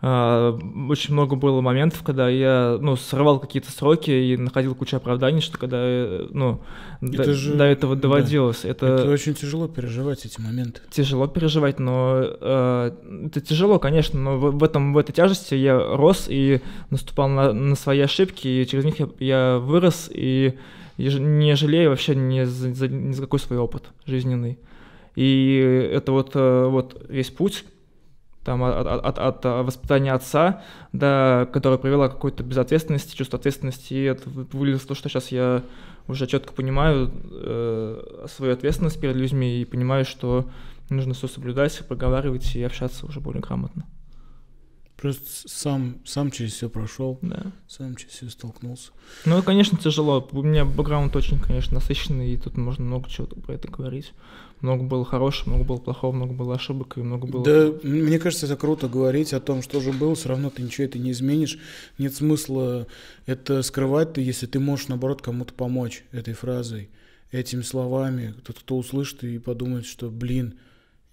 а, очень много было моментов, когда я, ну, срывал какие-то сроки и находил кучу оправданий, что когда, э, ну, это до, же... до этого доводилось. Да. Это... это очень тяжело переживать эти моменты. Тяжело переживать, но э, это тяжело, конечно, но в, в этом в этой тяжести я рос и наступал на, на свои ошибки, и через них я, я вырос и, не жалею вообще ни за, за, ни за какой свой опыт жизненный. И это вот, э, вот весь путь там, от, от, от э, воспитания отца, да, которое привело к какой-то безответственности, чувство ответственности, и это вылилось то, что сейчас я уже четко понимаю э, свою ответственность перед людьми и понимаю, что нужно все соблюдать, проговаривать и общаться уже более грамотно. Просто сам, сам через все прошел, да. сам через все столкнулся. Ну, конечно, тяжело. У меня бэкграунд очень, конечно, насыщенный, и тут можно много чего про это говорить много было хорошего, много было плохого, много было ошибок и много было... Да, мне кажется, это круто говорить о том, что же было, все равно ты ничего это не изменишь. Нет смысла это скрывать, если ты можешь, наоборот, кому-то помочь этой фразой, этими словами. Тот, кто услышит и подумает, что, блин,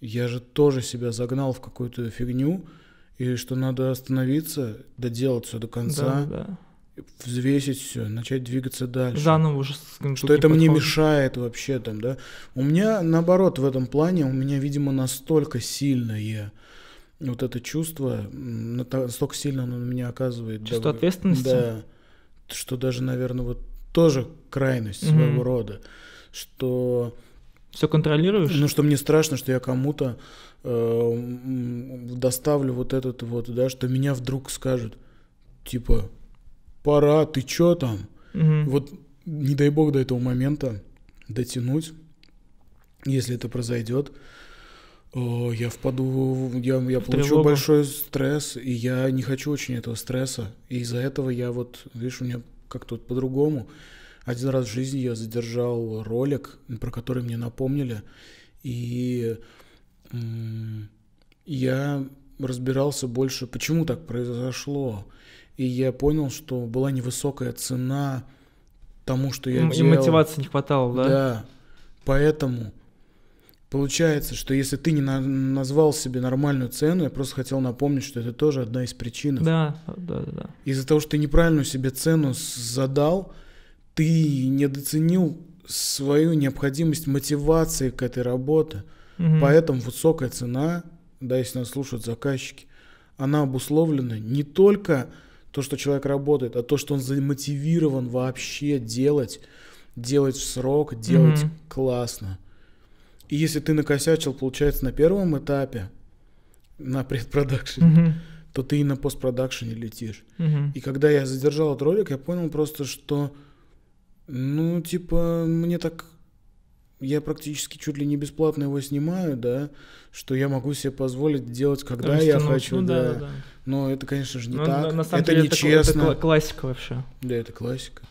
я же тоже себя загнал в какую-то фигню, и что надо остановиться, доделать все до конца. Да, да взвесить все, начать двигаться дальше. Заново уже. Что это мне мешает вообще там, да? У меня наоборот в этом плане, у меня, видимо, настолько сильное вот это чувство, настолько сильно оно на меня оказывает. Чувство да, ответственности. Да. Что даже, наверное, вот тоже крайность mm-hmm. своего рода, что. Все контролируешь? Ну, что мне страшно, что я кому-то э, доставлю вот этот вот, да, что меня вдруг скажут, типа, пора, ты чё там? Угу. Вот не дай бог до этого момента дотянуть, если это произойдет, я впаду, я, я получу тревогу. большой стресс, и я не хочу очень этого стресса. И из-за этого я вот, видишь, у меня как-то вот по-другому. Один раз в жизни я задержал ролик, про который мне напомнили, и я разбирался больше, почему так произошло и я понял, что была невысокая цена тому, что я и делал. И мотивации не хватало, да? Да. Поэтому получается, что если ты не на- назвал себе нормальную цену, я просто хотел напомнить, что это тоже одна из причин. Да, да, да. Из-за того, что ты неправильную себе цену задал, ты недооценил свою необходимость мотивации к этой работе. Угу. Поэтому высокая цена, да, если нас слушают заказчики, она обусловлена не только то, что человек работает, а то, что он замотивирован вообще делать, делать в срок, делать mm-hmm. классно. И если ты накосячил, получается, на первом этапе, на предпродакшене, mm-hmm. то ты и на постпродакшене летишь. Mm-hmm. И когда я задержал этот ролик, я понял просто, что, ну, типа, мне так я практически чуть ли не бесплатно его снимаю, да, что я могу себе позволить делать, когда Потому я ну, хочу, ну, да, да. да. Но это, конечно же, не Но, ну, так. На, на самом это нечестно. Это, классика вообще. Да, это классика.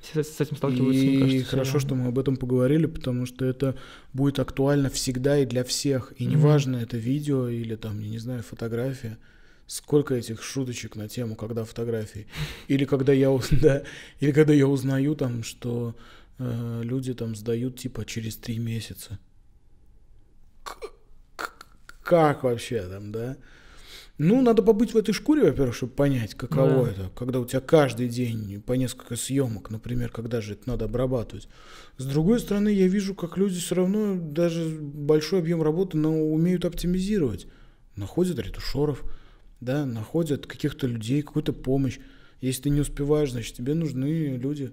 Все с этим сталкиваются, и мне кажется, хорошо, что мы об этом поговорили, потому что это будет актуально всегда и для всех. И mm-hmm. неважно, это видео или там, я не знаю, фотография сколько этих шуточек на тему, когда фотографии. Или когда я, узнаю, или когда я узнаю там, что Э, люди там сдают типа через три месяца. Как вообще там, да? Ну, надо побыть в этой шкуре, во-первых, чтобы понять, каково да. это, когда у тебя каждый день по несколько съемок, например, когда же это надо обрабатывать. С другой стороны, я вижу, как люди все равно даже большой объем работы, но умеют оптимизировать. Находят ретушеров, да, находят каких-то людей, какую-то помощь. Если ты не успеваешь, значит, тебе нужны люди,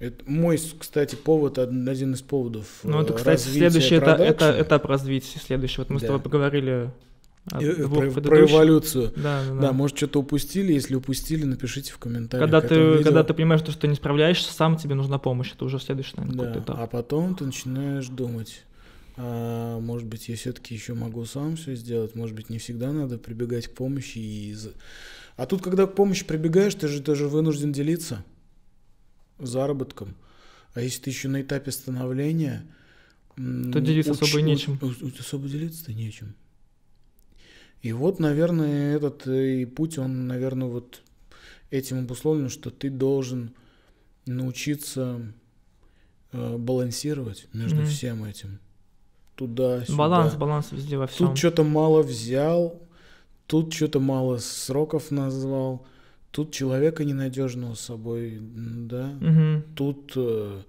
это мой, кстати, повод, один из поводов. Ну, это, э, кстати, следующий этап, это этап развития следующий. Вот мы да. с тобой поговорили а про, про эволюцию. Да, да, да. да, может, что-то упустили. Если упустили, напишите в комментариях. Когда ты, когда ты понимаешь, что ты не справляешься, сам тебе нужна помощь. Это уже следующий, наверное, да. этап. А потом ты начинаешь думать. А, может быть, я все-таки еще могу сам все сделать. Может быть, не всегда надо прибегать к помощи. И... А тут, когда к помощи прибегаешь, ты же, ты же вынужден делиться заработком. А если ты еще на этапе становления... То делиться очень, особо нечем. Особо делиться-то нечем. И вот, наверное, этот э, и путь, он, наверное, вот этим обусловлен, что ты должен научиться э, балансировать между mm-hmm. всем этим. Туда-сюда. Баланс, баланс везде во всем. Тут что-то мало взял, тут что-то мало сроков назвал, Тут человека ненадежного с собой, да. Угу. Тут э,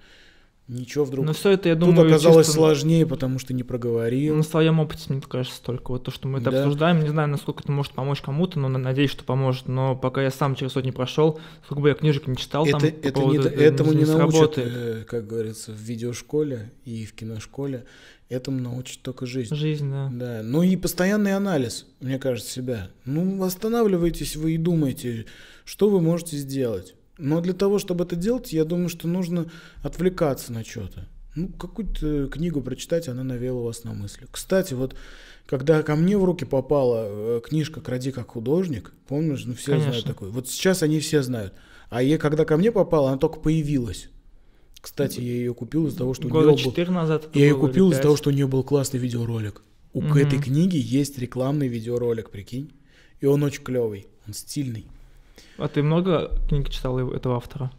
ничего вдруг. Но все это, я думаю, тут оказалось чисто... сложнее, потому что не проговорил. На своем опыте, мне кажется, только вот то, что мы это да. обсуждаем, не знаю, насколько это может помочь кому-то, но надеюсь, что поможет. Но пока я сам через сотни прошел, сколько бы я книжек не читал, это, там это по поводу, не, этому не, не научат, э, как говорится, в видеошколе и в киношколе. Этому научит только жизнь. Жизнь, да. Да. Ну и постоянный анализ, мне кажется, себя. Ну, останавливайтесь вы и думайте что вы можете сделать. Но для того, чтобы это делать, я думаю, что нужно отвлекаться на что-то. Ну, какую-то книгу прочитать, она навела вас на мысль. Кстати, вот когда ко мне в руки попала э, книжка «Кради как художник», помнишь, ну все Конечно. знают такой. Вот сейчас они все знают. А я, когда ко мне попала, она только появилась. Кстати, я ее купил из-за того, что Года у нее 4 был... назад я ее купил из-за того, что у нее был классный видеоролик. У угу. этой книги есть рекламный видеоролик, прикинь, и он очень клевый, он стильный. А ты много книг читал этого автора?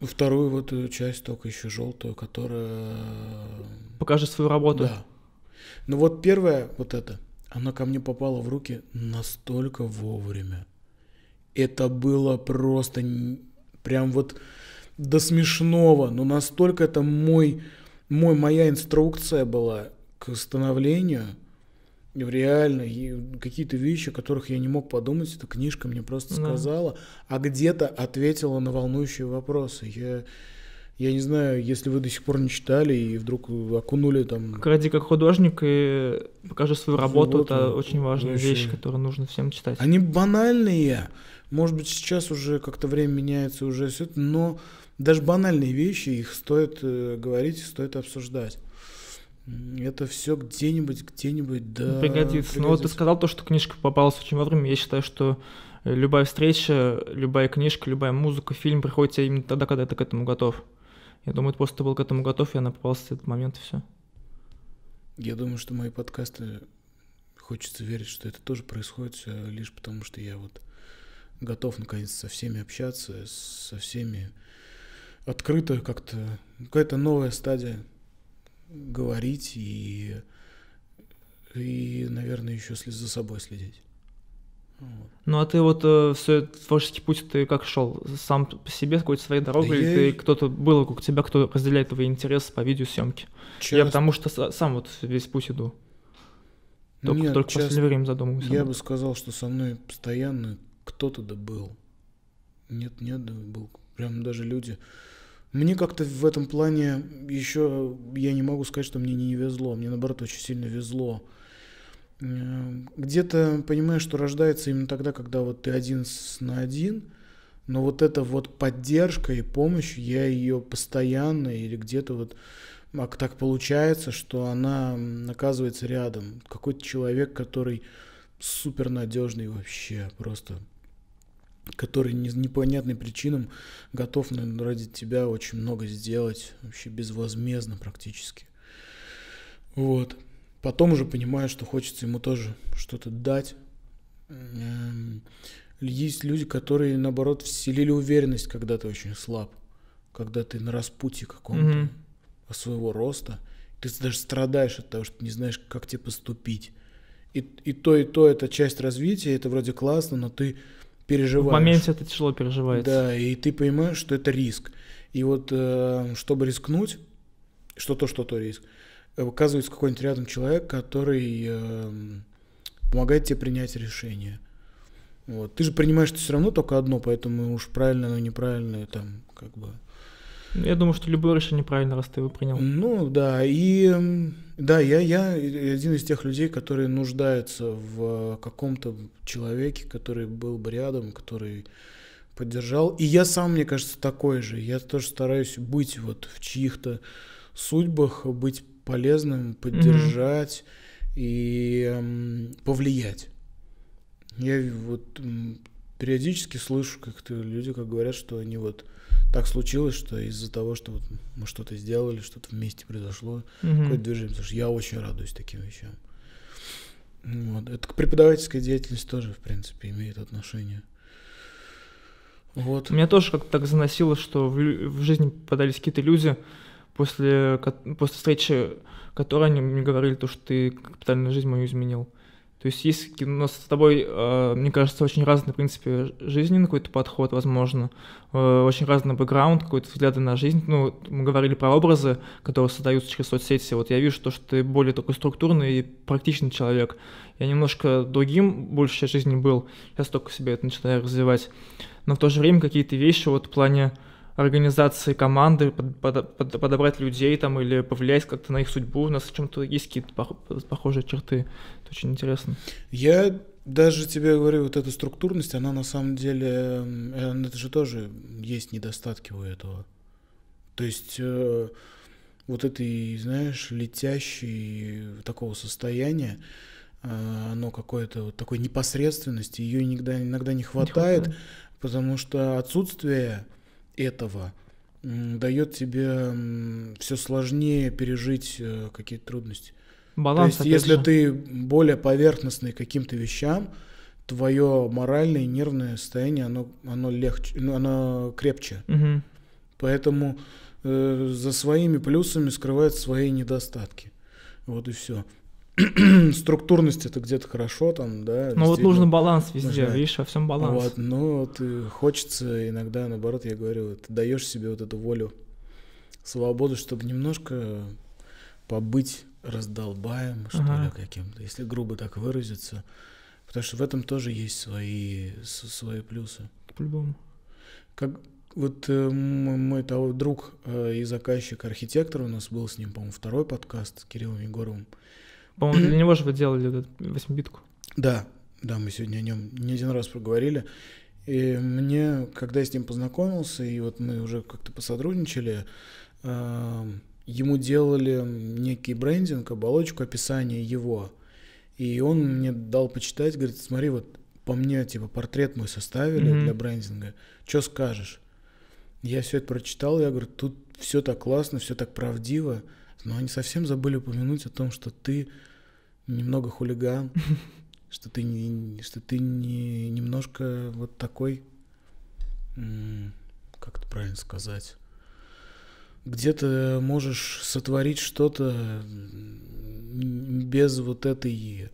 Ну, вторую вот эту часть только еще желтую, которая... Э, покажет свою работу. Да. Ну вот первая вот эта, она ко мне попала в руки настолько вовремя. Это было просто прям вот до смешного, но настолько это мой, мой моя инструкция была к становлению – Реально, какие-то вещи, о которых я не мог подумать, эта книжка мне просто да. сказала, а где-то ответила на волнующие вопросы. Я, я не знаю, если вы до сих пор не читали и вдруг окунули там... Ради как художник и покажи свою работу, работу это очень важная вообще. вещь, которую нужно всем читать. Они банальные, может быть, сейчас уже как-то время меняется, уже все это, но даже банальные вещи, их стоит э, говорить, стоит обсуждать. Это все где-нибудь, где-нибудь, ну, да. Пригодится. пригодится. Ну, Но вот ты сказал то, что книжка попалась очень вовремя. Я считаю, что э, любая встреча, любая книжка, любая музыка, фильм приходит тебе именно тогда, когда ты к этому готов. Я думаю, просто был к этому готов, и она попалась в этот момент, и все. Я думаю, что мои подкасты хочется верить, что это тоже происходит все лишь потому, что я вот готов наконец со всеми общаться, со всеми открыто как-то. Какая-то новая стадия говорить и, и наверное, еще за собой следить. Вот. Ну а ты вот э, все творческий путь ты как шел? Сам по себе какой-то своей дорогой, да или я... ты кто-то был у тебя, кто разделяет твои интересы по видеосъемке? Часто... Я потому что сам вот весь путь иду. Только, Нет, только часто... последнее время задумываюсь. Я бы сказал, что со мной постоянно кто-то да был. Нет, нет, да был. Прям даже люди, мне как-то в этом плане еще, я не могу сказать, что мне не везло, мне наоборот очень сильно везло. Э, где-то понимаешь, что рождается именно тогда, когда вот ты один на один, но вот эта вот поддержка и помощь, я ее постоянно или где-то вот а так получается, что она оказывается рядом. Какой-то человек, который супер надежный вообще, просто который не, непонятным причинам готов наверное, ради тебя очень много сделать, вообще безвозмездно практически. Вот. Потом уже понимаю, что хочется ему тоже что-то дать. Эм, есть люди, которые, наоборот, вселили уверенность, когда ты очень слаб, когда ты на распутье каком-то mm-hmm. своего роста. Ты даже страдаешь от того, что не знаешь, как тебе поступить. И, и то, и то, это часть развития, это вроде классно, но ты переживаешь. В моменте это тяжело переживается. Да, и ты понимаешь, что это риск. И вот э, чтобы рискнуть, что то, что то риск, э, оказывается какой-нибудь рядом человек, который э, помогает тебе принять решение. Вот. Ты же принимаешь ты все равно только одно, поэтому уж правильно, но неправильное там как бы. Я думаю, что любое решение правильно, раз ты его принял. Ну да, и да, я, я один из тех людей, которые нуждаются в каком-то человеке, который был бы рядом, который поддержал. И я сам, мне кажется, такой же. Я тоже стараюсь быть вот в чьих-то судьбах, быть полезным, поддержать mm-hmm. и эм, повлиять. Я вот эм, периодически слышу, как-то люди как говорят, что они вот так случилось, что из-за того, что вот мы что-то сделали, что-то вместе произошло, угу. какое-то движение, потому что я очень радуюсь таким вещам. Ну вот. Это к преподавательской деятельности тоже, в принципе, имеет отношение. Вот. Меня тоже как-то так заносило, что в, в жизни попадались какие-то люди, после, после встречи которой они мне говорили, то, что ты капитально жизнь мою изменил. То есть есть у нас с тобой, э, мне кажется, очень разный, в принципе, жизненный какой-то подход, возможно, э, очень разный бэкграунд, какой-то взгляды на жизнь. Ну, мы говорили про образы, которые создаются через соцсети. Вот я вижу то, что ты более такой структурный и практичный человек. Я немножко другим больше часть жизни был. Я столько себе это начинаю развивать. Но в то же время какие-то вещи вот в плане организации команды, под, под, под, подобрать людей там или повлиять как-то на их судьбу. У нас в чем-то есть какие-то похожие черты. Это очень интересно. Я даже тебе говорю, вот эта структурность, она на самом деле, эм, это же тоже есть недостатки у этого. То есть э, вот этой, знаешь, летящей такого состояния, э, оно какое-то вот такой непосредственности, ее иногда, иногда не хватает, не хватает, потому что отсутствие этого дает тебе все сложнее пережить э, какие-то трудности. Баланс. То есть, если же. ты более поверхностный каким-то вещам, твое моральное и нервное состояние, оно, оно легче, ну, оно крепче. Угу. Поэтому э, за своими плюсами скрывают свои недостатки. Вот и все. структурность это где-то хорошо там, да. Ну вот нужно баланс везде, нужно... видишь, во всем баланс. Вот, но ну, вот хочется иногда, наоборот, я говорю, ты даешь себе вот эту волю, свободу, чтобы немножко побыть раздолбаем, что ага. ли, каким-то, если грубо так выразиться. Потому что в этом тоже есть свои, свои плюсы. По-любому. Как, вот э, мой того, друг э, и заказчик-архитектор, у нас был с ним, по-моему, второй подкаст с Кириллом Егоровым. По-моему, для него же вы делали эту восьмибитку. Да, да, мы сегодня о нем не один раз проговорили. И мне, когда я с ним познакомился, и вот мы уже как-то посотрудничали, эм, ему делали некий брендинг, оболочку, описание его. И он мне дал почитать, говорит, смотри, вот по мне, типа, портрет мой составили mm-hmm. для брендинга, что скажешь? Я все это прочитал, я говорю, тут все так классно, все так правдиво но они совсем забыли упомянуть о том, что ты немного хулиган, что ты, не, что ты не, немножко вот такой, как это правильно сказать, где-то можешь сотворить что-то без вот этой,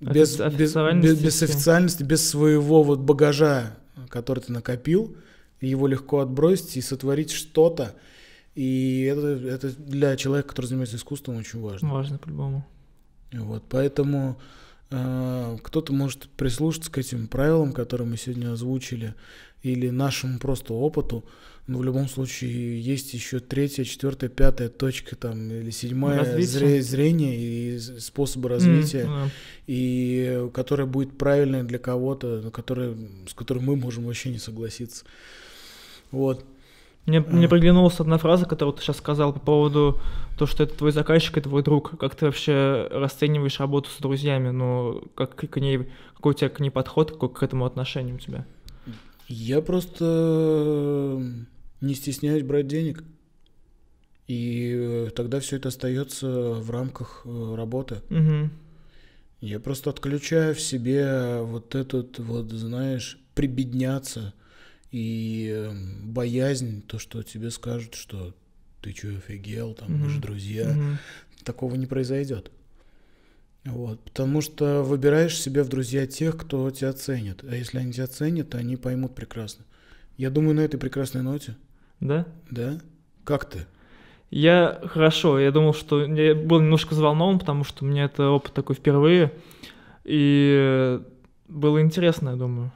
без, без, без, без официальности, без своего вот багажа, который ты накопил, его легко отбросить и сотворить что-то, и это, это для человека, который занимается искусством, очень важно. Важно по-любому. Вот, поэтому э, кто-то может прислушаться к этим правилам, которые мы сегодня озвучили, или нашему просто опыту. Но в любом случае есть еще третья, четвертая, пятая точка там или седьмая Развитие. зрение и способы развития, mm, yeah. и э, которая будет правильная для кого-то, которая с которой мы можем вообще не согласиться. Вот. Мне, mm. мне приглянулась одна фраза, которую ты сейчас сказал по поводу того, что это твой заказчик и твой друг. Как ты вообще расцениваешь работу с друзьями? Ну, как к ней, какой у тебя к ней подход, какое к этому отношение у тебя? Я просто э, не стесняюсь брать денег. И э, тогда все это остается в рамках э, работы. Угу. Я просто отключаю в себе вот этот вот, знаешь, прибедняться и эм, боязнь, то, что тебе скажут, что ты что, офигел, там, mm-hmm. мы же друзья, mm-hmm. такого не произойдет. Вот, потому что выбираешь себе в друзья тех, кто тебя ценит. А если они тебя ценят, они поймут прекрасно. Я думаю, на этой прекрасной ноте. Да? Да. Как ты? Я хорошо, я думал, что я был немножко взволнован, потому что у меня это опыт такой впервые. И э, было интересно, я думаю.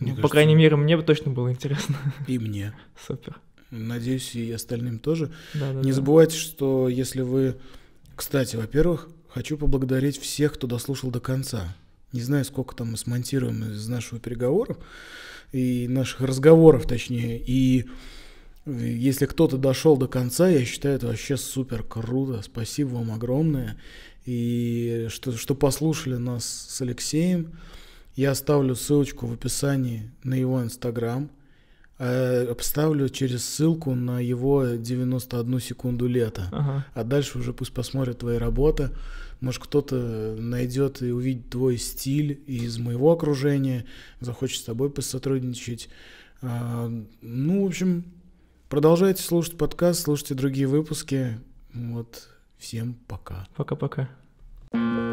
Мне ну, По крайней мере, мне бы точно было интересно. И мне. Супер. Надеюсь, и остальным тоже. Да, да, Не забывайте, что если вы... Кстати, во-первых, хочу поблагодарить всех, кто дослушал до конца. Не знаю, сколько там мы смонтируем из нашего переговора и наших разговоров, точнее. И если кто-то дошел до конца, я считаю это вообще супер круто. Спасибо вам огромное. И что, что послушали нас с Алексеем. Я оставлю ссылочку в описании на его Инстаграм. А, обставлю через ссылку на его 91 секунду лета. Ага. А дальше уже пусть посмотрят твои работы. Может, кто-то найдет и увидит твой стиль из моего окружения, захочет с тобой посотрудничать. А, ну, в общем, продолжайте слушать подкаст, слушайте другие выпуски. Вот, всем пока. Пока-пока. thank you